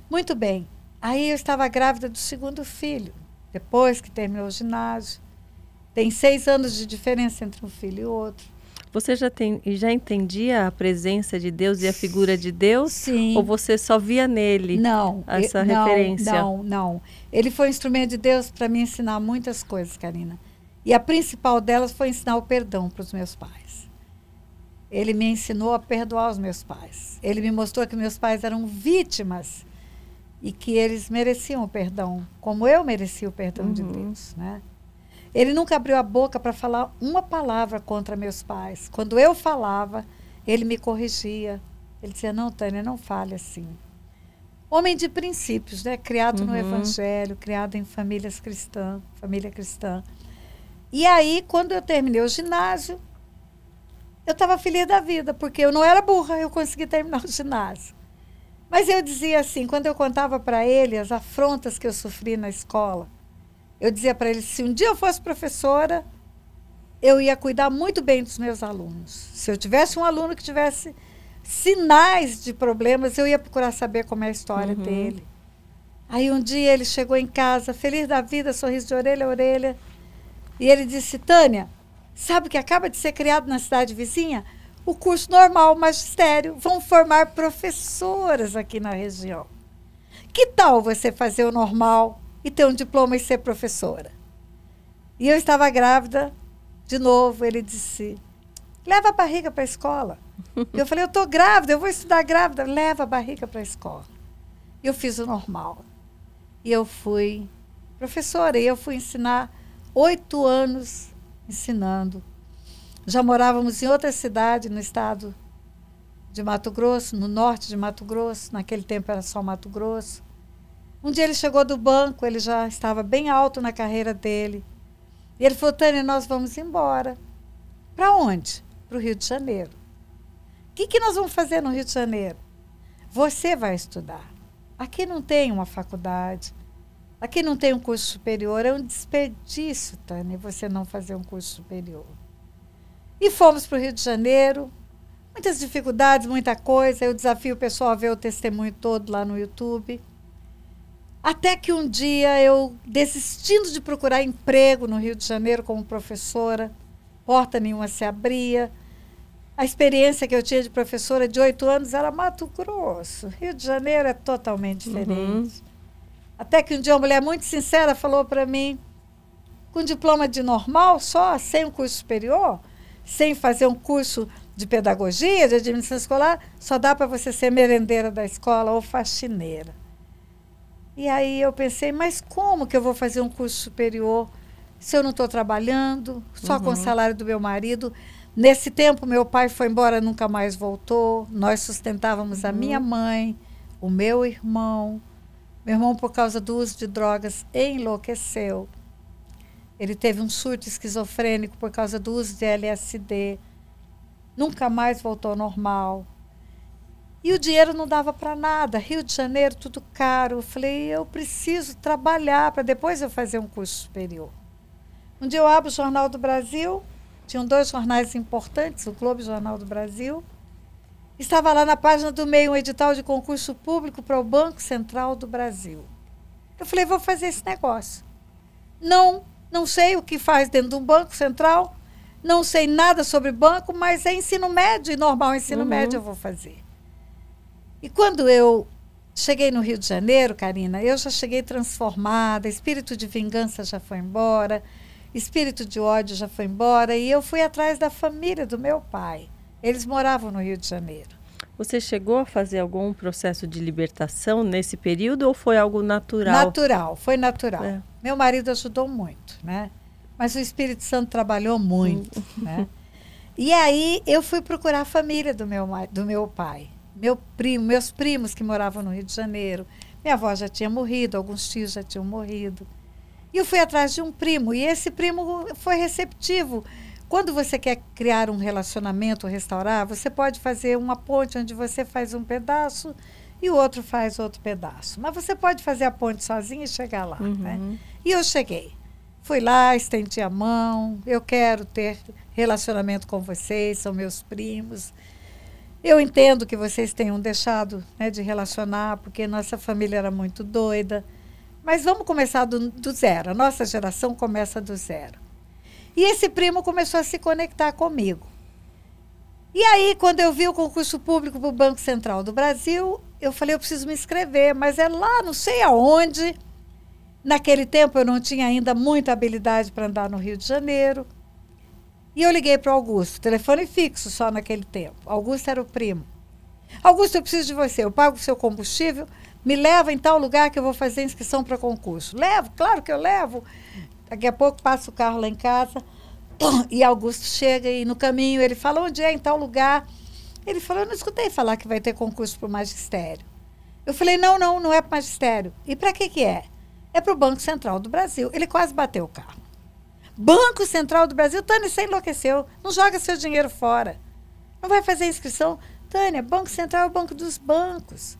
Muito bem. Aí eu estava grávida do segundo filho, depois que terminou o ginásio. Tem seis anos de diferença entre um filho e outro. Você já, tem, já entendia a presença de Deus e a figura de Deus? Sim. Ou você só via nele não, essa eu, não, referência? Não, não. Ele foi um instrumento de Deus para me ensinar muitas coisas, Karina. E a principal delas foi ensinar o perdão para os meus pais. Ele me ensinou a perdoar os meus pais. Ele me mostrou que meus pais eram vítimas e que eles mereciam o perdão, como eu merecia o perdão uhum. de Deus, né? Ele nunca abriu a boca para falar uma palavra contra meus pais. Quando eu falava, ele me corrigia. Ele dizia: Não, Tânia, não fale assim. Homem de princípios, né? Criado uhum. no Evangelho, criado em famílias cristãs, família cristã. E aí, quando eu terminei o ginásio, eu estava feliz da vida, porque eu não era burra, eu consegui terminar o ginásio. Mas eu dizia assim, quando eu contava para ele as afrontas que eu sofri na escola, eu dizia para ele: se um dia eu fosse professora, eu ia cuidar muito bem dos meus alunos. Se eu tivesse um aluno que tivesse sinais de problemas, eu ia procurar saber como é a história uhum. dele. Aí um dia ele chegou em casa, feliz da vida, sorriso de orelha a orelha, e ele disse: Tânia, sabe que acaba de ser criado na cidade vizinha? O curso normal, magistério, vão formar professoras aqui na região. Que tal você fazer o normal e ter um diploma e ser professora. E eu estava grávida, de novo, ele disse: leva a barriga para a escola. eu falei: eu estou grávida, eu vou estudar grávida, leva a barriga para a escola. e Eu fiz o normal. E eu fui professora, e eu fui ensinar oito anos ensinando. Já morávamos em outra cidade, no estado de Mato Grosso, no norte de Mato Grosso, naquele tempo era só Mato Grosso. Um dia ele chegou do banco, ele já estava bem alto na carreira dele. E ele falou: Tânia, nós vamos embora. Para onde? Para o Rio de Janeiro. O que, que nós vamos fazer no Rio de Janeiro? Você vai estudar. Aqui não tem uma faculdade, aqui não tem um curso superior. É um desperdício, Tânia, você não fazer um curso superior. E fomos para o Rio de Janeiro. Muitas dificuldades, muita coisa. Eu desafio o pessoal a ver o testemunho todo lá no YouTube. Até que um dia eu, desistindo de procurar emprego no Rio de Janeiro como professora, porta nenhuma se abria. A experiência que eu tinha de professora de oito anos era Mato Grosso. Rio de Janeiro é totalmente uhum. diferente. Uhum. Até que um dia uma mulher muito sincera falou para mim: com diploma de normal só, sem um curso superior, sem fazer um curso de pedagogia, de administração escolar, só dá para você ser merendeira da escola ou faxineira. E aí eu pensei, mas como que eu vou fazer um curso superior se eu não estou trabalhando, só uhum. com o uhum. salário do meu marido? Nesse tempo, meu pai foi embora, nunca mais voltou. Nós sustentávamos uhum. a minha uhum. mãe, o meu irmão. Meu irmão, por causa do uso de drogas, enlouqueceu. Ele teve um surto esquizofrênico por causa do uso de LSD. Nunca mais voltou ao normal. E o dinheiro não dava para nada. Rio de Janeiro, tudo caro. Eu falei, eu preciso trabalhar para depois eu fazer um curso superior. Um dia eu abro o Jornal do Brasil, tinham dois jornais importantes, o Globo e o Jornal do Brasil. Estava lá na página do meio um edital de concurso público para o Banco Central do Brasil. Eu falei, vou fazer esse negócio. Não, não sei o que faz dentro de um banco central, não sei nada sobre banco, mas é ensino médio e normal ensino uhum. médio eu vou fazer. E quando eu cheguei no Rio de Janeiro, Karina, eu já cheguei transformada, espírito de vingança já foi embora, espírito de ódio já foi embora, e eu fui atrás da família do meu pai. Eles moravam no Rio de Janeiro. Você chegou a fazer algum processo de libertação nesse período ou foi algo natural? Natural, foi natural. É. Meu marido ajudou muito, né? Mas o Espírito Santo trabalhou muito, hum. né? E aí eu fui procurar a família do meu, do meu pai meu primo, meus primos que moravam no Rio de Janeiro. Minha avó já tinha morrido, alguns tios já tinham morrido. E eu fui atrás de um primo, e esse primo foi receptivo. Quando você quer criar um relacionamento, restaurar, você pode fazer uma ponte onde você faz um pedaço e o outro faz outro pedaço. Mas você pode fazer a ponte sozinha e chegar lá. Uhum. Né? E eu cheguei. Fui lá, estendi a mão. Eu quero ter relacionamento com vocês, são meus primos. Eu entendo que vocês tenham deixado né, de relacionar, porque nossa família era muito doida. Mas vamos começar do, do zero. A nossa geração começa do zero. E esse primo começou a se conectar comigo. E aí, quando eu vi o concurso público para o Banco Central do Brasil, eu falei, eu preciso me inscrever, mas é lá, não sei aonde. Naquele tempo eu não tinha ainda muita habilidade para andar no Rio de Janeiro. E eu liguei para o Augusto, telefone fixo só naquele tempo. Augusto era o primo. Augusto, eu preciso de você, eu pago o seu combustível, me leva em tal lugar que eu vou fazer inscrição para concurso. Levo, claro que eu levo. Daqui a pouco passa o carro lá em casa e Augusto chega e no caminho ele fala onde é, em tal lugar. Ele falou, eu não escutei falar que vai ter concurso para o magistério. Eu falei, não, não, não é para magistério. E para que que é? É para o Banco Central do Brasil. Ele quase bateu o carro. Banco Central do Brasil, Tânia, você enlouqueceu. Não joga seu dinheiro fora. Não vai fazer inscrição. Tânia, Banco Central é o banco dos bancos.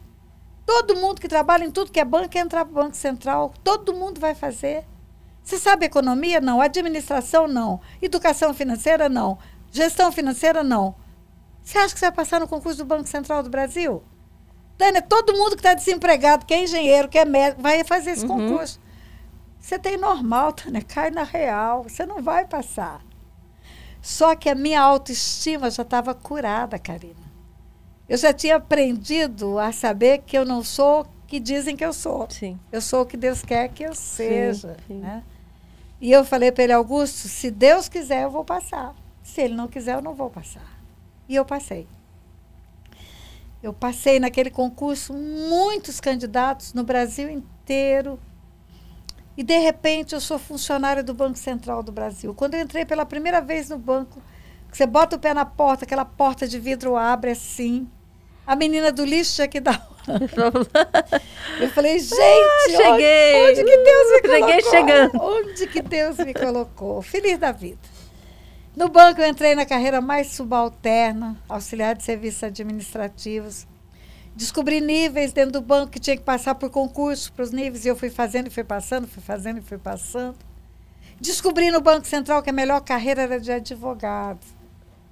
Todo mundo que trabalha em tudo que é banco quer entrar para o Banco Central. Todo mundo vai fazer. Você sabe economia? Não. Administração? Não. Educação financeira? Não. Gestão financeira? Não. Você acha que você vai passar no concurso do Banco Central do Brasil? Tânia, todo mundo que está desempregado, que é engenheiro, que é médico, vai fazer esse uhum. concurso. Você tem normal, né? cai na real, você não vai passar. Só que a minha autoestima já estava curada, Karina. Eu já tinha aprendido a saber que eu não sou o que dizem que eu sou. Sim. Eu sou o que Deus quer que eu seja. Sim, sim. Né? E eu falei para ele, Augusto, se Deus quiser, eu vou passar. Se ele não quiser, eu não vou passar. E eu passei. Eu passei naquele concurso, muitos candidatos no Brasil inteiro e de repente eu sou funcionária do Banco Central do Brasil. Quando eu entrei pela primeira vez no banco, você bota o pé na porta, aquela porta de vidro abre assim. A menina do lixo tinha é que dar. eu falei, gente, ah, cheguei. Onde, onde, que Deus me colocou? Cheguei chegando. Onde que Deus me colocou? Feliz da vida. No banco eu entrei na carreira mais subalterna, auxiliar de serviços administrativos descobri níveis dentro do banco que tinha que passar por concurso para os níveis, e eu fui fazendo, e fui passando, fui fazendo e fui passando. Descobri no Banco Central que a melhor carreira era de advogado.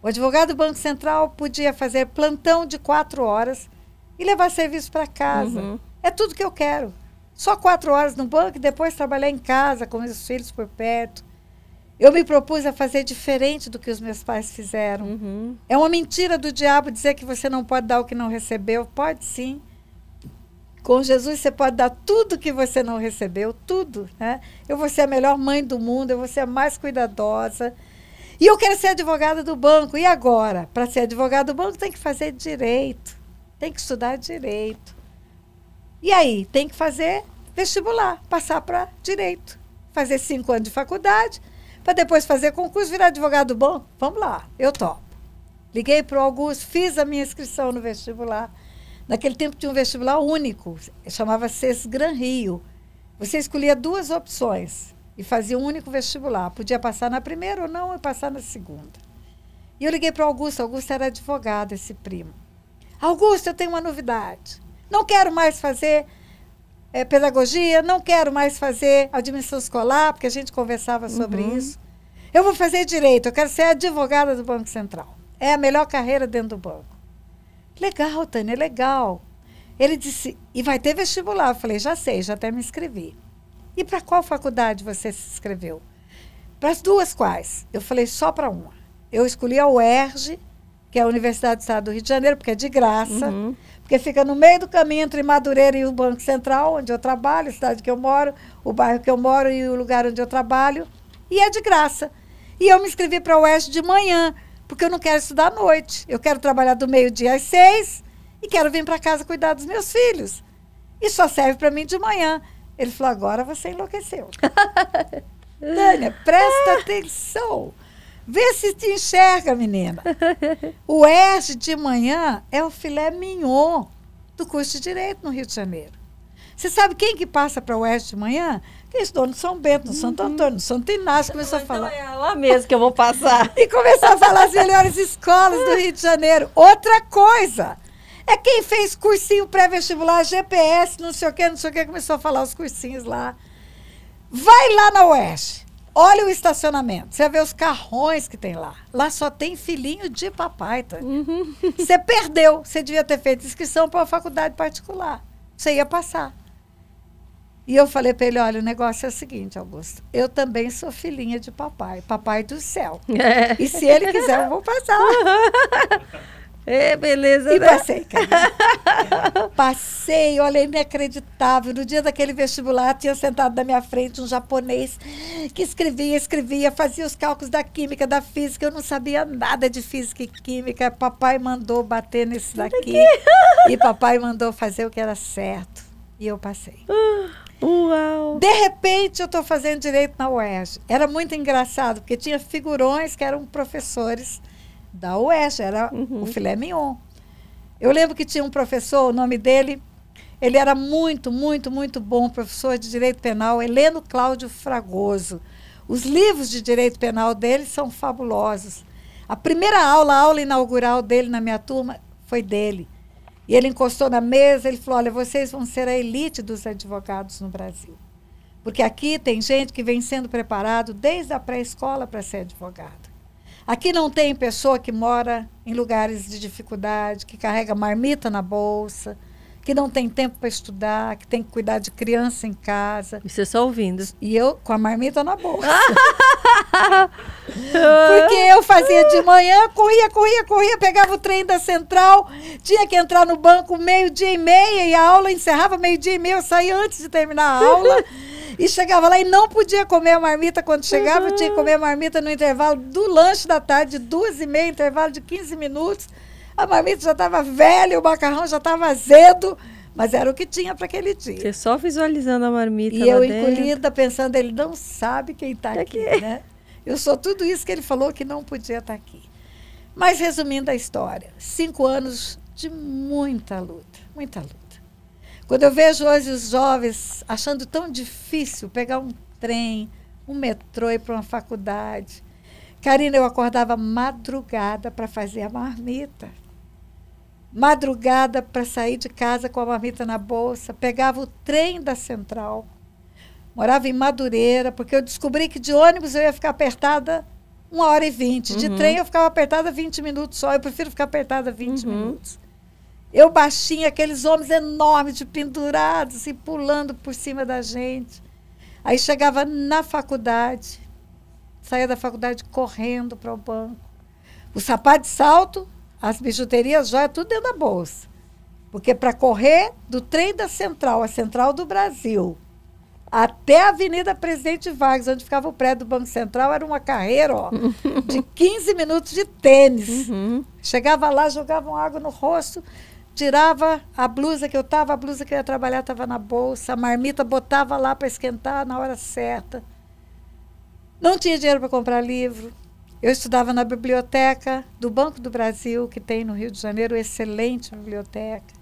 O advogado do Banco Central podia fazer plantão de quatro horas e levar serviço para casa. Uhum. É tudo que eu quero. Só quatro horas no banco e depois trabalhar em casa com meus filhos por perto, eu me propus a fazer diferente do que os meus pais fizeram. Uhum. É uma mentira do diabo dizer que você não pode dar o que não recebeu. Pode sim. Com Jesus você pode dar tudo que você não recebeu, tudo. Né? Eu vou ser a melhor mãe do mundo, eu vou ser a mais cuidadosa. E eu quero ser advogada do banco. E agora? Para ser advogada do banco tem que fazer direito. Tem que estudar direito. E aí? Tem que fazer vestibular, passar para direito. Fazer cinco anos de faculdade, para depois fazer concurso, virar advogado bom? Vamos lá, eu topo. Liguei para o Augusto, fiz a minha inscrição no vestibular. Naquele tempo tinha um vestibular único, chamava-se Gran Rio. Você escolhia duas opções e fazia um único vestibular. Podia passar na primeira ou não, e passar na segunda. E eu liguei para o Augusto, Augusto era advogado, esse primo. Augusto, eu tenho uma novidade. Não quero mais fazer é, pedagogia, não quero mais fazer administração escolar, porque a gente conversava sobre uhum. isso. Eu vou fazer direito, eu quero ser advogada do Banco Central. É a melhor carreira dentro do banco. Legal, Tânia, é legal. Ele disse, e vai ter vestibular. Eu falei, já sei, já até me inscrevi. E para qual faculdade você se inscreveu? Para as duas quais? Eu falei, só para uma. Eu escolhi a UERJ, que é a Universidade do Estado do Rio de Janeiro, porque é de graça. Uhum porque fica no meio do caminho entre Madureira e o Banco Central, onde eu trabalho, a cidade que eu moro, o bairro que eu moro e o lugar onde eu trabalho. E é de graça. E eu me inscrevi para o Oeste de manhã, porque eu não quero estudar à noite. Eu quero trabalhar do meio-dia às seis e quero vir para casa cuidar dos meus filhos. E só serve para mim de manhã. Ele falou: agora você enlouqueceu. Tânia, presta ah! atenção. Vê se te enxerga, menina. O ERJ de manhã é o filé mignon do curso de Direito no Rio de Janeiro. Você sabe quem que passa para o Oeste de manhã? Quem estudou no São Bento, no Santo uhum. Antônio, no Santo Inácio, começou então, a falar. Então é lá mesmo que eu vou passar. e começou a falar as melhores escolas do Rio de Janeiro. Outra coisa é quem fez cursinho pré-vestibular, GPS, não sei o quê, não sei o quê, começou a falar os cursinhos lá. Vai lá na Oeste. Olha o estacionamento. Você vê os carrões que tem lá. Lá só tem filhinho de papai. Tá? Uhum. Você perdeu. Você devia ter feito inscrição para uma faculdade particular. Você ia passar. E eu falei para ele: olha, o negócio é o seguinte, Augusto. Eu também sou filhinha de papai, papai do céu. É. E se ele quiser, eu vou passar. Uhum. É, beleza. E né? passei, cara. passei, olha, inacreditável. No dia daquele vestibular, tinha sentado na minha frente um japonês que escrevia, escrevia, fazia os cálculos da química, da física. Eu não sabia nada de física e química. Papai mandou bater nesse daqui. e papai mandou fazer o que era certo. E eu passei. Ah, uau! De repente, eu estou fazendo direito na UERJ. Era muito engraçado, porque tinha figurões que eram professores da Oeste, era uhum. o filé mignon. Eu lembro que tinha um professor, o nome dele, ele era muito, muito, muito bom, professor de direito penal, Heleno Cláudio Fragoso. Os livros de direito penal dele são fabulosos. A primeira aula, a aula inaugural dele na minha turma, foi dele. E ele encostou na mesa, ele falou: Olha, vocês vão ser a elite dos advogados no Brasil. Porque aqui tem gente que vem sendo preparado desde a pré-escola para ser advogado. Aqui não tem pessoa que mora em lugares de dificuldade, que carrega marmita na bolsa, que não tem tempo para estudar, que tem que cuidar de criança em casa. Isso é só ouvindo. E eu com a marmita na bolsa. Porque eu fazia de manhã, corria, corria, corria, pegava o trem da central, tinha que entrar no banco meio-dia e meia e a aula encerrava meio-dia e meia, eu saía antes de terminar a aula. E chegava lá e não podia comer a marmita quando chegava, uhum. tinha que uhum. comer a marmita no intervalo do lanche da tarde, duas e meia, intervalo de 15 minutos. A marmita já estava velha, o macarrão já estava azedo. Mas era o que tinha para aquele dia. Você só visualizando a marmita. E eu dentro. encolhida, pensando, ele não sabe quem está é aqui, aqui, né? Eu sou tudo isso que ele falou que não podia estar tá aqui. Mas resumindo a história, cinco anos de muita luta, muita luta. Quando eu vejo hoje os jovens achando tão difícil pegar um trem, um metrô e ir para uma faculdade. Karina, eu acordava madrugada para fazer a marmita. Madrugada para sair de casa com a marmita na bolsa. Pegava o trem da central. Morava em Madureira, porque eu descobri que de ônibus eu ia ficar apertada uma hora e vinte. De uhum. trem eu ficava apertada 20 minutos só. Eu prefiro ficar apertada 20 uhum. minutos. Eu baixinha, aqueles homens enormes de pendurados e assim, pulando por cima da gente. Aí chegava na faculdade, saía da faculdade correndo para o banco. O sapato de salto, as bijuterias, joia, tudo dentro da bolsa. Porque para correr do trem da Central, a Central do Brasil, até a Avenida Presidente Vargas, onde ficava o prédio do Banco Central, era uma carreira ó, de 15 minutos de tênis. Uhum. Chegava lá, jogavam água no rosto, tirava a blusa que eu tava, a blusa que eu ia trabalhar estava na bolsa, a marmita botava lá para esquentar na hora certa. Não tinha dinheiro para comprar livro. Eu estudava na biblioteca do Banco do Brasil, que tem no Rio de Janeiro, excelente biblioteca.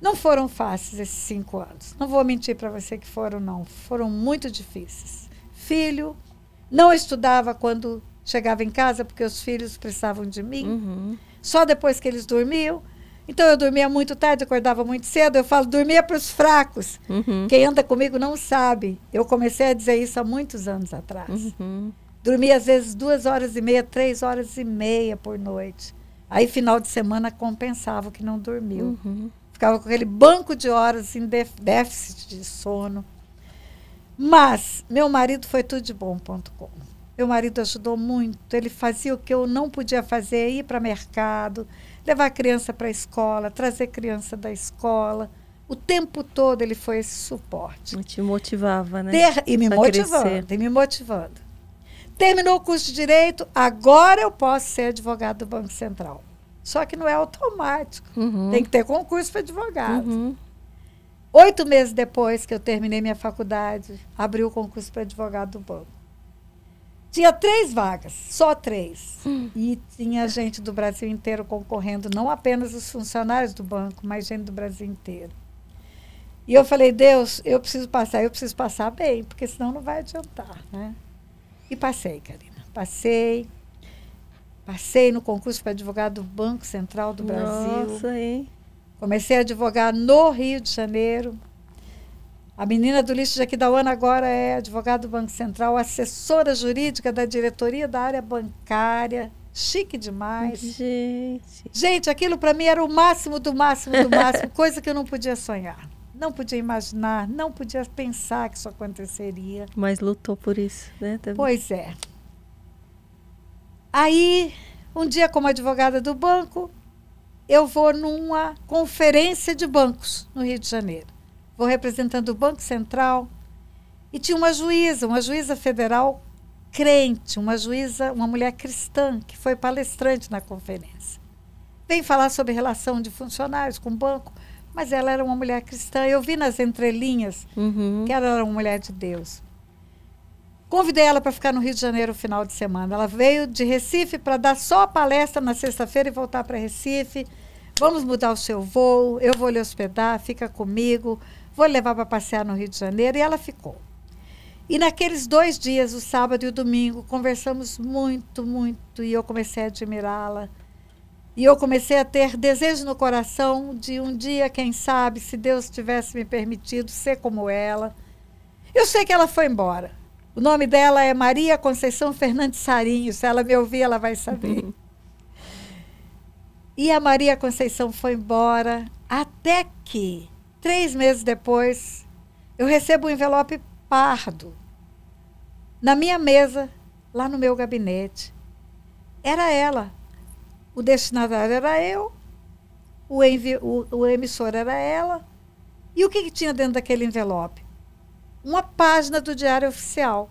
Não foram fáceis esses cinco anos. Não vou mentir para você que foram, não. Foram muito difíceis. Filho, não estudava quando chegava em casa, porque os filhos precisavam de mim. Uhum. Só depois que eles dormiam. Então eu dormia muito tarde, acordava muito cedo. Eu falo, dormia para os fracos. Uhum. Quem anda comigo não sabe. Eu comecei a dizer isso há muitos anos atrás. Uhum. Dormia às vezes duas horas e meia, três horas e meia por noite. Aí final de semana compensava o que não dormiu. Uhum. Ficava com aquele banco de horas em assim, déficit de sono. Mas meu marido foi tudo de bom.com. Meu marido ajudou muito. Ele fazia o que eu não podia fazer, ir para mercado levar a criança para a escola, trazer a criança da escola. O tempo todo ele foi esse suporte. E te motivava, né? Ter, e me pra motivando, crescer. e me motivando. Terminou o curso de Direito, agora eu posso ser advogado do Banco Central. Só que não é automático. Uhum. Tem que ter concurso para advogado. Uhum. Oito meses depois que eu terminei minha faculdade, abri o concurso para advogado do banco. Tinha três vagas, só três. Hum. E tinha gente do Brasil inteiro concorrendo, não apenas os funcionários do banco, mas gente do Brasil inteiro. E eu falei, Deus, eu preciso passar, eu preciso passar bem, porque senão não vai adiantar, né? E passei, Karina. Passei. Passei no concurso para advogado do Banco Central do Brasil. Nossa, hein? Comecei a advogar no Rio de Janeiro, a menina do lixo de Aquidauana agora é advogada do Banco Central, assessora jurídica da diretoria da área bancária. Chique demais. Gente. Gente, aquilo para mim era o máximo do máximo do máximo, coisa que eu não podia sonhar. Não podia imaginar, não podia pensar que isso aconteceria. Mas lutou por isso, né? Também. Pois é. Aí, um dia, como advogada do banco, eu vou numa conferência de bancos no Rio de Janeiro vou representando o Banco Central. E tinha uma juíza, uma juíza federal crente, uma juíza, uma mulher cristã, que foi palestrante na conferência. Vem falar sobre relação de funcionários com o banco, mas ela era uma mulher cristã. Eu vi nas entrelinhas uhum. que ela era uma mulher de Deus. Convidei ela para ficar no Rio de Janeiro no final de semana. Ela veio de Recife para dar só a palestra na sexta-feira e voltar para Recife. Vamos mudar o seu voo, eu vou lhe hospedar, fica comigo. Vou levar para passear no Rio de Janeiro. E ela ficou. E naqueles dois dias, o sábado e o domingo, conversamos muito, muito. E eu comecei a admirá-la. E eu comecei a ter desejo no coração de um dia, quem sabe, se Deus tivesse me permitido ser como ela. Eu sei que ela foi embora. O nome dela é Maria Conceição Fernandes Sarinho. Se ela me ouvir, ela vai saber. e a Maria Conceição foi embora até que Três meses depois, eu recebo um envelope pardo na minha mesa, lá no meu gabinete. Era ela. O destinatário era eu, o, envi o, o emissor era ela. E o que, que tinha dentro daquele envelope? Uma página do Diário Oficial,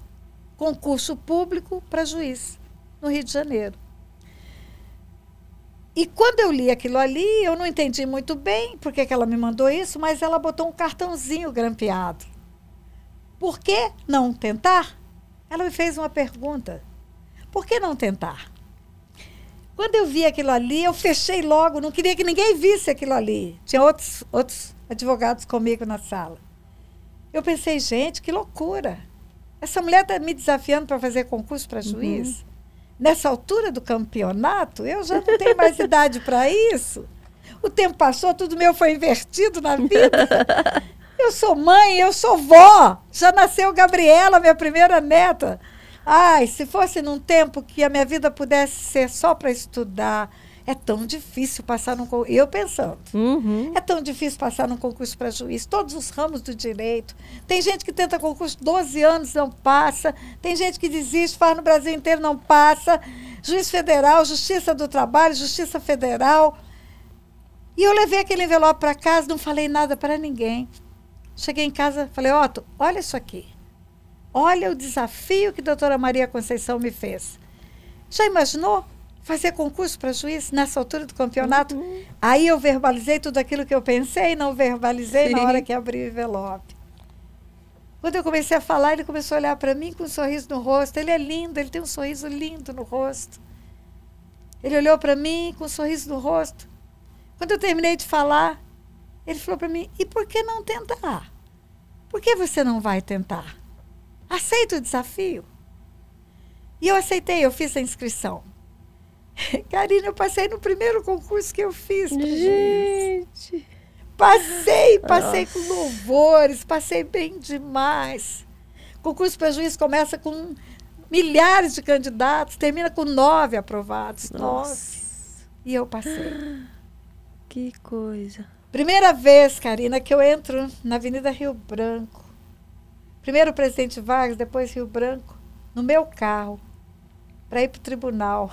concurso público para juiz, no Rio de Janeiro. E quando eu li aquilo ali, eu não entendi muito bem porque que ela me mandou isso, mas ela botou um cartãozinho grampeado. Por que não tentar? Ela me fez uma pergunta. Por que não tentar? Quando eu vi aquilo ali, eu fechei logo, não queria que ninguém visse aquilo ali. Tinha outros, outros advogados comigo na sala. Eu pensei, gente, que loucura. Essa mulher está me desafiando para fazer concurso para juiz. Uhum. Nessa altura do campeonato, eu já não tenho mais idade para isso. O tempo passou, tudo meu foi invertido na vida. Eu sou mãe, eu sou vó. Já nasceu Gabriela, minha primeira neta. Ai, se fosse num tempo que a minha vida pudesse ser só para estudar, é tão difícil passar num concurso. Eu pensando. Uhum. É tão difícil passar num concurso para juiz. Todos os ramos do direito. Tem gente que tenta concurso 12 anos, não passa. Tem gente que desiste, faz no Brasil inteiro, não passa. Juiz federal, Justiça do Trabalho, Justiça Federal. E eu levei aquele envelope para casa, não falei nada para ninguém. Cheguei em casa, falei: Otto, olha isso aqui. Olha o desafio que a doutora Maria Conceição me fez. Já imaginou fazer concurso para juiz nessa altura do campeonato. Uhum. Aí eu verbalizei tudo aquilo que eu pensei, não verbalizei Sim. na hora que abri o envelope. Quando eu comecei a falar, ele começou a olhar para mim com um sorriso no rosto. Ele é lindo, ele tem um sorriso lindo no rosto. Ele olhou para mim com um sorriso no rosto. Quando eu terminei de falar, ele falou para mim: "E por que não tentar? Por que você não vai tentar? Aceita o desafio?" E eu aceitei, eu fiz a inscrição. Karina, eu passei no primeiro concurso que eu fiz. Gente! Passei, passei Nossa. com louvores, passei bem demais. Concurso para juiz começa com milhares de candidatos, termina com nove aprovados. Nossa. Nove. E eu passei. Que coisa. Primeira vez, Karina, que eu entro na Avenida Rio Branco. Primeiro presidente Vargas, depois Rio Branco, no meu carro, para ir para o tribunal.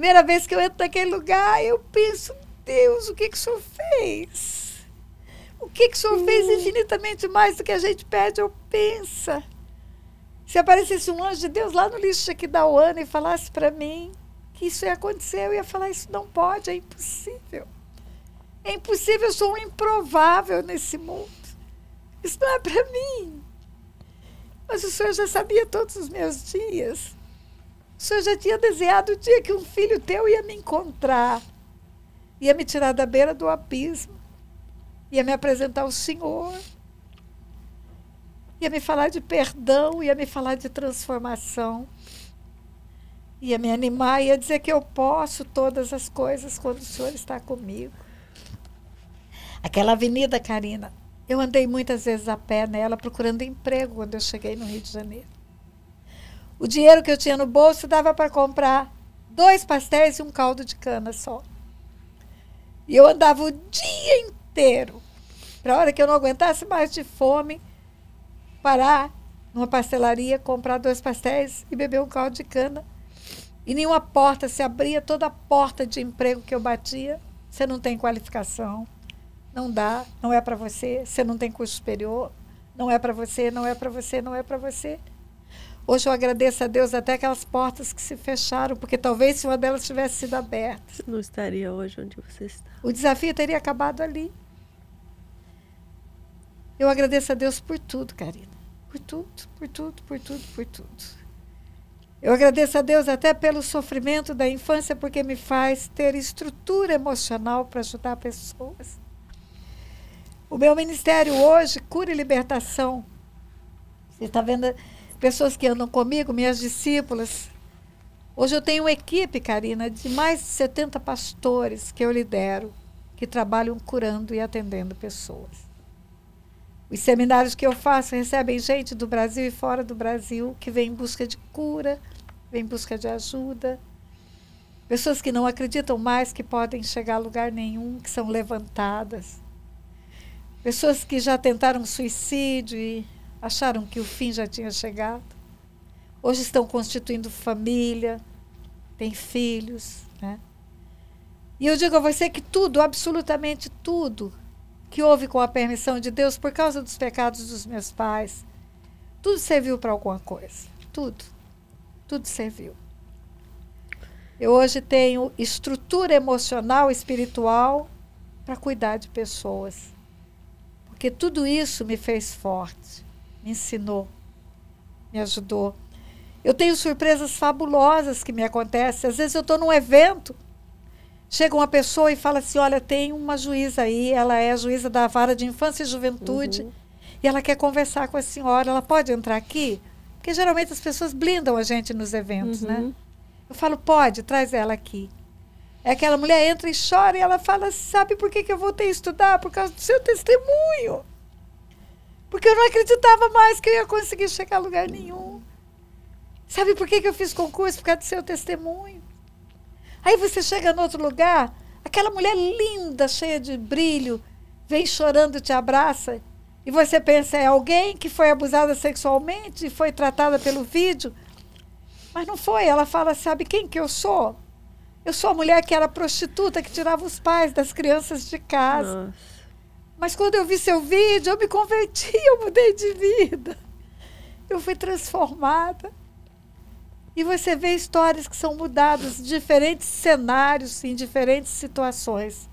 Primeira vez que eu entro naquele lugar, eu penso, Deus, o que, que o senhor fez? O que, que o senhor fez hum. infinitamente mais do que a gente pede ou pensa? Se aparecesse um anjo de Deus lá no lixo aqui da Oana e falasse para mim que isso ia acontecer, eu ia falar: Isso não pode, é impossível. É impossível, eu sou um improvável nesse mundo. Isso não é para mim. Mas o Senhor já sabia todos os meus dias. O senhor já tinha desejado o dia que um filho teu ia me encontrar, ia me tirar da beira do abismo, ia me apresentar ao Senhor, ia me falar de perdão, ia me falar de transformação, ia me animar, ia dizer que eu posso todas as coisas quando o Senhor está comigo. Aquela avenida, Karina, eu andei muitas vezes a pé nela procurando emprego quando eu cheguei no Rio de Janeiro. O dinheiro que eu tinha no bolso dava para comprar dois pastéis e um caldo de cana só. E eu andava o dia inteiro, para a hora que eu não aguentasse mais de fome, parar numa pastelaria, comprar dois pastéis e beber um caldo de cana. E nenhuma porta se abria, toda a porta de emprego que eu batia, você não tem qualificação, não dá, não é para você, você não tem curso superior, não é para você, não é para você, não é para você. Hoje eu agradeço a Deus até aquelas portas que se fecharam, porque talvez se uma delas tivesse sido aberta. Não estaria hoje onde você está. O desafio teria acabado ali. Eu agradeço a Deus por tudo, Karina. Por tudo, por tudo, por tudo, por tudo. Eu agradeço a Deus até pelo sofrimento da infância, porque me faz ter estrutura emocional para ajudar pessoas. O meu ministério hoje, cura e libertação. Você está vendo pessoas que andam comigo, minhas discípulas. Hoje eu tenho uma equipe, Karina, de mais de 70 pastores que eu lidero, que trabalham curando e atendendo pessoas. Os seminários que eu faço recebem gente do Brasil e fora do Brasil que vem em busca de cura, vem em busca de ajuda. Pessoas que não acreditam mais que podem chegar a lugar nenhum, que são levantadas. Pessoas que já tentaram suicídio e acharam que o fim já tinha chegado. Hoje estão constituindo família, têm filhos, né? E eu digo a você que tudo, absolutamente tudo, que houve com a permissão de Deus por causa dos pecados dos meus pais, tudo serviu para alguma coisa. Tudo. Tudo serviu. Eu hoje tenho estrutura emocional, espiritual para cuidar de pessoas. Porque tudo isso me fez forte me ensinou, me ajudou. Eu tenho surpresas fabulosas que me acontecem. Às vezes eu estou num evento, chega uma pessoa e fala assim: Olha, tem uma juíza aí, ela é a juíza da vara de infância e juventude, uhum. e ela quer conversar com a senhora, ela pode entrar aqui? Porque geralmente as pessoas blindam a gente nos eventos, né? uhum. né? Eu falo: Pode, traz ela aqui. É aquela mulher entra e chora e ela fala: Sabe por que, que eu voltei a estudar? Por causa do seu testemunho. Porque eu não acreditava mais que eu ia conseguir chegar a lugar nenhum. Sabe por que, que eu fiz concurso? Por causa do seu testemunho. Aí você chega no outro lugar, aquela mulher linda, cheia de brilho, vem chorando, te abraça. E você pensa, é alguém que foi abusada sexualmente e foi tratada pelo vídeo. Mas não foi. Ela fala, sabe quem que eu sou? Eu sou a mulher que era prostituta, que tirava os pais das crianças de casa. Nossa. Mas quando eu vi seu vídeo, eu me converti, eu mudei de vida. Eu fui transformada. E você vê histórias que são mudadas, em diferentes cenários, em diferentes situações.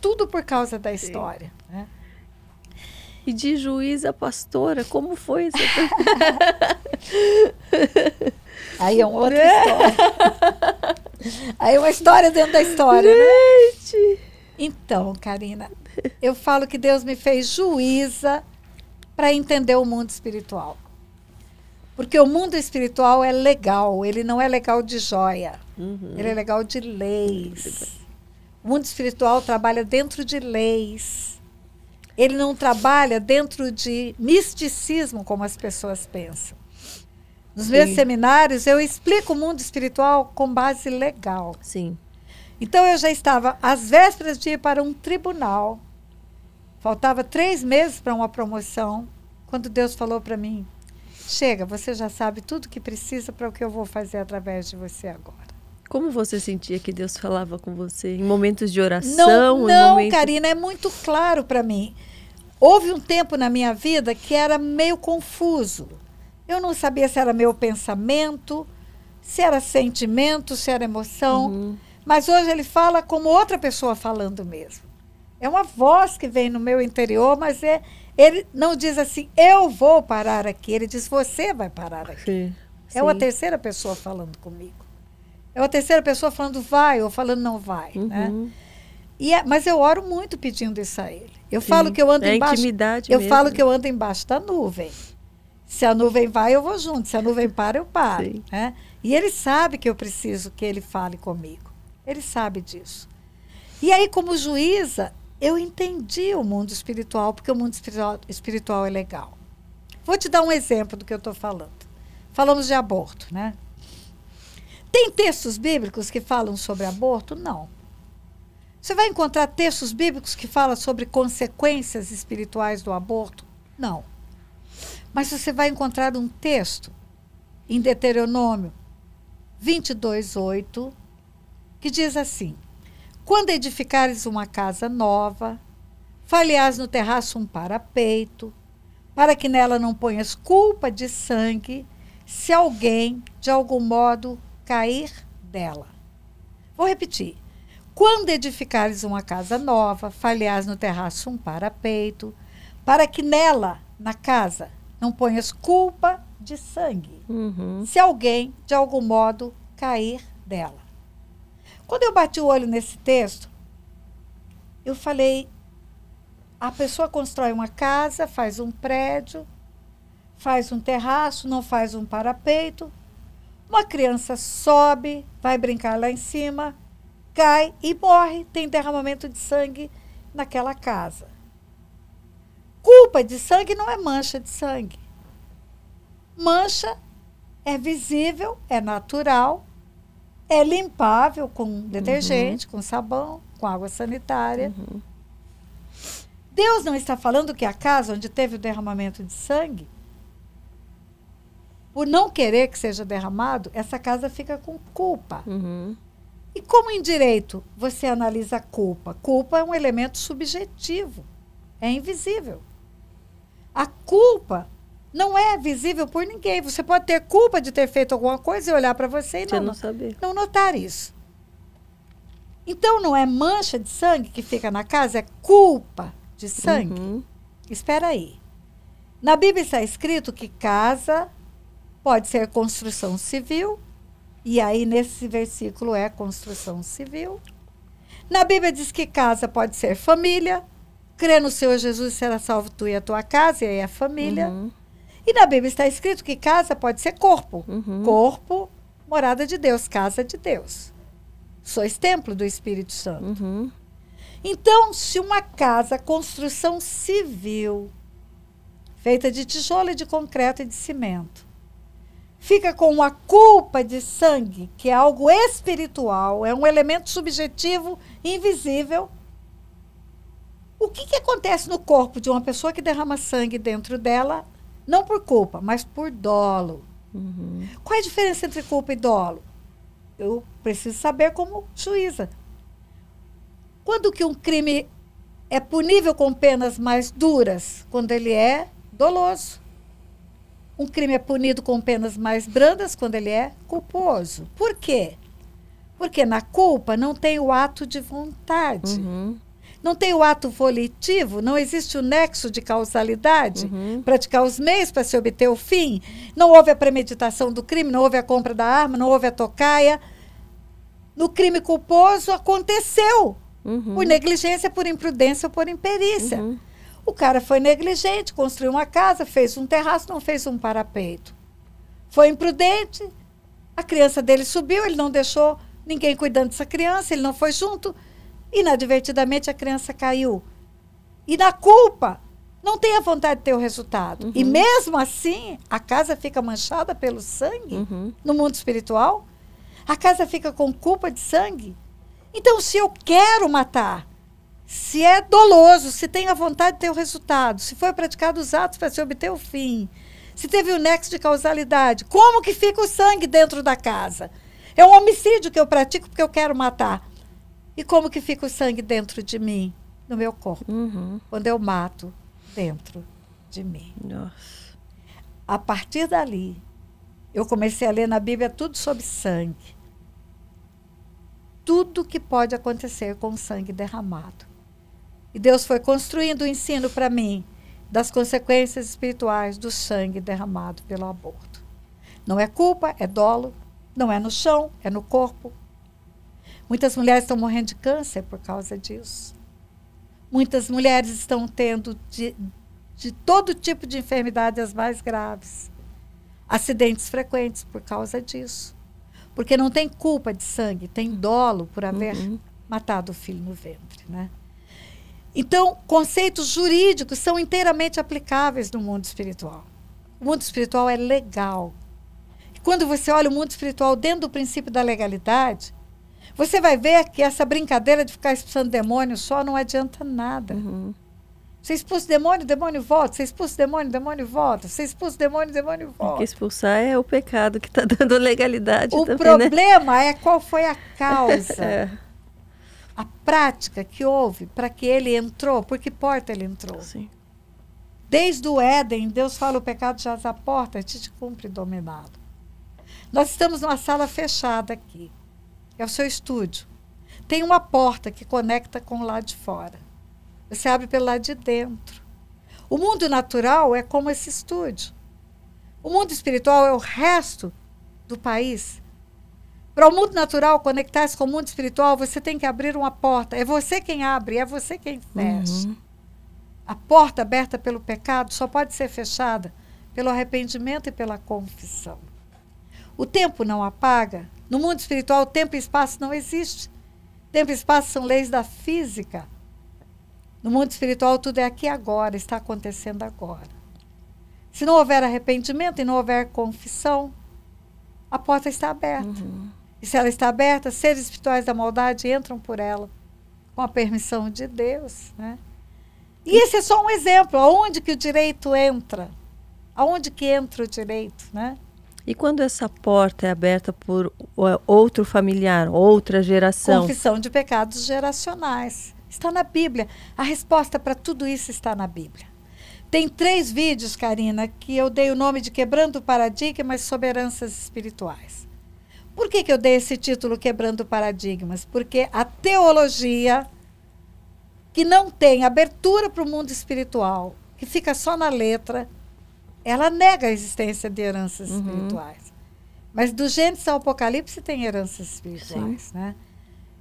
Tudo por causa da história. Né? E de juiz a pastora, como foi essa... Aí é uma outra né? história. Aí é uma história dentro da história, né? Gente. né? Então, Karina, Eu falo que Deus me fez juíza para entender o mundo espiritual. Porque o mundo espiritual é legal, ele não é legal de joia, uhum. ele é legal de leis. O mundo espiritual trabalha dentro de leis. Ele não trabalha dentro de misticismo, como as pessoas pensam. Nos Sim. meus seminários, eu explico o mundo espiritual com base legal. Sim. Então, eu já estava às vésperas de ir para um tribunal Faltava três meses para uma promoção, quando Deus falou para mim: Chega, você já sabe tudo que precisa para o que eu vou fazer através de você agora. Como você sentia que Deus falava com você? Em momentos de oração? Não, não momento... Karina, é muito claro para mim. Houve um tempo na minha vida que era meio confuso. Eu não sabia se era meu pensamento, se era sentimento, se era emoção. Uhum. Mas hoje ele fala como outra pessoa falando mesmo. É uma voz que vem no meu interior, mas é, ele não diz assim, eu vou parar aqui. Ele diz, você vai parar aqui. Sim, é uma terceira pessoa falando comigo. É uma terceira pessoa falando vai ou falando não vai. Uhum. Né? E é, mas eu oro muito pedindo isso a ele. Eu sim. falo que eu ando é embaixo. Intimidade eu mesmo. falo que eu ando embaixo da nuvem. Se a nuvem vai, eu vou junto. Se a nuvem para, eu paro. Né? E ele sabe que eu preciso que ele fale comigo. Ele sabe disso. E aí, como juíza, eu entendi o mundo espiritual, porque o mundo espiritual, é legal. Vou te dar um exemplo do que eu estou falando. Falamos de aborto, né? Tem textos bíblicos que falam sobre aborto? Não. Você vai encontrar textos bíblicos que falam sobre consequências espirituais do aborto? Não. Mas você vai encontrar um texto em Deuteronômio 22:8 que diz assim: quando edificares uma casa nova, falhas no terraço um parapeito, para que nela não ponhas culpa de sangue, se alguém, de algum modo, cair dela. Vou repetir. Quando edificares uma casa nova, falhas no terraço um parapeito, para que nela, na casa, não ponhas culpa de sangue, uhum. se alguém, de algum modo, cair dela. Quando eu bati o olho nesse texto, eu falei: a pessoa constrói uma casa, faz um prédio, faz um terraço, não faz um parapeito. Uma criança sobe, vai brincar lá em cima, cai e morre, tem derramamento de sangue naquela casa. Culpa de sangue não é mancha de sangue. Mancha é visível, é natural, é limpável com detergente, uhum. com sabão, com água sanitária. Uhum. Deus não está falando que a casa onde teve o derramamento de sangue, por não querer que seja derramado, essa casa fica com culpa. Uhum. E como em direito você analisa a culpa? Culpa é um elemento subjetivo, é invisível. A culpa não é visível por ninguém. Você pode ter culpa de ter feito alguma coisa e olhar para você e não, não, saber. não notar isso. Então não é mancha de sangue que fica na casa, é culpa de sangue. Uhum. Espera aí. Na Bíblia está escrito que casa pode ser construção civil, e aí nesse versículo é construção civil. Na Bíblia diz que casa pode ser família. Crê no Senhor Jesus será salvo tu e a tua casa, e aí a família. Uhum. E na Bíblia está escrito que casa pode ser corpo. Uhum. Corpo, morada de Deus, casa de Deus. Sois templo do Espírito Santo. Uhum. Então, se uma casa, construção civil, feita de tijolo e de concreto e de cimento, fica com uma culpa de sangue, que é algo espiritual, é um elemento subjetivo, invisível, o que, que acontece no corpo de uma pessoa que derrama sangue dentro dela não por culpa, mas por dolo. Uhum. Qual é a diferença entre culpa e dolo? Eu preciso saber como juíza. Quando que um crime é punível com penas mais duras? Quando ele é doloso. Um crime é punido com penas mais brandas quando ele é culposo. Por quê? Porque na culpa não tem o ato de vontade. Uhum. Não tem o ato volitivo, não existe o nexo de causalidade, uhum. praticar os meios para se obter o fim. Não houve a premeditação do crime, não houve a compra da arma, não houve a tocaia. No crime culposo aconteceu. Uhum. Por negligência, por imprudência ou por imperícia. Uhum. O cara foi negligente, construiu uma casa, fez um terraço, não fez um parapeito. Foi imprudente, a criança dele subiu, ele não deixou ninguém cuidando dessa criança, ele não foi junto. Inadvertidamente a criança caiu. E na culpa, não tem a vontade de ter o resultado. Uhum. E mesmo assim, a casa fica manchada pelo sangue uhum. no mundo espiritual. A casa fica com culpa de sangue. Então, se eu quero matar, se é doloso, se tem a vontade de ter o resultado, se foi praticado os atos para se obter o fim, se teve o nexo de causalidade, como que fica o sangue dentro da casa? É um homicídio que eu pratico porque eu quero matar. E como que fica o sangue dentro de mim, no meu corpo, uhum. quando eu mato dentro de mim. Nossa. A partir dali, eu comecei a ler na Bíblia tudo sobre sangue. Tudo que pode acontecer com sangue derramado. E Deus foi construindo o um ensino para mim das consequências espirituais do sangue derramado pelo aborto. Não é culpa, é dolo, não é no chão, é no corpo, Muitas mulheres estão morrendo de câncer por causa disso. Muitas mulheres estão tendo de, de todo tipo de enfermidade as mais graves. Acidentes frequentes por causa disso. Porque não tem culpa de sangue, tem dolo por haver uhum. matado o filho no ventre, né? Então, conceitos jurídicos são inteiramente aplicáveis no mundo espiritual. O mundo espiritual é legal. E quando você olha o mundo espiritual dentro do princípio da legalidade, você vai ver que essa brincadeira de ficar expulsando demônio só não adianta nada. Uhum. Você expulsa o demônio, o demônio volta. Você expulsa o demônio, o demônio volta. Você expulsa o demônio, o demônio volta. que expulsar é o pecado que está dando legalidade. O também, né? problema né? é qual foi a causa. é. A prática que houve para que ele entrou. Por que porta ele entrou? Sim. Desde o Éden, Deus fala: o pecado já está à porta, a gente cumpre dominá-lo. Nós estamos numa sala fechada aqui é o seu estúdio. Tem uma porta que conecta com o lado de fora. Você abre pelo lado de dentro. O mundo natural é como esse estúdio. O mundo espiritual é o resto do país. Para o mundo natural conectar-se com o mundo espiritual, você tem que abrir uma porta. É você quem abre, é você quem fecha. Uhum. A porta aberta pelo pecado só pode ser fechada pelo arrependimento e pela confissão. O tempo não apaga no mundo espiritual, tempo e espaço não existe. Tempo e espaço são leis da física. No mundo espiritual, tudo é aqui agora, está acontecendo agora. Se não houver arrependimento e não houver confissão, a porta está aberta. Uhum. E se ela está aberta, seres espirituais da maldade entram por ela, com a permissão de Deus. Né? E esse é só um exemplo, aonde que o direito entra. Aonde que entra o direito, né? E quando essa porta é aberta por é, outro familiar, outra geração? Confissão de pecados geracionais. Está na Bíblia. A resposta para tudo isso está na Bíblia. Tem três vídeos, Karina, que eu dei o nome de Quebrando Paradigmas soberanças Espirituais. Por que, que eu dei esse título Quebrando Paradigmas? Porque a teologia que não tem abertura para o mundo espiritual, que fica só na letra, ela nega a existência de heranças uhum. espirituais. Mas do Gênesis ao Apocalipse tem heranças espirituais, Sim. né?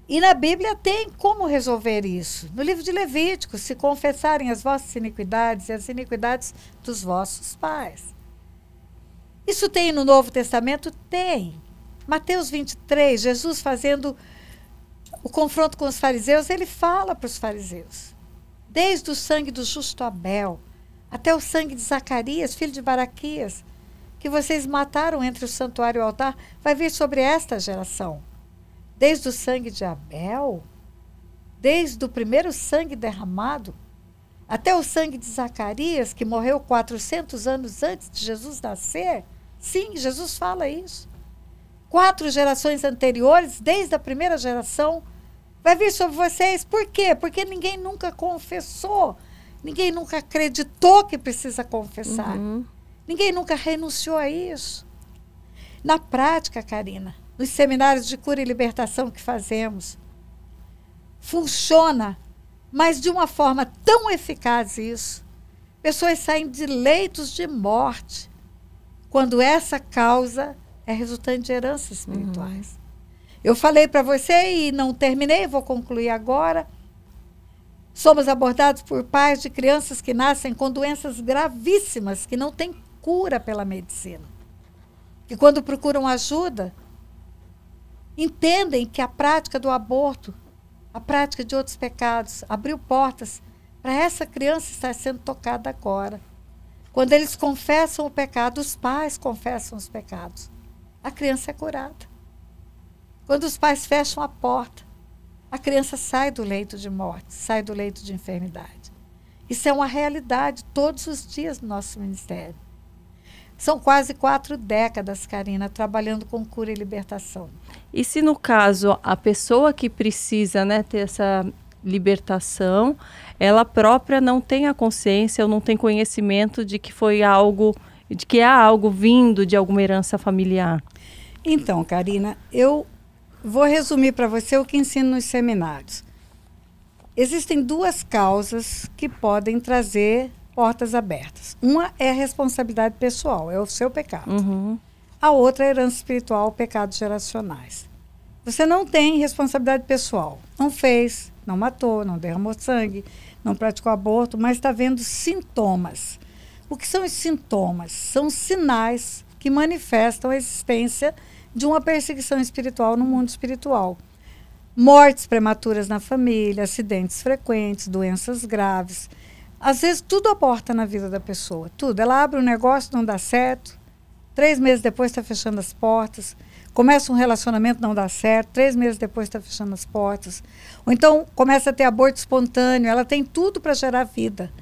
E na Bíblia tem como resolver isso. No livro de Levítico, se confessarem as vossas iniquidades e as iniquidades dos vossos pais. Isso tem no Novo Testamento? Tem. Mateus 23, Jesus fazendo o confronto com os fariseus, ele fala para os fariseus: Desde o sangue do justo Abel até o sangue de Zacarias, filho de Baraquias, que vocês mataram entre o santuário e o altar, vai vir sobre esta geração. Desde o sangue de Abel, desde o primeiro sangue derramado, até o sangue de Zacarias, que morreu 400 anos antes de Jesus nascer. Sim, Jesus fala isso. Quatro gerações anteriores, desde a primeira geração, vai vir sobre vocês. Por quê? Porque ninguém nunca confessou Ninguém nunca acreditou que precisa confessar. Uhum. Ninguém nunca renunciou a isso. Na prática, Karina, nos seminários de cura e libertação que fazemos, funciona, mas de uma forma tão eficaz isso. Pessoas saem de leitos de morte quando essa causa é resultante de heranças uhum. espirituais. Uhum. Eu falei para você e não terminei, vou concluir agora Somos abordados por pais de crianças que nascem com doenças gravíssimas que não têm cura pela medicina. E quando procuram ajuda, entendem que a prática do aborto, a prática de outros pecados, abriu portas para essa criança estar sendo tocada agora. Quando eles confessam o pecado, os pais confessam os pecados. A criança é curada. Quando os pais fecham a porta, a criança sai do leito de morte, sai do leito de enfermidade. Isso é uma realidade todos os dias no nosso ministério. São quase quatro décadas, Karina, trabalhando com cura e libertação. E se no caso a pessoa que precisa né, ter essa libertação, ela própria não tem a consciência ou não tem conhecimento de que foi algo, de que há algo vindo de alguma herança familiar? Então, Karina, eu Vou resumir para você o que ensino nos seminários. Existem duas causas que podem trazer portas abertas. Uma é a responsabilidade pessoal, é o seu pecado. Uhum. A outra é a herança espiritual, pecados geracionais. Você não tem responsabilidade pessoal. Não fez, não matou, não derramou sangue, não praticou aborto, mas está vendo sintomas. O que são os sintomas? São sinais que manifestam a existência de de uma perseguição espiritual no mundo espiritual. Mortes prematuras na família, acidentes frequentes, doenças graves. Às vezes tudo aporta na vida da pessoa, tudo. Ela abre um negócio, não dá certo. Três meses depois está fechando as portas. Começa um relacionamento, não dá certo. Três meses depois está fechando as portas. Ou então começa a ter aborto espontâneo. Ela tem tudo para gerar vida.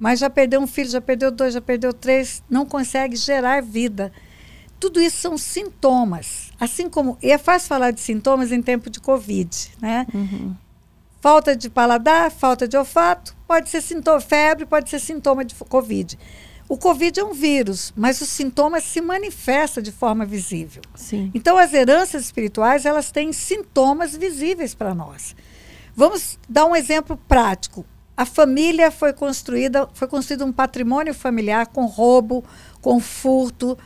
Mas já perdeu um filho, já perdeu dois, já perdeu três. Não consegue gerar vida tudo isso são sintomas. Assim como. é fácil falar de sintomas em tempo de Covid, né? Uhum. Falta de paladar, falta de olfato, pode ser sintoma, febre, pode ser sintoma de Covid. O Covid é um vírus, mas os sintomas se manifestam de forma visível. Sim. Então, as heranças espirituais, elas têm sintomas visíveis para nós. Vamos dar um exemplo prático. A família foi construída, foi construído um patrimônio familiar com roubo, com furto,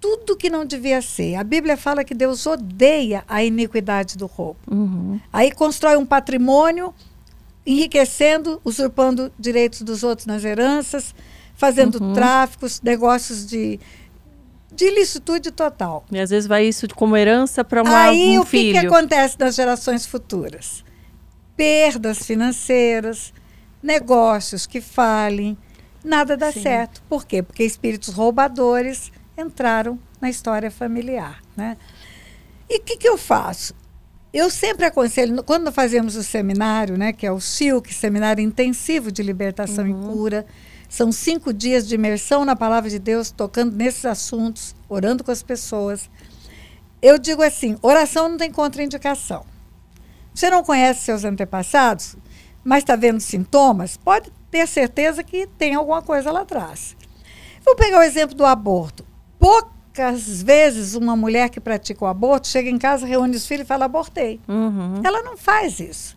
tudo que não devia ser. A Bíblia fala que Deus odeia a iniquidade do roubo. Uhum. Aí constrói um patrimônio, enriquecendo, usurpando direitos dos outros nas heranças, fazendo uhum. tráficos, negócios de, de ilicitude total. E às vezes vai isso como herança para uma Aí o que, que acontece nas gerações futuras? Perdas financeiras, negócios que falem, nada dá Sim. certo. Por quê? Porque espíritos roubadores entraram na história familiar. Né? E o que, que eu faço? Eu sempre aconselho, quando fazemos o seminário, né, que é o SILC, Seminário Intensivo de Libertação uhum. e Cura, são cinco dias de imersão na Palavra de Deus, tocando nesses assuntos, orando com as pessoas. Eu digo assim: oração não tem contraindicação. Você não conhece seus antepassados, mas está vendo sintomas, pode ter certeza que tem alguma coisa lá atrás. Vou pegar o exemplo do aborto poucas vezes uma mulher que pratica o aborto chega em casa, reúne os filhos e fala abortei. Uhum. Ela não faz isso.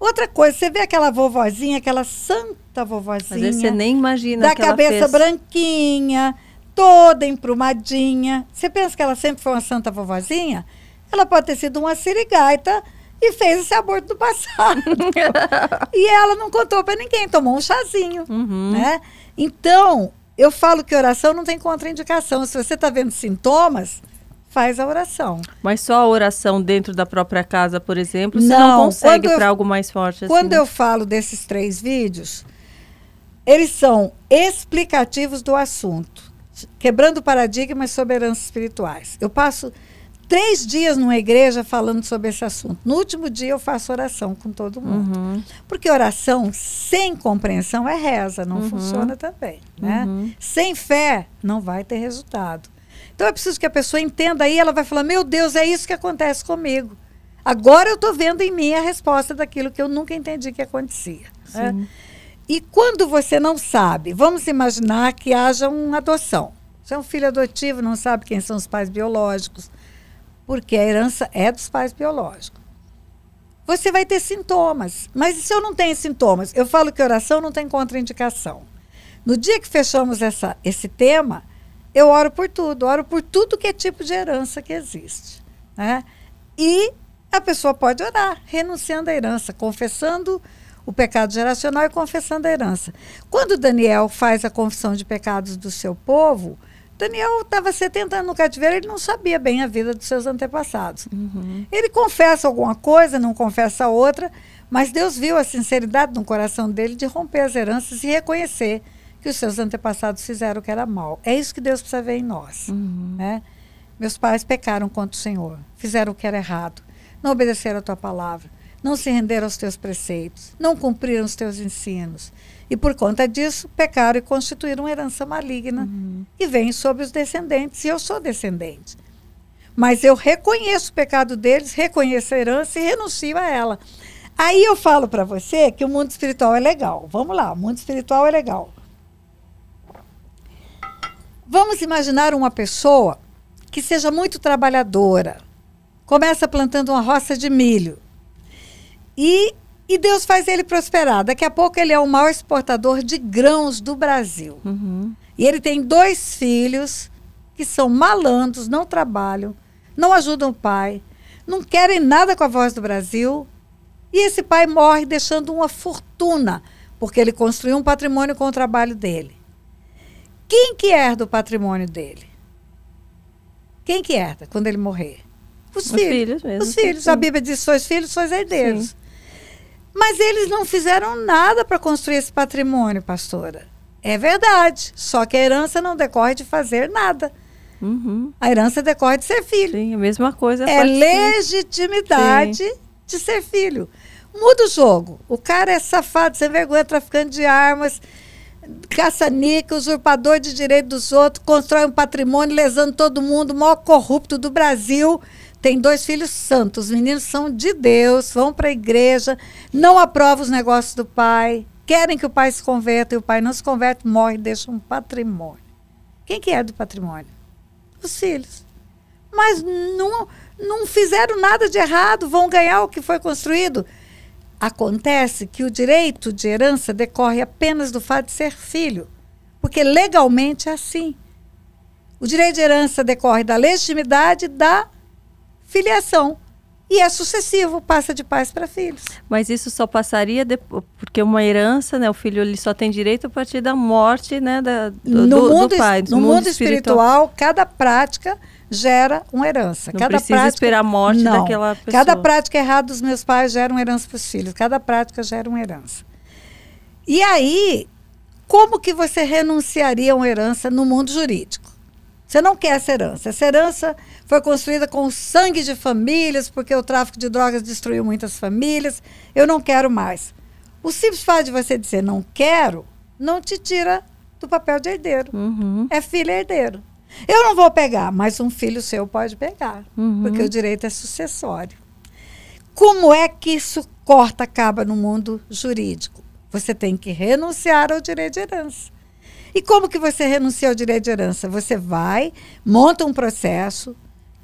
Outra coisa, você vê aquela vovozinha, aquela santa vovozinha. você nem imagina. Da cabeça branquinha, toda emprumadinha. Você pensa que ela sempre foi uma santa vovozinha? Ela pode ter sido uma sirigaita e fez esse aborto do passado. e ela não contou para ninguém, tomou um chazinho, uhum. né? Então, eu falo que oração não tem contraindicação. Se você está vendo sintomas, faz a oração. Mas só a oração dentro da própria casa, por exemplo, você não, não consegue para algo mais forte. Assim. Quando né? eu falo desses três vídeos, eles são explicativos do assunto. Quebrando paradigmas sobre heranças espirituais. Eu passo três dias numa igreja falando sobre esse assunto. No último dia eu faço oração com todo mundo. Uhum. Porque oração sem compreensão é reza, não uhum. funciona também. Né? Uhum. Sem fé não vai ter resultado. Então é preciso que a pessoa entenda aí, ela vai falar: meu Deus, é isso que acontece comigo. Agora eu estou vendo em mim a resposta daquilo que eu nunca entendi que acontecia. Né? E quando você não sabe, vamos imaginar que haja uma adoção. Você é um filho adotivo, não sabe quem são os pais biológicos, porque a herança é dos pais biológicos. Você vai ter sintomas. Mas se eu não tenho sintomas? Eu falo que oração não tem contraindicação. No dia que fechamos essa, esse tema, eu oro por tudo. Oro por tudo que é tipo de herança que existe. Né? E a pessoa pode orar, renunciando à herança, confessando o pecado geracional e confessando a herança. Quando Daniel faz a confissão de pecados do seu povo, Daniel estava 70 anos no cativeiro, ele não sabia bem a vida dos seus antepassados. Uhum. Ele confessa alguma coisa, não confessa outra, mas Deus viu a sinceridade no coração dele de romper as heranças e reconhecer que os seus antepassados fizeram o que era mal. É isso que Deus precisa ver em nós. Uhum. Né? Meus pais pecaram contra o Senhor, fizeram o que era errado, não obedeceram a tua palavra, não se renderam aos teus preceitos, não cumpriram os teus ensinos, e por conta disso, pecaram e constituíram herança maligna. Uhum. E vem sobre os descendentes. E eu sou descendente. Mas eu reconheço o pecado deles, reconheço a herança e renuncio a ela. Aí eu falo para você que o mundo espiritual é legal. Vamos lá, o mundo espiritual é legal. Vamos imaginar uma pessoa que seja muito trabalhadora. Começa plantando uma roça de milho. E e Deus faz ele prosperar. Daqui a pouco ele é o maior exportador de grãos do Brasil. Uhum. E ele tem dois filhos que são malandros, não trabalham, não ajudam o pai, não querem nada com a voz do Brasil. E esse pai morre deixando uma fortuna, porque ele construiu um patrimônio com o trabalho dele. Quem que herda o patrimônio dele? Quem que herda quando ele morrer? Os, os filhos. filhos mesmo, os filhos. A Bíblia diz: sois filhos, sois herdeiros. Sim. Mas eles não fizeram nada para construir esse patrimônio, pastora. É verdade. Só que a herança não decorre de fazer nada. Uhum. A herança decorre de ser filho. Sim, a mesma coisa. É legitimidade Sim. de ser filho. Muda o jogo. O cara é safado, sem vergonha, traficante de armas, caça-nica, usurpador de direito dos outros, constrói um patrimônio lesando todo mundo, o maior corrupto do Brasil. Tem dois filhos santos, os meninos são de Deus, vão para a igreja, não aprovam os negócios do pai, querem que o pai se converta e o pai não se converte, morre, deixa um patrimônio. Quem que é do patrimônio? Os filhos. Mas não, não fizeram nada de errado, vão ganhar o que foi construído. Acontece que o direito de herança decorre apenas do fato de ser filho, porque legalmente é assim. O direito de herança decorre da legitimidade da filiação. E é sucessivo, passa de pais para filhos. Mas isso só passaria depois, porque uma herança, né? O filho ele só tem direito a partir da morte, né? Da, do, no do, mundo, do pai. No, no mundo, mundo espiritual, cada prática gera uma herança. Não cada precisa prática, esperar a morte não. daquela pessoa. Cada prática errada dos meus pais gera uma herança para os filhos. Cada prática gera uma herança. E aí, como que você renunciaria a uma herança no mundo jurídico? Você não quer essa herança. Essa herança foi construída com sangue de famílias, porque o tráfico de drogas destruiu muitas famílias. Eu não quero mais. O simples fato de você dizer não quero não te tira do papel de herdeiro. Uhum. É filho herdeiro. Eu não vou pegar, mas um filho seu pode pegar, uhum. porque o direito é sucessório. Como é que isso corta, acaba no mundo jurídico? Você tem que renunciar ao direito de herança. E como que você renuncia ao direito de herança? Você vai, monta um processo,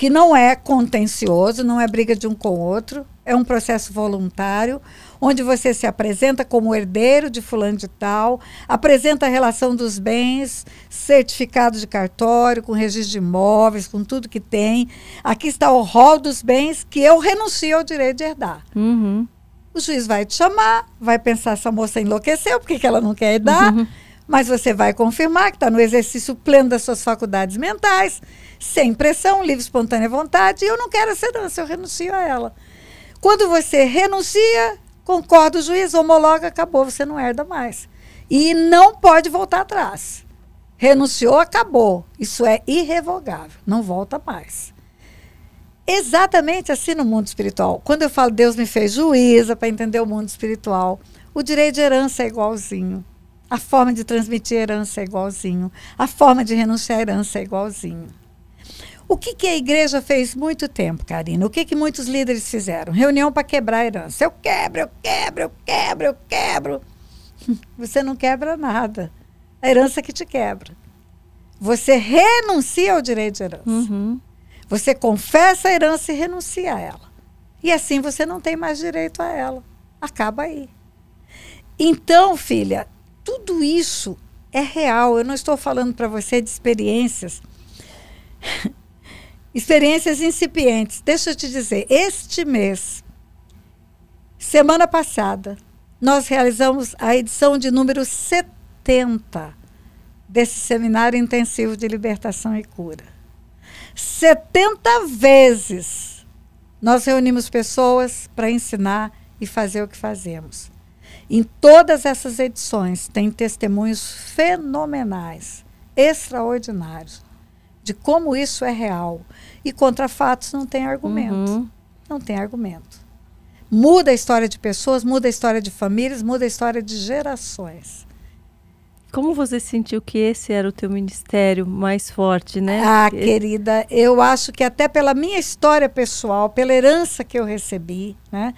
que não é contencioso, não é briga de um com o outro, é um processo voluntário, onde você se apresenta como herdeiro de fulano de tal, apresenta a relação dos bens, certificado de cartório, com registro de imóveis, com tudo que tem. Aqui está o rol dos bens que eu renuncio ao direito de herdar. Uhum. O juiz vai te chamar, vai pensar essa moça enlouqueceu, porque ela não quer herdar. Uhum. Mas você vai confirmar que está no exercício pleno das suas faculdades mentais, sem pressão, livre, espontânea vontade. E eu não quero essa dança, eu renuncio a ela. Quando você renuncia, concorda o juiz, homologa, acabou, você não herda mais. E não pode voltar atrás. Renunciou, acabou. Isso é irrevogável, não volta mais. Exatamente assim no mundo espiritual. Quando eu falo Deus me fez juíza para entender o mundo espiritual, o direito de herança é igualzinho. A forma de transmitir herança é igualzinho. A forma de renunciar à herança é igualzinho. O que, que a igreja fez muito tempo, Karina? O que, que muitos líderes fizeram? Reunião para quebrar a herança. Eu quebro, eu quebro, eu quebro, eu quebro. Você não quebra nada. A herança que te quebra. Você renuncia ao direito de herança. Uhum. Você confessa a herança e renuncia a ela. E assim você não tem mais direito a ela. Acaba aí. Então, filha, tudo isso é real. Eu não estou falando para você de experiências. experiências incipientes. Deixa eu te dizer, este mês, semana passada, nós realizamos a edição de número 70 desse seminário intensivo de libertação e cura. 70 vezes nós reunimos pessoas para ensinar e fazer o que fazemos. Em todas essas edições tem testemunhos fenomenais, extraordinários, de como isso é real. E contra fatos não tem argumento. Uhum. Não tem argumento. Muda a história de pessoas, muda a história de famílias, muda a história de gerações. Como você sentiu que esse era o teu ministério mais forte, né? Ah, Porque... querida, eu acho que até pela minha história pessoal, pela herança que eu recebi, né?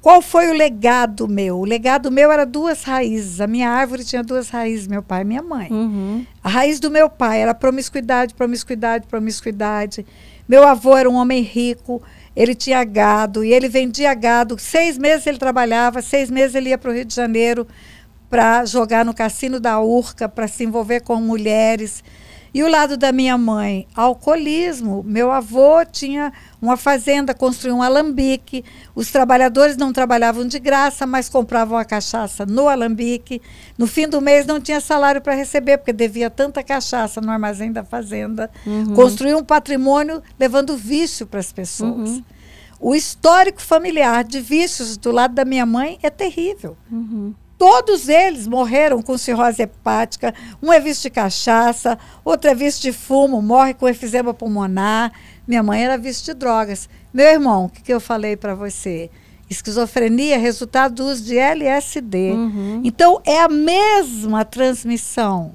Qual foi o legado meu? O legado meu era duas raízes. A minha árvore tinha duas raízes, meu pai e minha mãe. Uhum. A raiz do meu pai era promiscuidade, promiscuidade, promiscuidade. Meu avô era um homem rico, ele tinha gado e ele vendia gado. Seis meses ele trabalhava, seis meses ele ia para o Rio de Janeiro para jogar no cassino da Urca, para se envolver com mulheres. E o lado da minha mãe, alcoolismo. Meu avô tinha uma fazenda, construiu um alambique. Os trabalhadores não trabalhavam de graça, mas compravam a cachaça no alambique. No fim do mês não tinha salário para receber, porque devia tanta cachaça no armazém da fazenda. Uhum. Construiu um patrimônio levando vício para as pessoas. Uhum. O histórico familiar de vícios do lado da minha mãe é terrível. Uhum. Todos eles morreram com cirrose hepática, um é visto de cachaça, outro é visto de fumo, morre com efizema pulmonar. Minha mãe era vice de drogas. Meu irmão, o que, que eu falei para você? Esquizofrenia é resultado do uso de LSD. Uhum. Então, é a mesma transmissão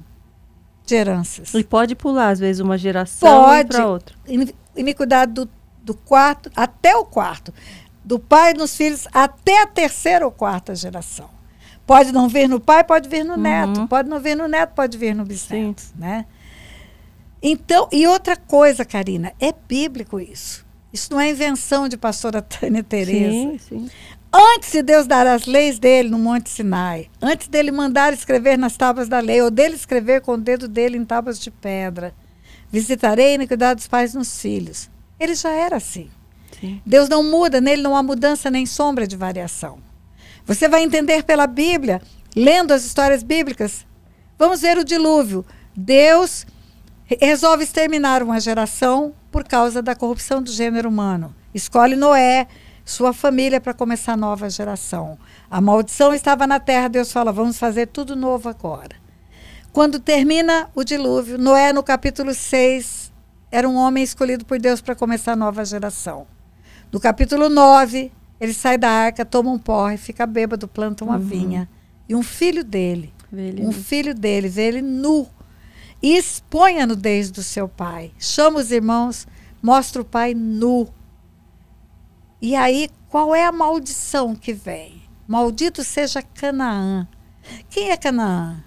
de heranças. E pode pular, às vezes, uma geração para outra. Iniquidade do, do quarto até o quarto. Do pai nos filhos até a terceira ou quarta geração. Pode não vir no pai, pode vir no uhum. neto. Pode não vir no neto, pode vir no bisneto, né? Então, e outra coisa, Karina, é bíblico isso. Isso não é invenção de pastora Tânia Tereza. Sim, sim. Antes de Deus dar as leis dele no Monte Sinai, antes dele mandar escrever nas tábuas da lei, ou dele escrever com o dedo dele em tábuas de pedra, visitarei a iniquidade dos pais nos filhos. Ele já era assim. Sim. Deus não muda, nele não há mudança nem sombra de variação. Você vai entender pela Bíblia, lendo as histórias bíblicas. Vamos ver o dilúvio. Deus resolve exterminar uma geração por causa da corrupção do gênero humano. Escolhe Noé, sua família, para começar a nova geração. A maldição estava na terra, Deus fala: vamos fazer tudo novo agora. Quando termina o dilúvio, Noé, no capítulo 6, era um homem escolhido por Deus para começar a nova geração. No capítulo 9, ele sai da arca, toma um porre, fica bêbado, planta uma uhum. vinha. E um filho dele, um né? filho dele, vê ele nu. E expõe a nudez do seu pai. Chama os irmãos, mostra o pai nu. E aí, qual é a maldição que vem? Maldito seja Canaã. Quem é Canaã?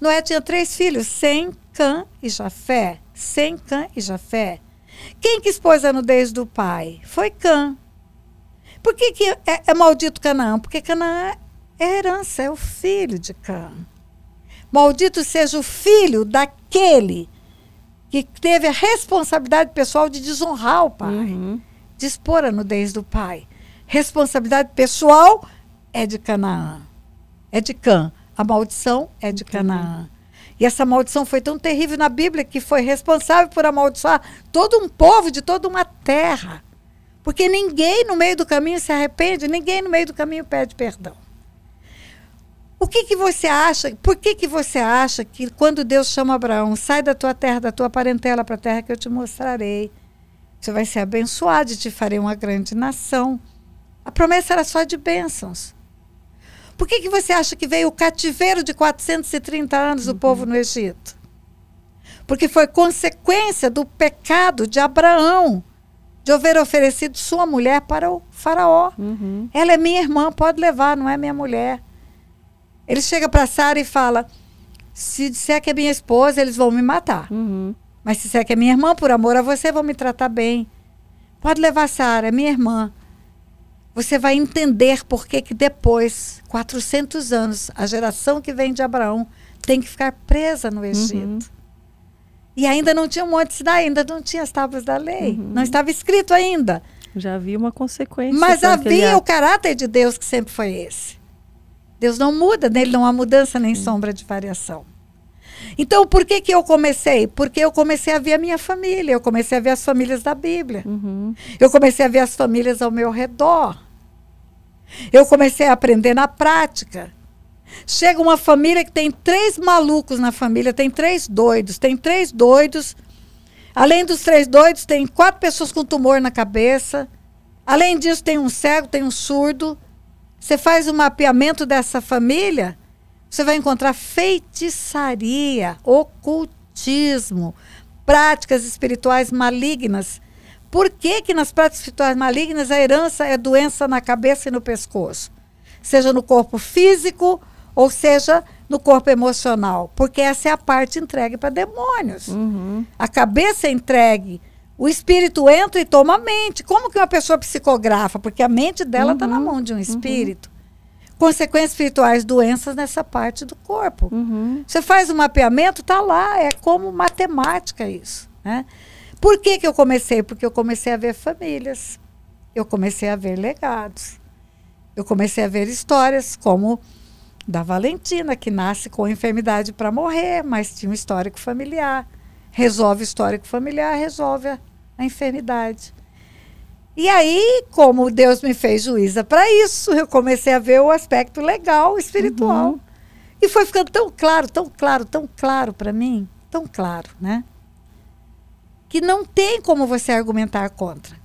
Noé tinha três filhos, Sem, Cã e Jafé. Sem, Cã e Jafé. Quem que expôs a nudez do pai? Foi Cã. Por que, que é, é maldito Canaã? Porque Canaã é herança, é o filho de Cã. Maldito seja o filho daquele que teve a responsabilidade pessoal de desonrar o pai, uhum. de expor a nudez do pai. Responsabilidade pessoal é de Canaã. É de Cã. A maldição é de Canaã. E essa maldição foi tão terrível na Bíblia que foi responsável por amaldiçoar todo um povo de toda uma terra. Porque ninguém no meio do caminho se arrepende, ninguém no meio do caminho pede perdão. O que, que você acha? Por que, que você acha que quando Deus chama Abraão, sai da tua terra, da tua parentela para a terra que eu te mostrarei? Você vai ser abençoado e te farei uma grande nação. A promessa era só de bênçãos. Por que, que você acha que veio o cativeiro de 430 anos do uhum. povo no Egito? Porque foi consequência do pecado de Abraão de haver oferecido sua mulher para o faraó. Uhum. Ela é minha irmã, pode levar, não é minha mulher. Ele chega para Sara e fala: se disser que é minha esposa, eles vão me matar. Uhum. Mas se disser que é minha irmã, por amor a você, vão me tratar bem. Pode levar Sara, é minha irmã. Você vai entender por que, que depois, 400 anos, a geração que vem de Abraão tem que ficar presa no Egito. Uhum. E ainda não tinha um monte de cidade, ainda não tinha as tábuas da lei. Uhum. Não estava escrito ainda. Já havia uma consequência. Mas havia o caráter de Deus que sempre foi esse. Deus não muda, nele não há mudança nem uhum. sombra de variação. Então, por que, que eu comecei? Porque eu comecei a ver a minha família, eu comecei a ver as famílias da Bíblia. Uhum. Eu comecei a ver as famílias ao meu redor. Eu comecei a aprender na prática. Chega uma família que tem três malucos na família, tem três doidos, tem três doidos. Além dos três doidos, tem quatro pessoas com tumor na cabeça. Além disso, tem um cego, tem um surdo. Você faz o um mapeamento dessa família, você vai encontrar feitiçaria, ocultismo, práticas espirituais malignas. Por que, que nas práticas espirituais malignas a herança é doença na cabeça e no pescoço? Seja no corpo físico ou seja, no corpo emocional, porque essa é a parte entregue para demônios. Uhum. A cabeça é entregue, o espírito entra e toma a mente. Como que uma pessoa psicografa? Porque a mente dela está uhum. na mão de um uhum. espírito. Uhum. Consequências espirituais, doenças nessa parte do corpo. Uhum. Você faz o um mapeamento, está lá, é como matemática isso. Né? Por que, que eu comecei? Porque eu comecei a ver famílias, eu comecei a ver legados, eu comecei a ver histórias como da Valentina, que nasce com enfermidade para morrer, mas tinha um histórico familiar. Resolve o histórico familiar, resolve a, a enfermidade. E aí, como Deus me fez juíza para isso, eu comecei a ver o aspecto legal, espiritual. Uhum. E foi ficando tão claro, tão claro, tão claro para mim, tão claro, né? Que não tem como você argumentar contra.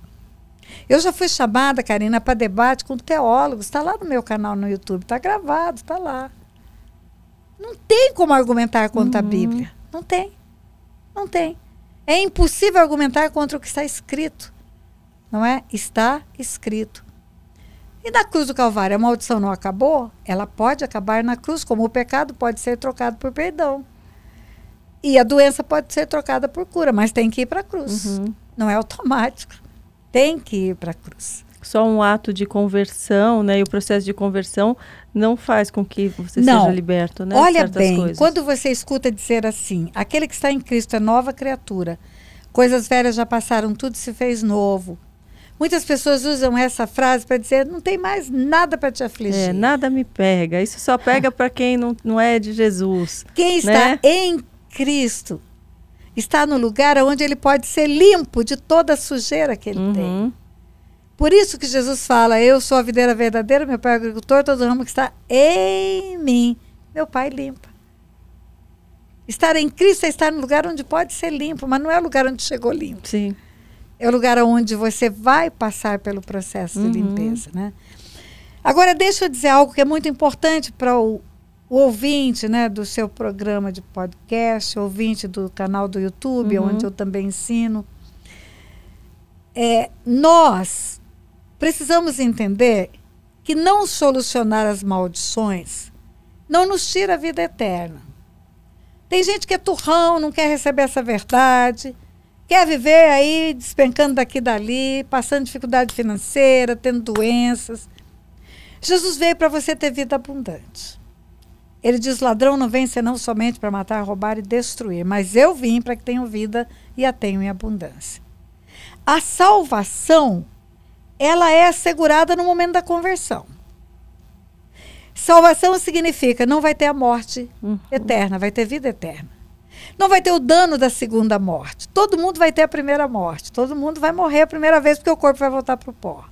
Eu já fui chamada, Karina, para debate com teólogos. Está lá no meu canal no YouTube, está gravado, está lá. Não tem como argumentar contra uhum. a Bíblia. Não tem. Não tem. É impossível argumentar contra o que está escrito. Não é? Está escrito. E na cruz do Calvário, a maldição não acabou? Ela pode acabar na cruz, como o pecado pode ser trocado por perdão. E a doença pode ser trocada por cura, mas tem que ir para a cruz. Uhum. Não é automático tem que ir para a cruz. Só um ato de conversão, né? E o processo de conversão não faz com que você não. seja liberto, né? Olha Certas bem, coisas. quando você escuta dizer assim, aquele que está em Cristo é nova criatura, coisas velhas já passaram, tudo se fez novo. Muitas pessoas usam essa frase para dizer não tem mais nada para te afligir. É, nada me pega. Isso só pega para quem não, não é de Jesus. Quem né? está né? em Cristo está no lugar onde ele pode ser limpo de toda a sujeira que ele uhum. tem. Por isso que Jesus fala: Eu sou a videira verdadeira, meu pai é agricultor, todo ramo que está em mim, meu pai limpa. Estar em Cristo é estar no lugar onde pode ser limpo, mas não é o lugar onde chegou limpo. Sim. É o lugar onde você vai passar pelo processo uhum. de limpeza, né? Agora deixa eu dizer algo que é muito importante para o o ouvinte né, do seu programa de podcast, ouvinte do canal do YouTube, uhum. onde eu também ensino. É, nós precisamos entender que não solucionar as maldições não nos tira a vida eterna. Tem gente que é turrão, não quer receber essa verdade, quer viver aí despencando daqui e dali, passando dificuldade financeira, tendo doenças. Jesus veio para você ter vida abundante. Ele diz: ladrão não vem senão somente para matar, roubar e destruir, mas eu vim para que tenham vida e a tenham em abundância. A salvação, ela é assegurada no momento da conversão. Salvação significa não vai ter a morte uhum. eterna, vai ter vida eterna. Não vai ter o dano da segunda morte. Todo mundo vai ter a primeira morte. Todo mundo vai morrer a primeira vez porque o corpo vai voltar para o pó.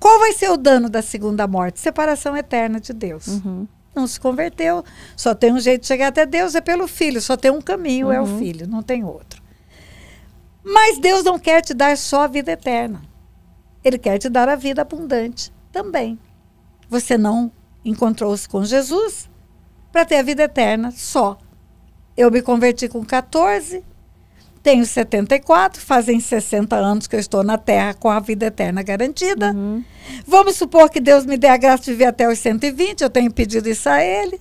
Qual vai ser o dano da segunda morte? Separação eterna de Deus. Uhum não se converteu. Só tem um jeito de chegar até Deus, é pelo filho. Só tem um caminho, uhum. é o uhum. filho, não tem outro. Mas Deus não quer te dar só a vida eterna. Ele quer te dar a vida abundante também. Você não encontrou-se com Jesus para ter a vida eterna só. Eu me converti com 14, tenho 74, fazem 60 anos que eu estou na Terra com a vida eterna garantida. Uhum. Vamos supor que Deus me dê a graça de viver até os 120, eu tenho pedido isso a Ele.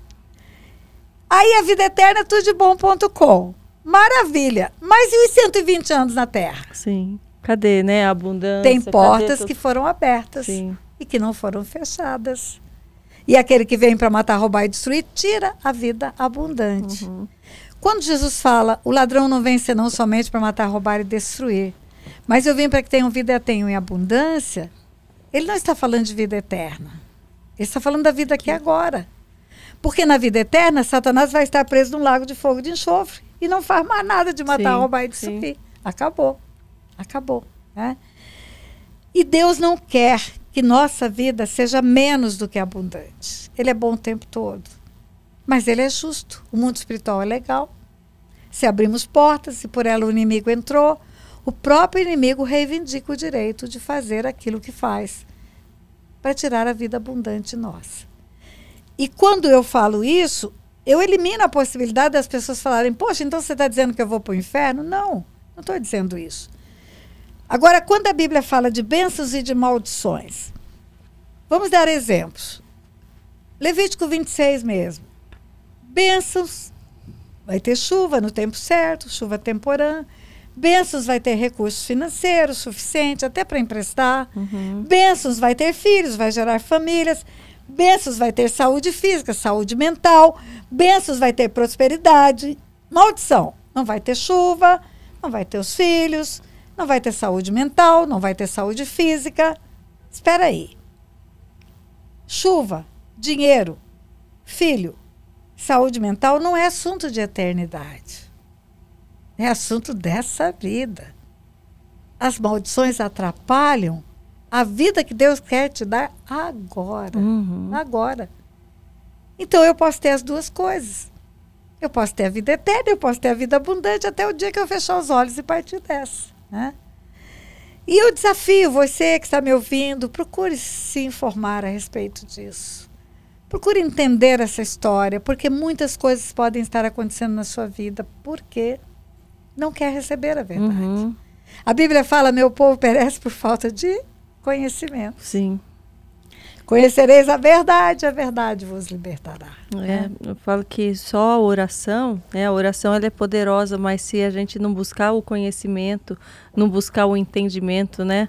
Aí a vida eterna é tudo de bom.com. Maravilha. Mas e os 120 anos na Terra? Sim. Cadê, né? A abundância. Tem portas que foram abertas Sim. e que não foram fechadas. E aquele que vem para matar, roubar e destruir, tira a vida abundante. Uhum. Quando Jesus fala, o ladrão não vem senão somente para matar, roubar e destruir, mas eu vim para que tenham vida e tenham em abundância, ele não está falando de vida eterna. Ele está falando da vida aqui agora. Porque na vida eterna, Satanás vai estar preso num lago de fogo de enxofre e não faz mais nada de matar, sim, roubar e destruir. Sim. Acabou. Acabou. Né? E Deus não quer que nossa vida seja menos do que abundante. Ele é bom o tempo todo. Mas ele é justo. O mundo espiritual é legal. Se abrimos portas, se por ela o inimigo entrou, o próprio inimigo reivindica o direito de fazer aquilo que faz para tirar a vida abundante nossa. E quando eu falo isso, eu elimino a possibilidade das pessoas falarem: Poxa, então você está dizendo que eu vou para o inferno? Não, não estou dizendo isso. Agora, quando a Bíblia fala de bênçãos e de maldições, vamos dar exemplos. Levítico 26 mesmo. Bênçãos vai ter chuva no tempo certo, chuva temporã. Bênçãos vai ter recursos financeiros suficiente até para emprestar. Uhum. Bênçãos vai ter filhos, vai gerar famílias. Bênçãos vai ter saúde física, saúde mental. Bênçãos vai ter prosperidade. Maldição, não vai ter chuva, não vai ter os filhos, não vai ter saúde mental, não vai ter saúde física. Espera aí. Chuva, dinheiro, filho, saúde mental não é assunto de eternidade. É assunto dessa vida. As maldições atrapalham a vida que Deus quer te dar agora. Uhum. Agora. Então eu posso ter as duas coisas. Eu posso ter a vida eterna, eu posso ter a vida abundante até o dia que eu fechar os olhos e partir dessa. Né? E eu desafio você que está me ouvindo, procure se informar a respeito disso. Procure entender essa história, porque muitas coisas podem estar acontecendo na sua vida porque não quer receber a verdade. Uhum. A Bíblia fala: meu povo perece por falta de conhecimento. Sim. Conhecereis a verdade, a verdade vos libertará. É, é. eu falo que só a oração, né, a oração ela é poderosa, mas se a gente não buscar o conhecimento, não buscar o entendimento, né,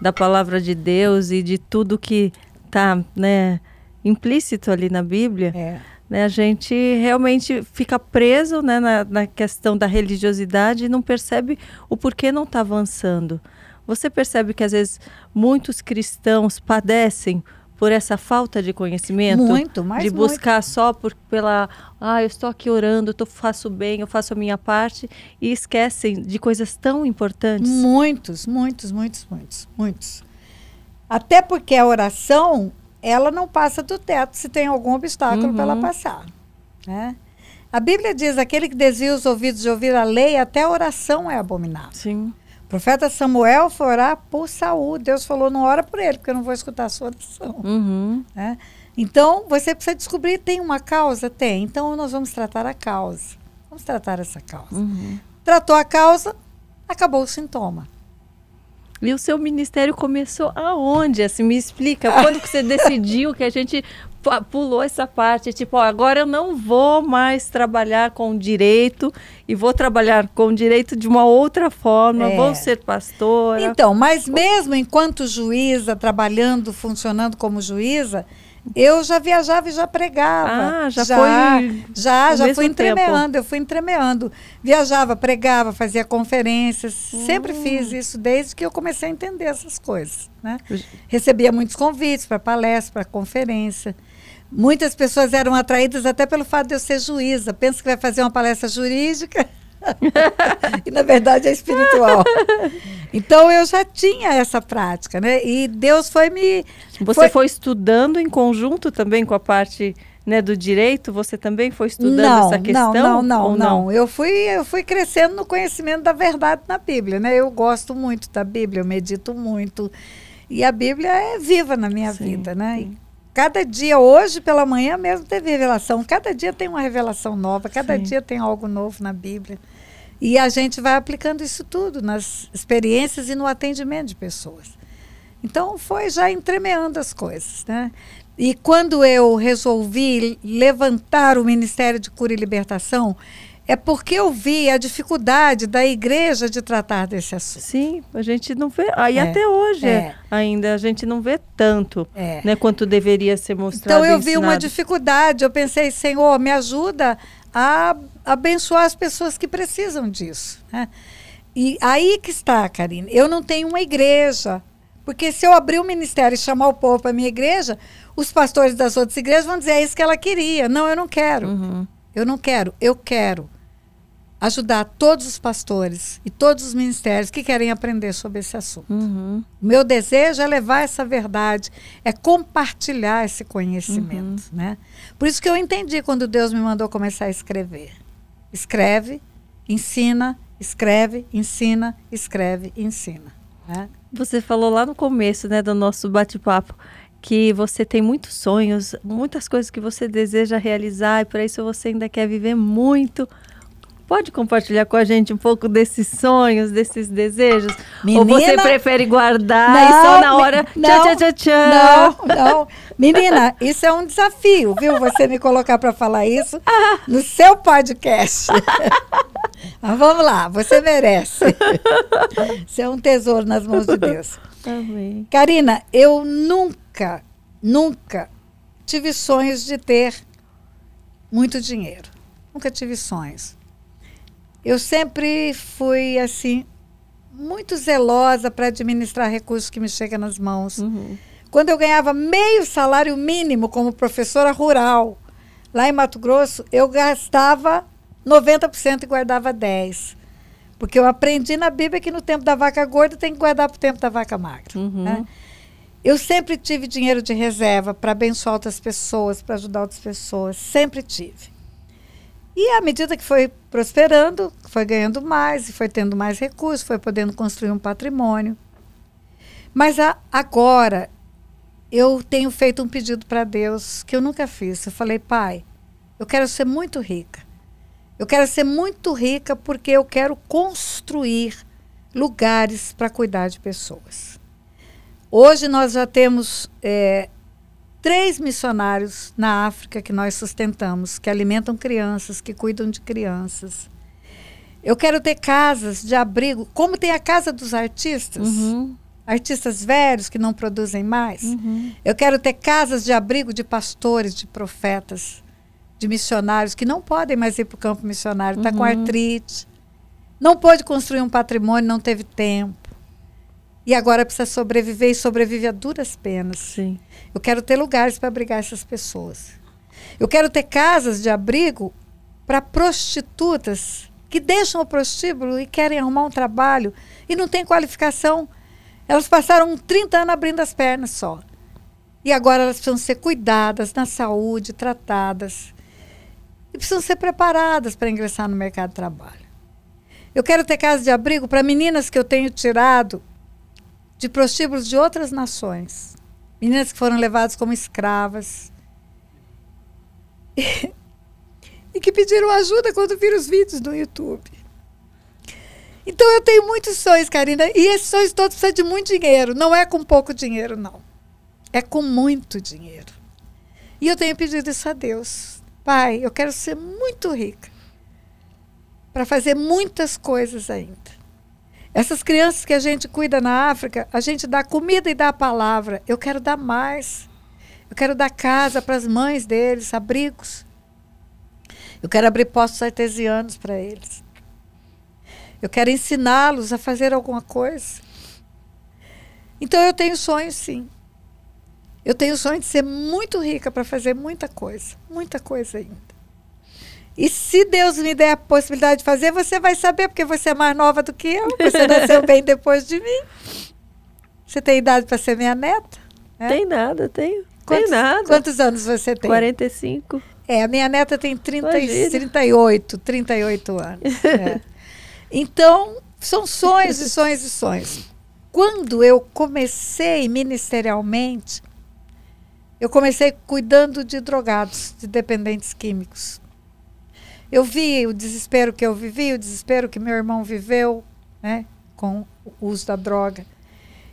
da palavra de Deus e de tudo que está, né, implícito ali na Bíblia, é. né, a gente realmente fica preso né, na, na questão da religiosidade e não percebe o porquê não está avançando. Você percebe que às vezes muitos cristãos padecem por essa falta de conhecimento? Muito, mas De buscar muito. só por, pela, ah, eu estou aqui orando, eu faço bem, eu faço a minha parte, e esquecem de coisas tão importantes? Muitos, muitos, muitos, muitos, muitos. Até porque a oração ela não passa do teto se tem algum obstáculo uhum. para ela passar. Né? A Bíblia diz: aquele que desvia os ouvidos de ouvir a lei, até a oração é abominável. Sim. O profeta Samuel foi orar por Saul. Deus falou: não ora por ele, porque eu não vou escutar a sua oração. Uhum. Né? Então, você precisa descobrir: tem uma causa? Tem. Então, nós vamos tratar a causa. Vamos tratar essa causa. Uhum. Tratou a causa, acabou o sintoma. E o seu ministério começou aonde? Assim, me explica, quando que você decidiu que a gente pulou essa parte, tipo, ó, agora eu não vou mais trabalhar com direito e vou trabalhar com direito de uma outra forma, é. vou ser pastora. Então, mas tipo mesmo enquanto juíza, trabalhando, funcionando como juíza, eu já viajava e já pregava. Ah, já, já foi. Já, já fui entremeando, eu fui entremeando. Viajava, pregava, fazia conferências. Hum. Sempre fiz isso desde que eu comecei a entender essas coisas. Né? Recebia muitos convites para palestra, para conferência. Muitas pessoas eram atraídas até pelo fato de eu ser juíza. Pensa que vai fazer uma palestra jurídica. e na verdade é espiritual. Então eu já tinha essa prática, né? E Deus foi me. Você foi, foi estudando em conjunto também com a parte né, do direito, você também foi estudando não, essa questão? Não, não, não, não, não. Eu fui, eu fui crescendo no conhecimento da verdade na Bíblia, né? Eu gosto muito da Bíblia, eu medito muito. E a Bíblia é viva na minha sim, vida, né? Sim. Cada dia, hoje pela manhã mesmo teve revelação. Cada dia tem uma revelação nova, cada sim. dia tem algo novo na Bíblia. E a gente vai aplicando isso tudo nas experiências e no atendimento de pessoas. Então foi já entremeando as coisas, né? E quando eu resolvi levantar o Ministério de Cura e Libertação, é porque eu vi a dificuldade da igreja de tratar desse assunto. Sim, a gente não vê. Aí é, até hoje é. ainda a gente não vê tanto é. né, quanto deveria ser mostrado. Então eu vi uma dificuldade, eu pensei, Senhor, me ajuda a abençoar as pessoas que precisam disso. Né? E aí que está, Karine. Eu não tenho uma igreja. Porque se eu abrir o um ministério e chamar o povo para a minha igreja, os pastores das outras igrejas vão dizer é isso que ela queria. Não, eu não quero. Uhum. Eu não quero. Eu quero ajudar todos os pastores e todos os ministérios que querem aprender sobre esse assunto. Uhum. Meu desejo é levar essa verdade, é compartilhar esse conhecimento, uhum. né? Por isso que eu entendi quando Deus me mandou começar a escrever escreve, ensina, escreve, ensina, escreve, ensina. Né? Você falou lá no começo né, do nosso bate-papo que você tem muitos sonhos, muitas coisas que você deseja realizar e por isso você ainda quer viver muito. Pode compartilhar com a gente um pouco desses sonhos, desses desejos? Menina, Ou você prefere guardar não, e só na hora. Me, não, tchau, tchau, tchau. Não, não. Menina, isso é um desafio, viu? Você me colocar para falar isso no seu podcast. Mas vamos lá, você merece. Você é um tesouro nas mãos de Deus. Amém. Karina, eu nunca, nunca tive sonhos de ter muito dinheiro. Nunca tive sonhos. Eu sempre fui assim muito zelosa para administrar recursos que me chegam nas mãos. Uhum. Quando eu ganhava meio salário mínimo como professora rural, lá em Mato Grosso, eu gastava 90% e guardava 10%. Porque eu aprendi na Bíblia que no tempo da vaca gorda tem que guardar para o tempo da vaca magra. Uhum. Né? Eu sempre tive dinheiro de reserva para abençoar outras pessoas, para ajudar outras pessoas. Sempre tive. E à medida que foi prosperando, foi ganhando mais, foi tendo mais recursos, foi podendo construir um patrimônio. Mas a, agora eu tenho feito um pedido para Deus que eu nunca fiz. Eu falei, pai, eu quero ser muito rica. Eu quero ser muito rica porque eu quero construir lugares para cuidar de pessoas. Hoje nós já temos é, três missionários na África que nós sustentamos, que alimentam crianças, que cuidam de crianças. Eu quero ter casas de abrigo, como tem a casa dos artistas, uhum. artistas velhos que não produzem mais. Uhum. Eu quero ter casas de abrigo de pastores, de profetas, de missionários que não podem mais ir para o campo missionário, está uhum. com artrite, não pôde construir um patrimônio, não teve tempo e agora precisa sobreviver e sobrevive a duras penas. Sim. Eu quero ter lugares para abrigar essas pessoas. Eu quero ter casas de abrigo para prostitutas que deixam o prostíbulo e querem arrumar um trabalho e não tem qualificação. Elas passaram 30 anos abrindo as pernas só. E agora elas precisam ser cuidadas na saúde, tratadas. E precisam ser preparadas para ingressar no mercado de trabalho. Eu quero ter casa de abrigo para meninas que eu tenho tirado de prostíbulos de outras nações. Meninas que foram levadas como escravas. E, e que pediram ajuda quando viram os vídeos no YouTube. Então eu tenho muitos sonhos, Karina, e esses sonhos todos precisam de muito dinheiro. Não é com pouco dinheiro, não. É com muito dinheiro. E eu tenho pedido isso a Deus. Pai, eu quero ser muito rica para fazer muitas coisas ainda. Essas crianças que a gente cuida na África, a gente dá comida e dá a palavra. Eu quero dar mais. Eu quero dar casa para as mães deles, abrigos. Eu quero abrir postos artesianos para eles. Eu quero ensiná-los a fazer alguma coisa. Então eu tenho sonho, sim. Eu tenho sonho de ser muito rica para fazer muita coisa, muita coisa ainda. E se Deus me der a possibilidade de fazer, você vai saber, porque você é mais nova do que eu, você nasceu bem depois de mim. Você tem idade para ser minha neta? Né? Tem nada, tenho. Quantos, tem nada. Quantos anos você tem? 45. É, a minha neta tem 30, 38, 38 anos. Né? Então, são sonhos e sonhos e sonhos. Quando eu comecei ministerialmente, eu comecei cuidando de drogados, de dependentes químicos. Eu vi o desespero que eu vivi, o desespero que meu irmão viveu, né, com o uso da droga.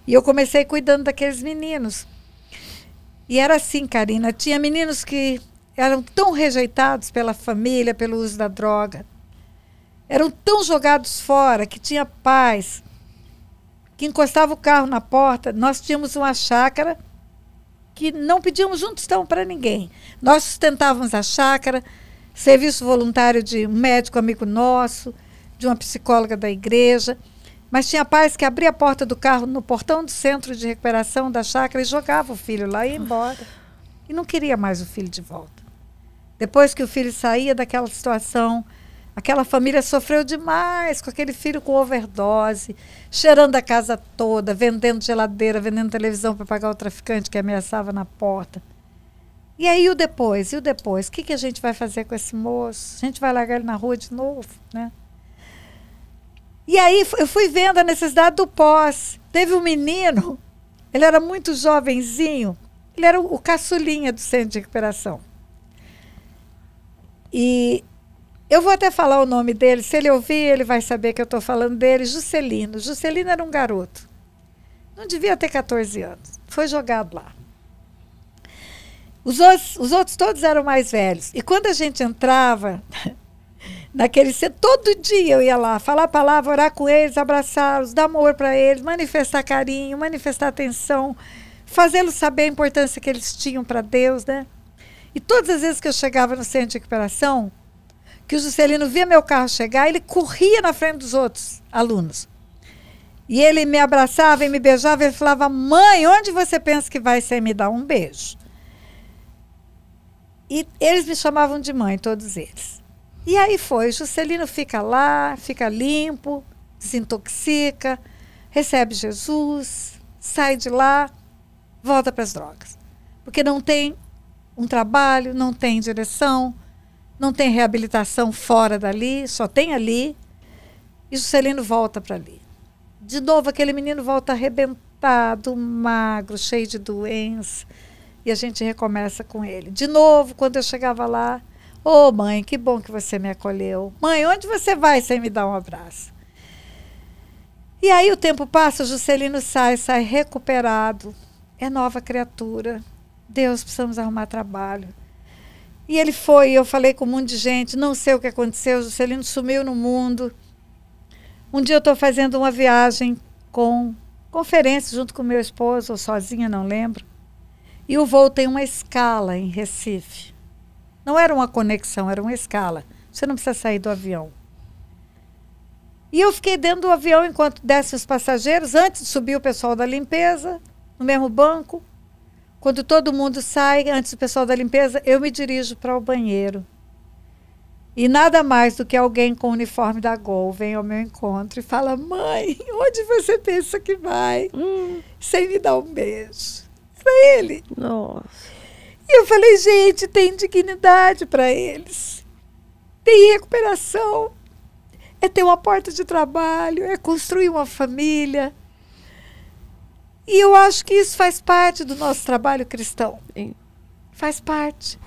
E eu comecei cuidando daqueles meninos. E era assim, Karina, tinha meninos que eram tão rejeitados pela família, pelo uso da droga. Eram tão jogados fora que tinha paz. Que encostava o carro na porta, nós tínhamos uma chácara que não pedíamos juntostão para ninguém. Nós sustentávamos a chácara, serviço voluntário de um médico amigo nosso, de uma psicóloga da igreja. Mas tinha pais que abria a porta do carro no portão do centro de recuperação da chácara e jogava o filho lá e ia embora. E não queria mais o filho de volta. Depois que o filho saía daquela situação, aquela família sofreu demais com aquele filho com overdose, cheirando a casa toda, vendendo geladeira, vendendo televisão para pagar o traficante que ameaçava na porta. E aí o depois? E o depois? O que, que a gente vai fazer com esse moço? A gente vai largar ele na rua de novo, né? E aí eu fui vendo a necessidade do pós. Teve um menino, ele era muito jovenzinho, ele era o caçulinha do centro de recuperação. E eu vou até falar o nome dele, se ele ouvir, ele vai saber que eu estou falando dele, Juscelino. Juscelino era um garoto. Não devia ter 14 anos. Foi jogado lá. Os outros, os outros todos eram mais velhos. E quando a gente entrava naquele ser, todo dia eu ia lá falar a palavra, orar com eles, abraçá-los, dar amor para eles, manifestar carinho, manifestar atenção, fazê-los saber a importância que eles tinham para Deus, né? E todas as vezes que eu chegava no centro de recuperação, que o Juscelino via meu carro chegar, ele corria na frente dos outros alunos. E ele me abraçava e me beijava, ele falava: "Mãe, onde você pensa que vai sem me dar um beijo?" E eles me chamavam de mãe, todos eles. E aí foi, Juscelino fica lá, fica limpo, desintoxica, recebe Jesus, sai de lá, volta para as drogas. Porque não tem um trabalho, não tem direção, não tem reabilitação fora dali, só tem ali. E Juscelino volta para ali. De novo, aquele menino volta arrebentado, magro, cheio de doença e a gente recomeça com ele. De novo, quando eu chegava lá, ô oh, mãe, que bom que você me acolheu. Mãe, onde você vai sem me dar um abraço? E aí o tempo passa, o Juscelino sai, sai recuperado, é nova criatura. Deus, precisamos arrumar trabalho. E ele foi, eu falei com um monte de gente, não sei o que aconteceu, o Juscelino sumiu no mundo. Um dia eu estou fazendo uma viagem com conferência junto com meu esposo, ou sozinha, não lembro. E o voo tem uma escala em Recife. Não era uma conexão, era uma escala. Você não precisa sair do avião. E eu fiquei dentro do avião enquanto desce os passageiros, antes de subir o pessoal da limpeza, no mesmo banco. Quando todo mundo sai, antes do pessoal da limpeza, eu me dirijo para o banheiro. E nada mais do que alguém com o uniforme da Gol vem ao meu encontro e fala: Mãe, onde você pensa que vai? Hum. Sem me dar um beijo para ele. Nossa. E eu falei, gente, tem dignidade para eles. Tem recuperação. É ter uma porta de trabalho, é construir uma família. E eu acho que isso faz parte do nosso trabalho cristão. Sim. Faz parte.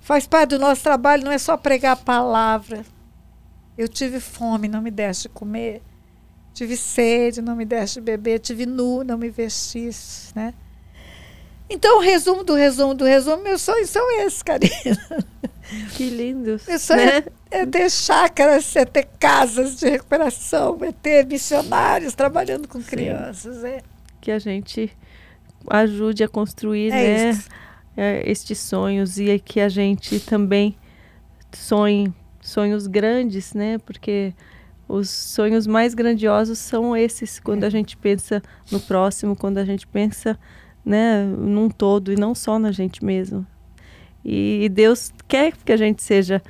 Faz parte do nosso trabalho, não é só pregar a palavra. Eu tive fome, não me deste comer. Tive sede, não me deste beber. Tive nu, não me vestis, né? Então, o resumo do resumo do resumo, meus sonhos são esses, Karina. Que lindos. Meu sonho é né? é, é ter chácaras, é ter casas de recuperação, é ter missionários trabalhando com Sim. crianças. É. Que a gente ajude a construir é né, é, estes sonhos e é que a gente também sonhe sonhos grandes, né? Porque os sonhos mais grandiosos são esses quando a é. gente pensa no próximo, quando a gente pensa né, num todo e não só na gente mesmo. E Deus quer que a gente seja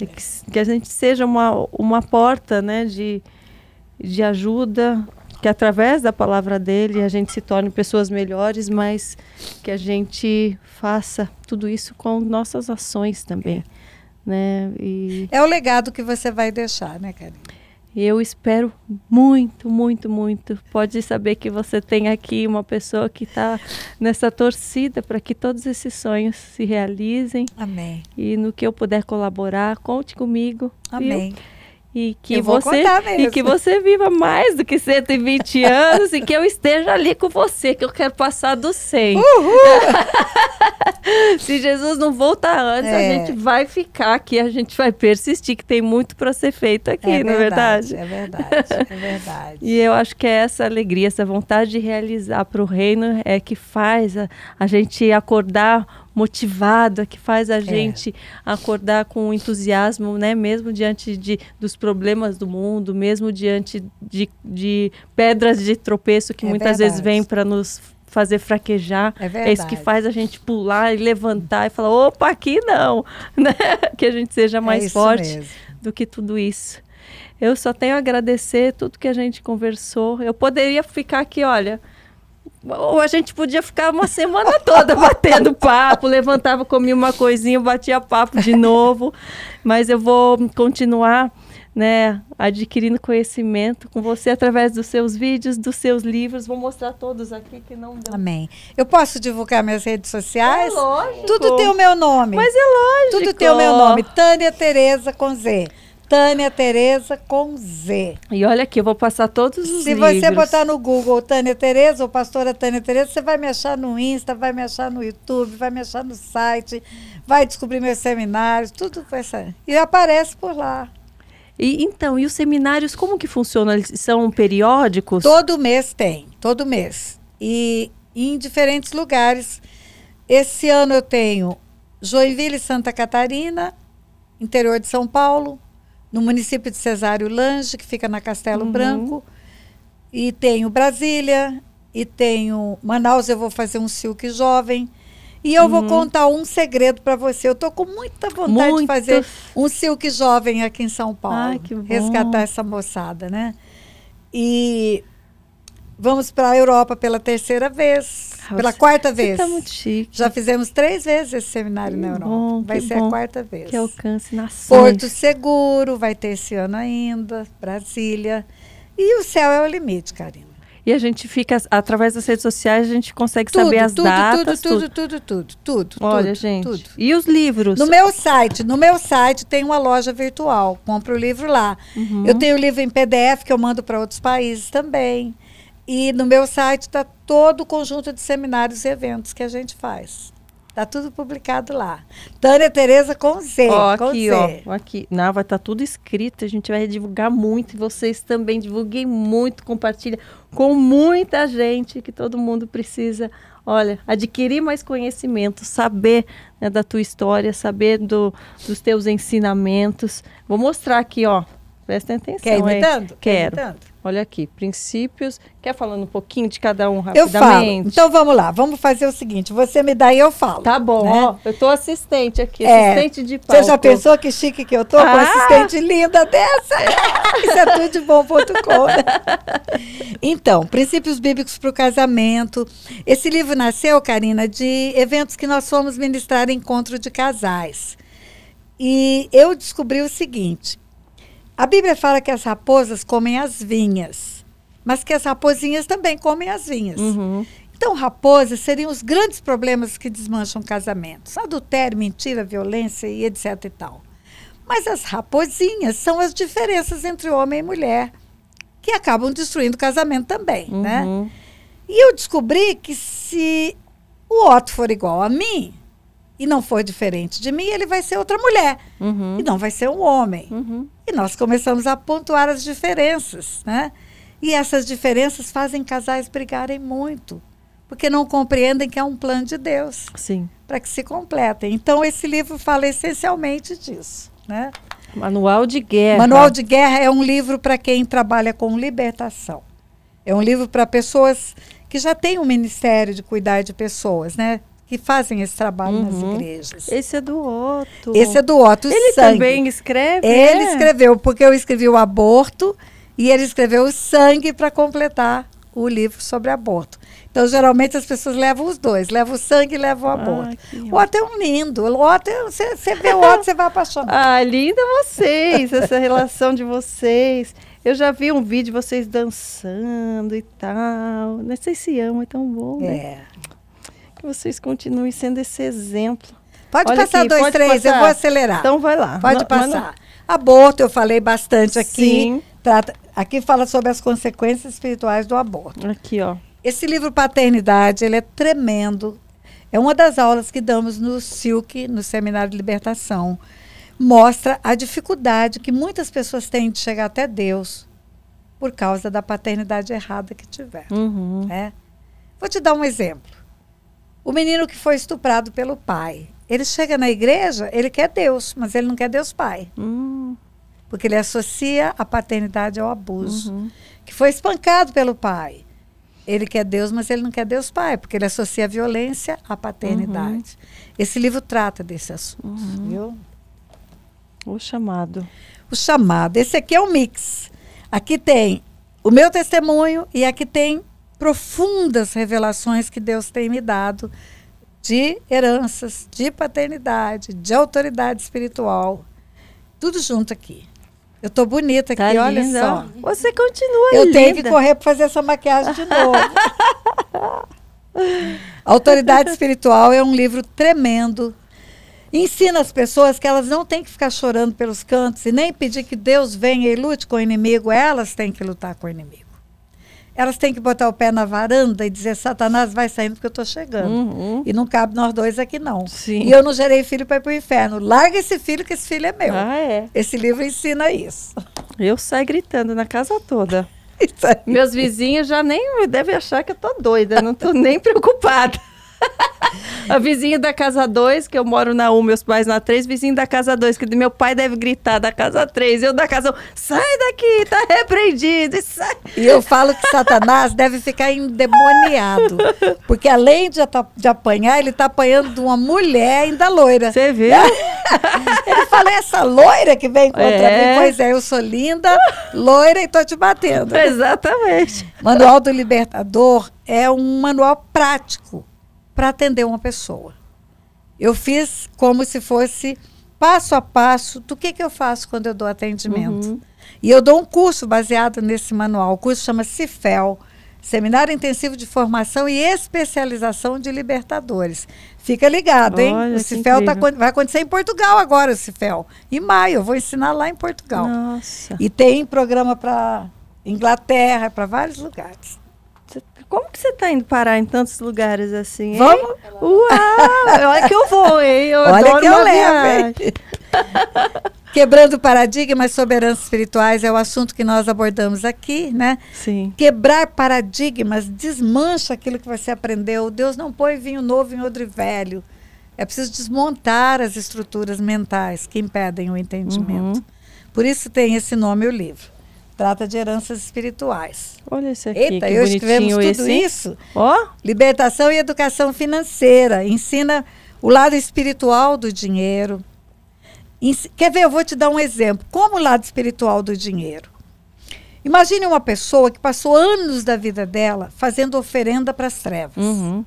é que, a gente seja uma, uma porta, né, de, de ajuda, que através da palavra dele a gente se torne pessoas melhores, mas que a gente faça tudo isso com nossas ações também, né? E... É o legado que você vai deixar, né, Karine? Eu espero muito, muito, muito. Pode saber que você tem aqui uma pessoa que está nessa torcida para que todos esses sonhos se realizem. Amém. E no que eu puder colaborar, conte comigo. Amém. Viu? E que, você, e que você viva mais do que 120 anos e que eu esteja ali com você, que eu quero passar dos 100. Se Jesus não voltar antes, é. a gente vai ficar aqui, a gente vai persistir, que tem muito para ser feito aqui, é não é verdade? É verdade, é verdade. e eu acho que é essa alegria, essa vontade de realizar para o reino é que faz a, a gente acordar motivada, que faz a é. gente é. acordar com entusiasmo, né? Mesmo diante de, dos problemas do mundo, mesmo diante de, de pedras de tropeço que é muitas verdade. vezes vêm para nos fazer fraquejar. É, é isso que faz a gente pular e levantar e falar, opa, aqui não, né? Que a gente seja é mais é forte mesmo. do que tudo isso. Eu só tenho a agradecer tudo que a gente conversou. Eu poderia ficar aqui, olha, ou a gente podia ficar uma semana toda batendo papo, levantava, comia uma coisinha, batia papo de novo. Mas eu vou continuar né, adquirindo conhecimento com você através dos seus vídeos, dos seus livros. Vou mostrar todos aqui que não deu. Amém. Eu posso divulgar minhas redes sociais? É lógico. Tudo tem o meu nome. Mas é lógico. Tudo tem o meu nome. Tânia Tereza com Z. Tânia Tereza com Z. E olha aqui, eu vou passar todos os Se livros. você botar no Google Tânia Tereza ou Pastora Tânia Tereza, você vai me achar no Insta, vai me achar no YouTube, vai me achar no site, vai descobrir meus seminários, tudo isso E aparece por lá. E, então, e os seminários, como que funcionam? São periódicos? Todo mês tem, todo mês. E em diferentes lugares. Esse ano eu tenho Joinville e Santa Catarina, interior de São Paulo, no município de Cesário Lange, que fica na Castelo uhum. Branco. E tenho Brasília, e tenho Manaus, eu vou fazer um Silk Jovem. E eu uhum. vou contar um segredo para você. Eu tô com muita vontade Muito. de fazer um Silk Jovem aqui em São Paulo. Ai, que bom. Resgatar essa moçada, né? E vamos para a Europa pela terceira vez. Ah, Pela quarta tá vez. muito chique. Já fizemos três vezes esse seminário que na Europa. Bom, vai ser bom. a quarta vez. Que alcance nações. Porto Seguro vai ter esse ano ainda, Brasília. E o céu é o limite, Karina. E a gente fica, através das redes sociais, a gente consegue tudo, saber as tudo, datas. Tudo, tudo, tudo, tudo, tudo, Olha, tudo, gente. Tudo. E os livros? No meu site, no meu site tem uma loja virtual. Compra o livro lá. Uhum. Eu tenho o livro em PDF que eu mando para outros países também. E no meu site está todo o conjunto de seminários e eventos que a gente faz. Tá tudo publicado lá. Tânia Tereza com Z. Ó, com aqui, Z. ó. Aqui. não vai estar tá tudo escrito. A gente vai divulgar muito. E vocês também divulguem muito. Compartilha com muita gente que todo mundo precisa. Olha, adquirir mais conhecimento, saber né, da tua história, saber do, dos teus ensinamentos. Vou mostrar aqui, ó. Presta atenção. Quer imitando? Quero. Quer imitando? Olha aqui, princípios. Quer falando um pouquinho de cada um rapidamente? Eu falo. Então vamos lá, vamos fazer o seguinte: você me dá e eu falo. Tá bom, né? ó, eu tô assistente aqui, é, assistente de palco. Você já pensou que chique que eu tô ah! com assistente linda dessa? Isso é tudo de bom.com. Né? Então, princípios bíblicos para o casamento. Esse livro nasceu, Karina, de eventos que nós fomos ministrar encontro de casais. E eu descobri o seguinte, a Bíblia fala que as raposas comem as vinhas, mas que as raposinhas também comem as vinhas. Uhum. Então, raposas seriam os grandes problemas que desmancham casamentos: adultério, mentira, violência e etc e tal. Mas as raposinhas são as diferenças entre homem e mulher, que acabam destruindo o casamento também, né? uhum. né? E eu descobri que se o Otto for igual a mim, e não for diferente de mim, ele vai ser outra mulher uhum. e não vai ser um homem. Uhum. E nós começamos a pontuar as diferenças, né? E essas diferenças fazem casais brigarem muito, porque não compreendem que é um plano de Deus. Sim. Para que se completem. Então esse livro fala essencialmente disso, né? Manual de Guerra. Manual de Guerra é um livro para quem trabalha com libertação. É um livro para pessoas que já têm um ministério de cuidar de pessoas, né? que fazem esse trabalho uhum. nas igrejas. Esse é do Otto. Esse é do Otto Ele sangue. também escreve? Ele é? escreveu, porque eu escrevi o aborto e ele escreveu o sangue para completar o livro sobre aborto. Então, geralmente as pessoas levam os dois, levam o sangue e levam o ah, aborto. o Otto é um lindo. O Otto, é você, você vê o Otto, você vai apaixonar. ah, linda vocês, essa relação de vocês. Eu já vi um vídeo de vocês dançando e tal. Não né, sei se amam, é tão bom, né? É que vocês continuem sendo esse exemplo. Pode Olha passar aqui, dois, três, passar. eu vou acelerar. Então vai lá. Pode não, passar. Não... Aborto, eu falei bastante aqui. Sim. Trata... Aqui fala sobre as consequências espirituais do aborto. Aqui, ó. Esse livro Paternidade, ele é tremendo. É uma das aulas que damos no SILC, no Seminário de Libertação. Mostra a dificuldade que muitas pessoas têm de chegar até Deus por causa da paternidade errada que tiveram. Uhum. Né? Vou te dar um exemplo. O menino que foi estuprado pelo pai. Ele chega na igreja, ele quer Deus, mas ele não quer Deus Pai. Hum. Porque ele associa a paternidade ao abuso. Uhum. Que foi espancado pelo pai. Ele quer Deus, mas ele não quer Deus Pai, porque ele associa a violência à paternidade. Uhum. Esse livro trata desse assunto. Uhum. Viu? O chamado. O chamado. Esse aqui é um mix. Aqui tem o meu testemunho e aqui tem profundas revelações que Deus tem me dado de heranças, de paternidade, de autoridade espiritual. Tudo junto aqui. Eu tô bonita aqui, tá olha linda. só. Você continua Eu linda. tenho que correr para fazer essa maquiagem de novo. autoridade espiritual é um livro tremendo. Ensina as pessoas que elas não têm que ficar chorando pelos cantos e nem pedir que Deus venha e lute com o inimigo, elas têm que lutar com o inimigo elas têm que botar o pé na varanda e dizer: Satanás, vai saindo porque eu estou chegando. Uhum. E não cabe nós dois aqui, não. Sim. E eu não gerei filho para ir para o inferno. Larga esse filho, que esse filho é meu. Ah, é. Esse livro ensina isso. Eu saio gritando na casa toda. Meus vizinhos já nem devem achar que eu estou doida, não estou nem preocupada. A vizinha da casa 2, que eu moro na 1, um, meus pais na 3, vizinho da casa 2, que meu pai deve gritar da casa 3, eu da casa 1, sai daqui, tá repreendido, sai. E eu falo que Satanás deve ficar endemoniado, porque além de, de apanhar, ele tá apanhando de uma mulher ainda loira. Você vê? ele fala, é essa loira que vem contra é. mim, pois é, eu sou linda, loira e tô te batendo. Exatamente. Manual do Libertador é um manual prático para atender uma pessoa. Eu fiz como se fosse passo a passo do que, que eu faço quando eu dou atendimento. Uhum. E eu dou um curso baseado nesse manual. O curso chama CIFEL, Seminário Intensivo de Formação e Especialização de Libertadores. Fica ligado, hein? Olha, o CIFEL tá, vai acontecer em Portugal agora, o CIFEL. Em maio, eu vou ensinar lá em Portugal. Nossa. E tem programa para Inglaterra, para vários lugares. Como que você está indo parar em tantos lugares assim? Hein? Vamos? Uau! Olha que eu vou, hein? Eu Olha que eu levo, hein? Quebrando paradigmas e heranças espirituais é o assunto que nós abordamos aqui, né? Sim. Quebrar paradigmas desmancha aquilo que você aprendeu. Deus não põe vinho novo em odre velho. É preciso desmontar as estruturas mentais que impedem o entendimento. Uhum. Por isso tem esse nome o livro. Trata de heranças espirituais. Olha isso aqui. Eita, que hoje tivemos tudo esse, isso. Ó. Oh. Libertação e educação financeira. Ensina o lado espiritual do dinheiro. Quer ver? Eu vou te dar um exemplo. Como o lado espiritual do dinheiro? Imagine uma pessoa que passou anos da vida dela fazendo oferenda para as trevas. Uhum.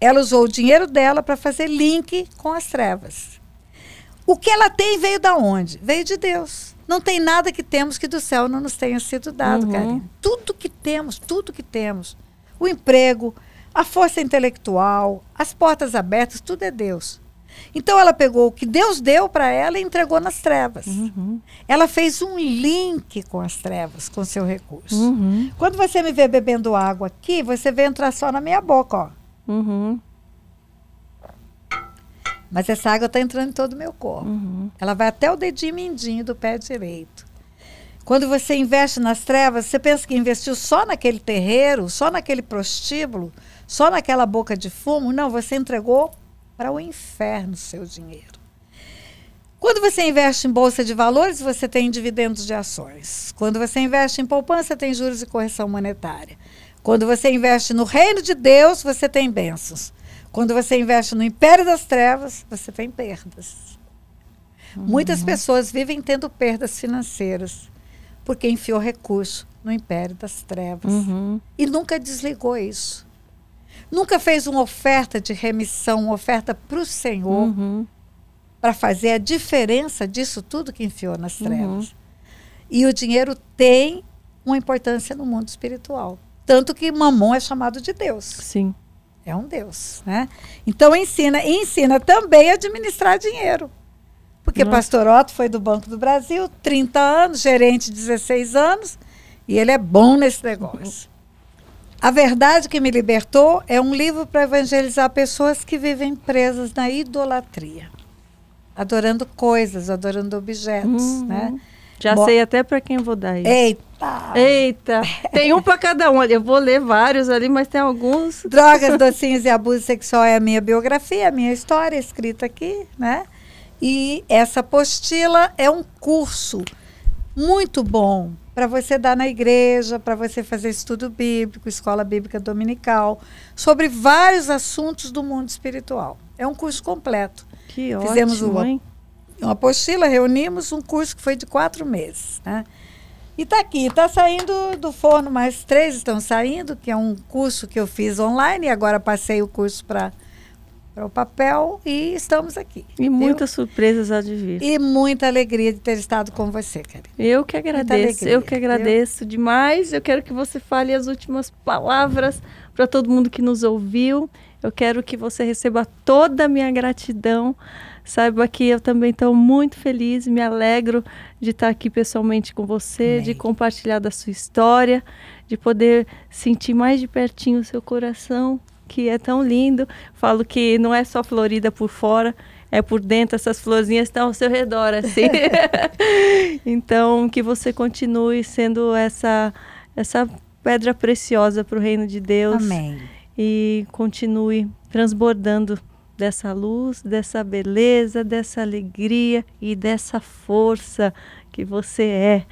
Ela usou o dinheiro dela para fazer link com as trevas. O que ela tem veio da onde? Veio de Deus. Não tem nada que temos que do céu não nos tenha sido dado, uhum. Karine. Tudo que temos, tudo que temos. O emprego, a força intelectual, as portas abertas, tudo é Deus. Então ela pegou o que Deus deu para ela e entregou nas trevas. Uhum. Ela fez um link com as trevas, com seu recurso. Uhum. Quando você me vê bebendo água aqui, você vê entrar só na minha boca, ó. Uhum. Mas essa água está entrando em todo o meu corpo. Uhum. Ela vai até o dedinho mindinho do pé direito. Quando você investe nas trevas, você pensa que investiu só naquele terreiro, só naquele prostíbulo, só naquela boca de fumo. Não, você entregou para o inferno seu dinheiro. Quando você investe em bolsa de valores, você tem dividendos de ações. Quando você investe em poupança, tem juros e correção monetária. Quando você investe no reino de Deus, você tem bênçãos. Quando você investe no império das trevas, você tem perdas. Uhum. Muitas pessoas vivem tendo perdas financeiras porque enfiou recurso no império das trevas uhum. e nunca desligou isso. Nunca fez uma oferta de remissão, uma oferta para o Senhor uhum. para fazer a diferença disso tudo que enfiou nas uhum. trevas. E o dinheiro tem uma importância no mundo espiritual. Tanto que mamon é chamado de Deus. Sim. É um Deus, né? Então ensina, ensina também a administrar dinheiro. Porque Nossa. Pastor Otto foi do Banco do Brasil, 30 anos, gerente 16 anos, e ele é bom nesse negócio. A verdade que me libertou é um livro para evangelizar pessoas que vivem presas na idolatria, adorando coisas, adorando objetos, uhum. né? Já sei até para quem vou dar isso. Eita! Eita! Tem um para cada um. Eu vou ler vários ali, mas tem alguns. Drogas, docinhos e abuso sexual é a minha biografia, a minha história escrita aqui, né? E essa apostila é um curso muito bom para você dar na igreja, para você fazer estudo bíblico, escola bíblica dominical, sobre vários assuntos do mundo espiritual. É um curso completo. Que Fizemos ótimo, o, hein? uma apostila, reunimos um curso que foi de quatro meses. Né? E está aqui, está saindo do forno, mais três estão saindo, que é um curso que eu fiz online e agora passei o curso para para o papel e estamos aqui. E entendeu? muitas surpresas a vir. E muita alegria de ter estado com você, querida. Eu que agradeço, alegria, eu que agradeço entendeu? demais. Eu quero que você fale as últimas palavras para todo mundo que nos ouviu eu quero que você receba toda a minha gratidão. Saiba que eu também estou muito feliz, me alegro de estar aqui pessoalmente com você, Amém. de compartilhar da sua história, de poder sentir mais de pertinho o seu coração, que é tão lindo. Falo que não é só florida por fora, é por dentro, essas florzinhas estão ao seu redor, assim. então, que você continue sendo essa, essa pedra preciosa para o reino de Deus. Amém e continue transbordando dessa luz, dessa beleza, dessa alegria e dessa força que você é.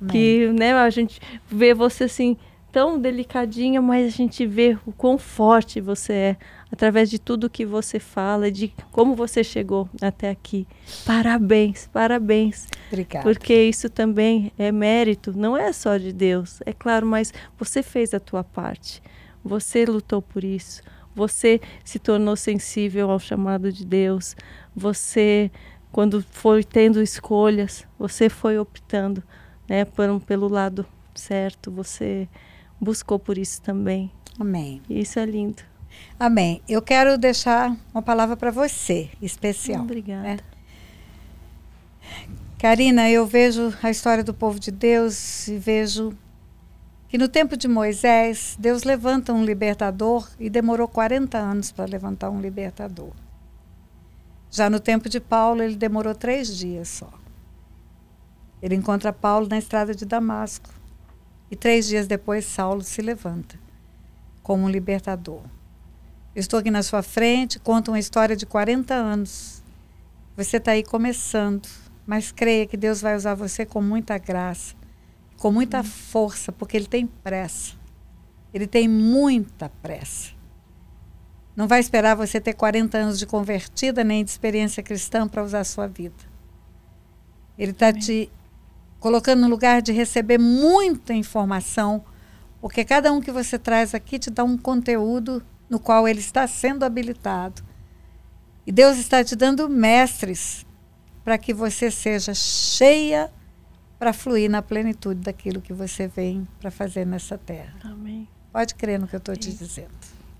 Amém. Que né, a gente vê você assim tão delicadinha, mas a gente vê o quão forte você é através de tudo que você fala, de como você chegou até aqui. Parabéns, parabéns. Obrigada. Porque isso também é mérito, não é só de Deus, é claro, mas você fez a tua parte. Você lutou por isso. Você se tornou sensível ao chamado de Deus. Você, quando foi tendo escolhas, você foi optando, né, por, pelo lado certo. Você buscou por isso também. Amém. Isso é lindo. Amém. Eu quero deixar uma palavra para você, especial. Obrigada. Né? Karina, eu vejo a história do povo de Deus e vejo que no tempo de Moisés, Deus levanta um libertador e demorou 40 anos para levantar um libertador. Já no tempo de Paulo, ele demorou três dias só. Ele encontra Paulo na estrada de Damasco e três dias depois Saulo se levanta como um libertador. Eu estou aqui na sua frente, conto uma história de 40 anos. Você está aí começando, mas creia que Deus vai usar você com muita graça com muita uhum. força, porque ele tem pressa. Ele tem muita pressa. Não vai esperar você ter 40 anos de convertida nem de experiência cristã para usar a sua vida. Ele está te colocando no lugar de receber muita informação, porque cada um que você traz aqui te dá um conteúdo no qual ele está sendo habilitado. E Deus está te dando mestres para que você seja cheia para fluir na plenitude daquilo que você vem para fazer nessa terra. Amém. Pode crer no que eu estou te dizendo.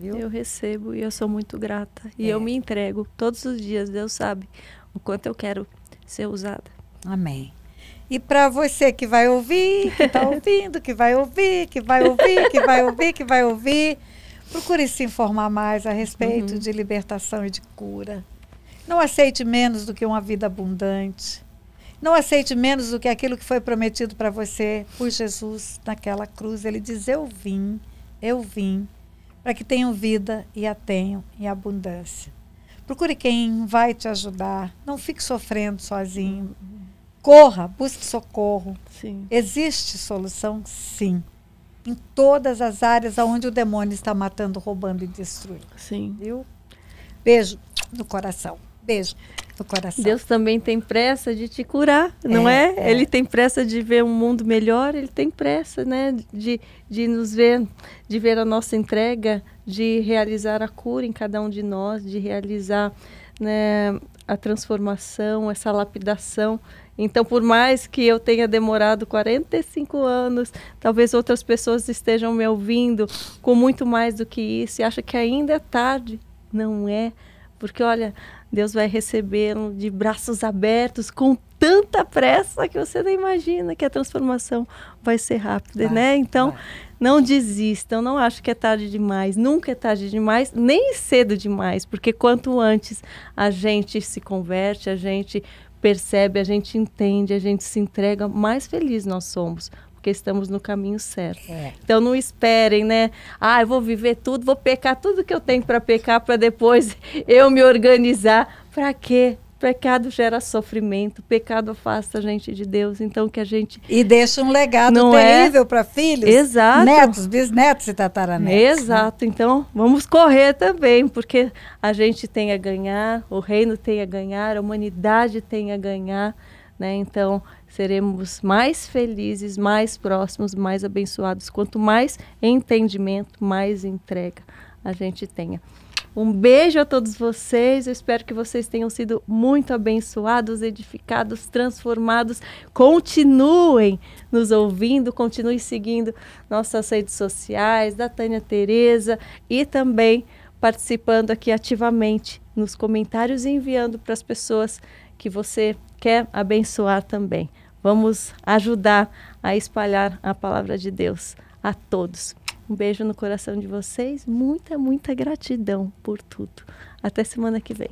Viu? Eu recebo e eu sou muito grata. É. E eu me entrego todos os dias. Deus sabe o quanto eu quero ser usada. Amém. E para você que vai ouvir, que está ouvindo, que vai ouvir, que vai ouvir, que vai ouvir, que vai ouvir, procure se informar mais a respeito uhum. de libertação e de cura. Não aceite menos do que uma vida abundante. Não aceite menos do que aquilo que foi prometido para você por Jesus naquela cruz. Ele diz: Eu vim, eu vim, para que tenham vida e a tenham em abundância. Procure quem vai te ajudar. Não fique sofrendo sozinho. Corra, busque socorro. Sim. Existe solução? Sim. Em todas as áreas onde o demônio está matando, roubando e destruindo. Sim. Viu? Beijo no coração. Beijo do coração. Deus também tem pressa de te curar, não é, é? é? Ele tem pressa de ver um mundo melhor, ele tem pressa, né? De, de nos ver, de ver a nossa entrega, de realizar a cura em cada um de nós, de realizar né, a transformação, essa lapidação. Então, por mais que eu tenha demorado 45 anos, talvez outras pessoas estejam me ouvindo com muito mais do que isso e acha que ainda é tarde. Não é, porque olha, Deus vai recebê-lo de braços abertos, com tanta pressa que você não imagina que a transformação vai ser rápida, vai, né? Então, vai. não desistam, não acho que é tarde demais, nunca é tarde demais, nem cedo demais, porque quanto antes a gente se converte, a gente percebe, a gente entende, a gente se entrega, mais feliz nós somos, porque estamos no caminho certo. É. Então não esperem, né? Ah, eu vou viver tudo, vou pecar tudo que eu tenho para pecar para depois eu me organizar. Para quê? Pecado gera sofrimento, pecado afasta a gente de Deus, então que a gente e deixa um legado não é? terrível é... para filhos, Exato. netos, bisnetos e tataranetos. Né? Exato. Né? Então vamos correr também, porque a gente tem a ganhar, o reino tem a ganhar, a humanidade tem a ganhar, né? Então seremos mais felizes, mais próximos, mais abençoados. Quanto mais entendimento, mais entrega a gente tenha. Um beijo a todos vocês. Eu espero que vocês tenham sido muito abençoados, edificados, transformados. Continuem nos ouvindo, continuem seguindo nossas redes sociais, da Tânia Tereza e também participando aqui ativamente nos comentários e enviando para as pessoas que você quer abençoar também. Vamos ajudar a espalhar a palavra de Deus a todos. Um beijo no coração de vocês, muita, muita gratidão por tudo. Até semana que vem.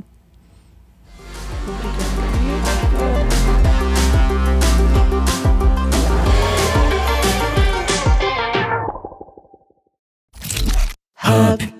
Hub.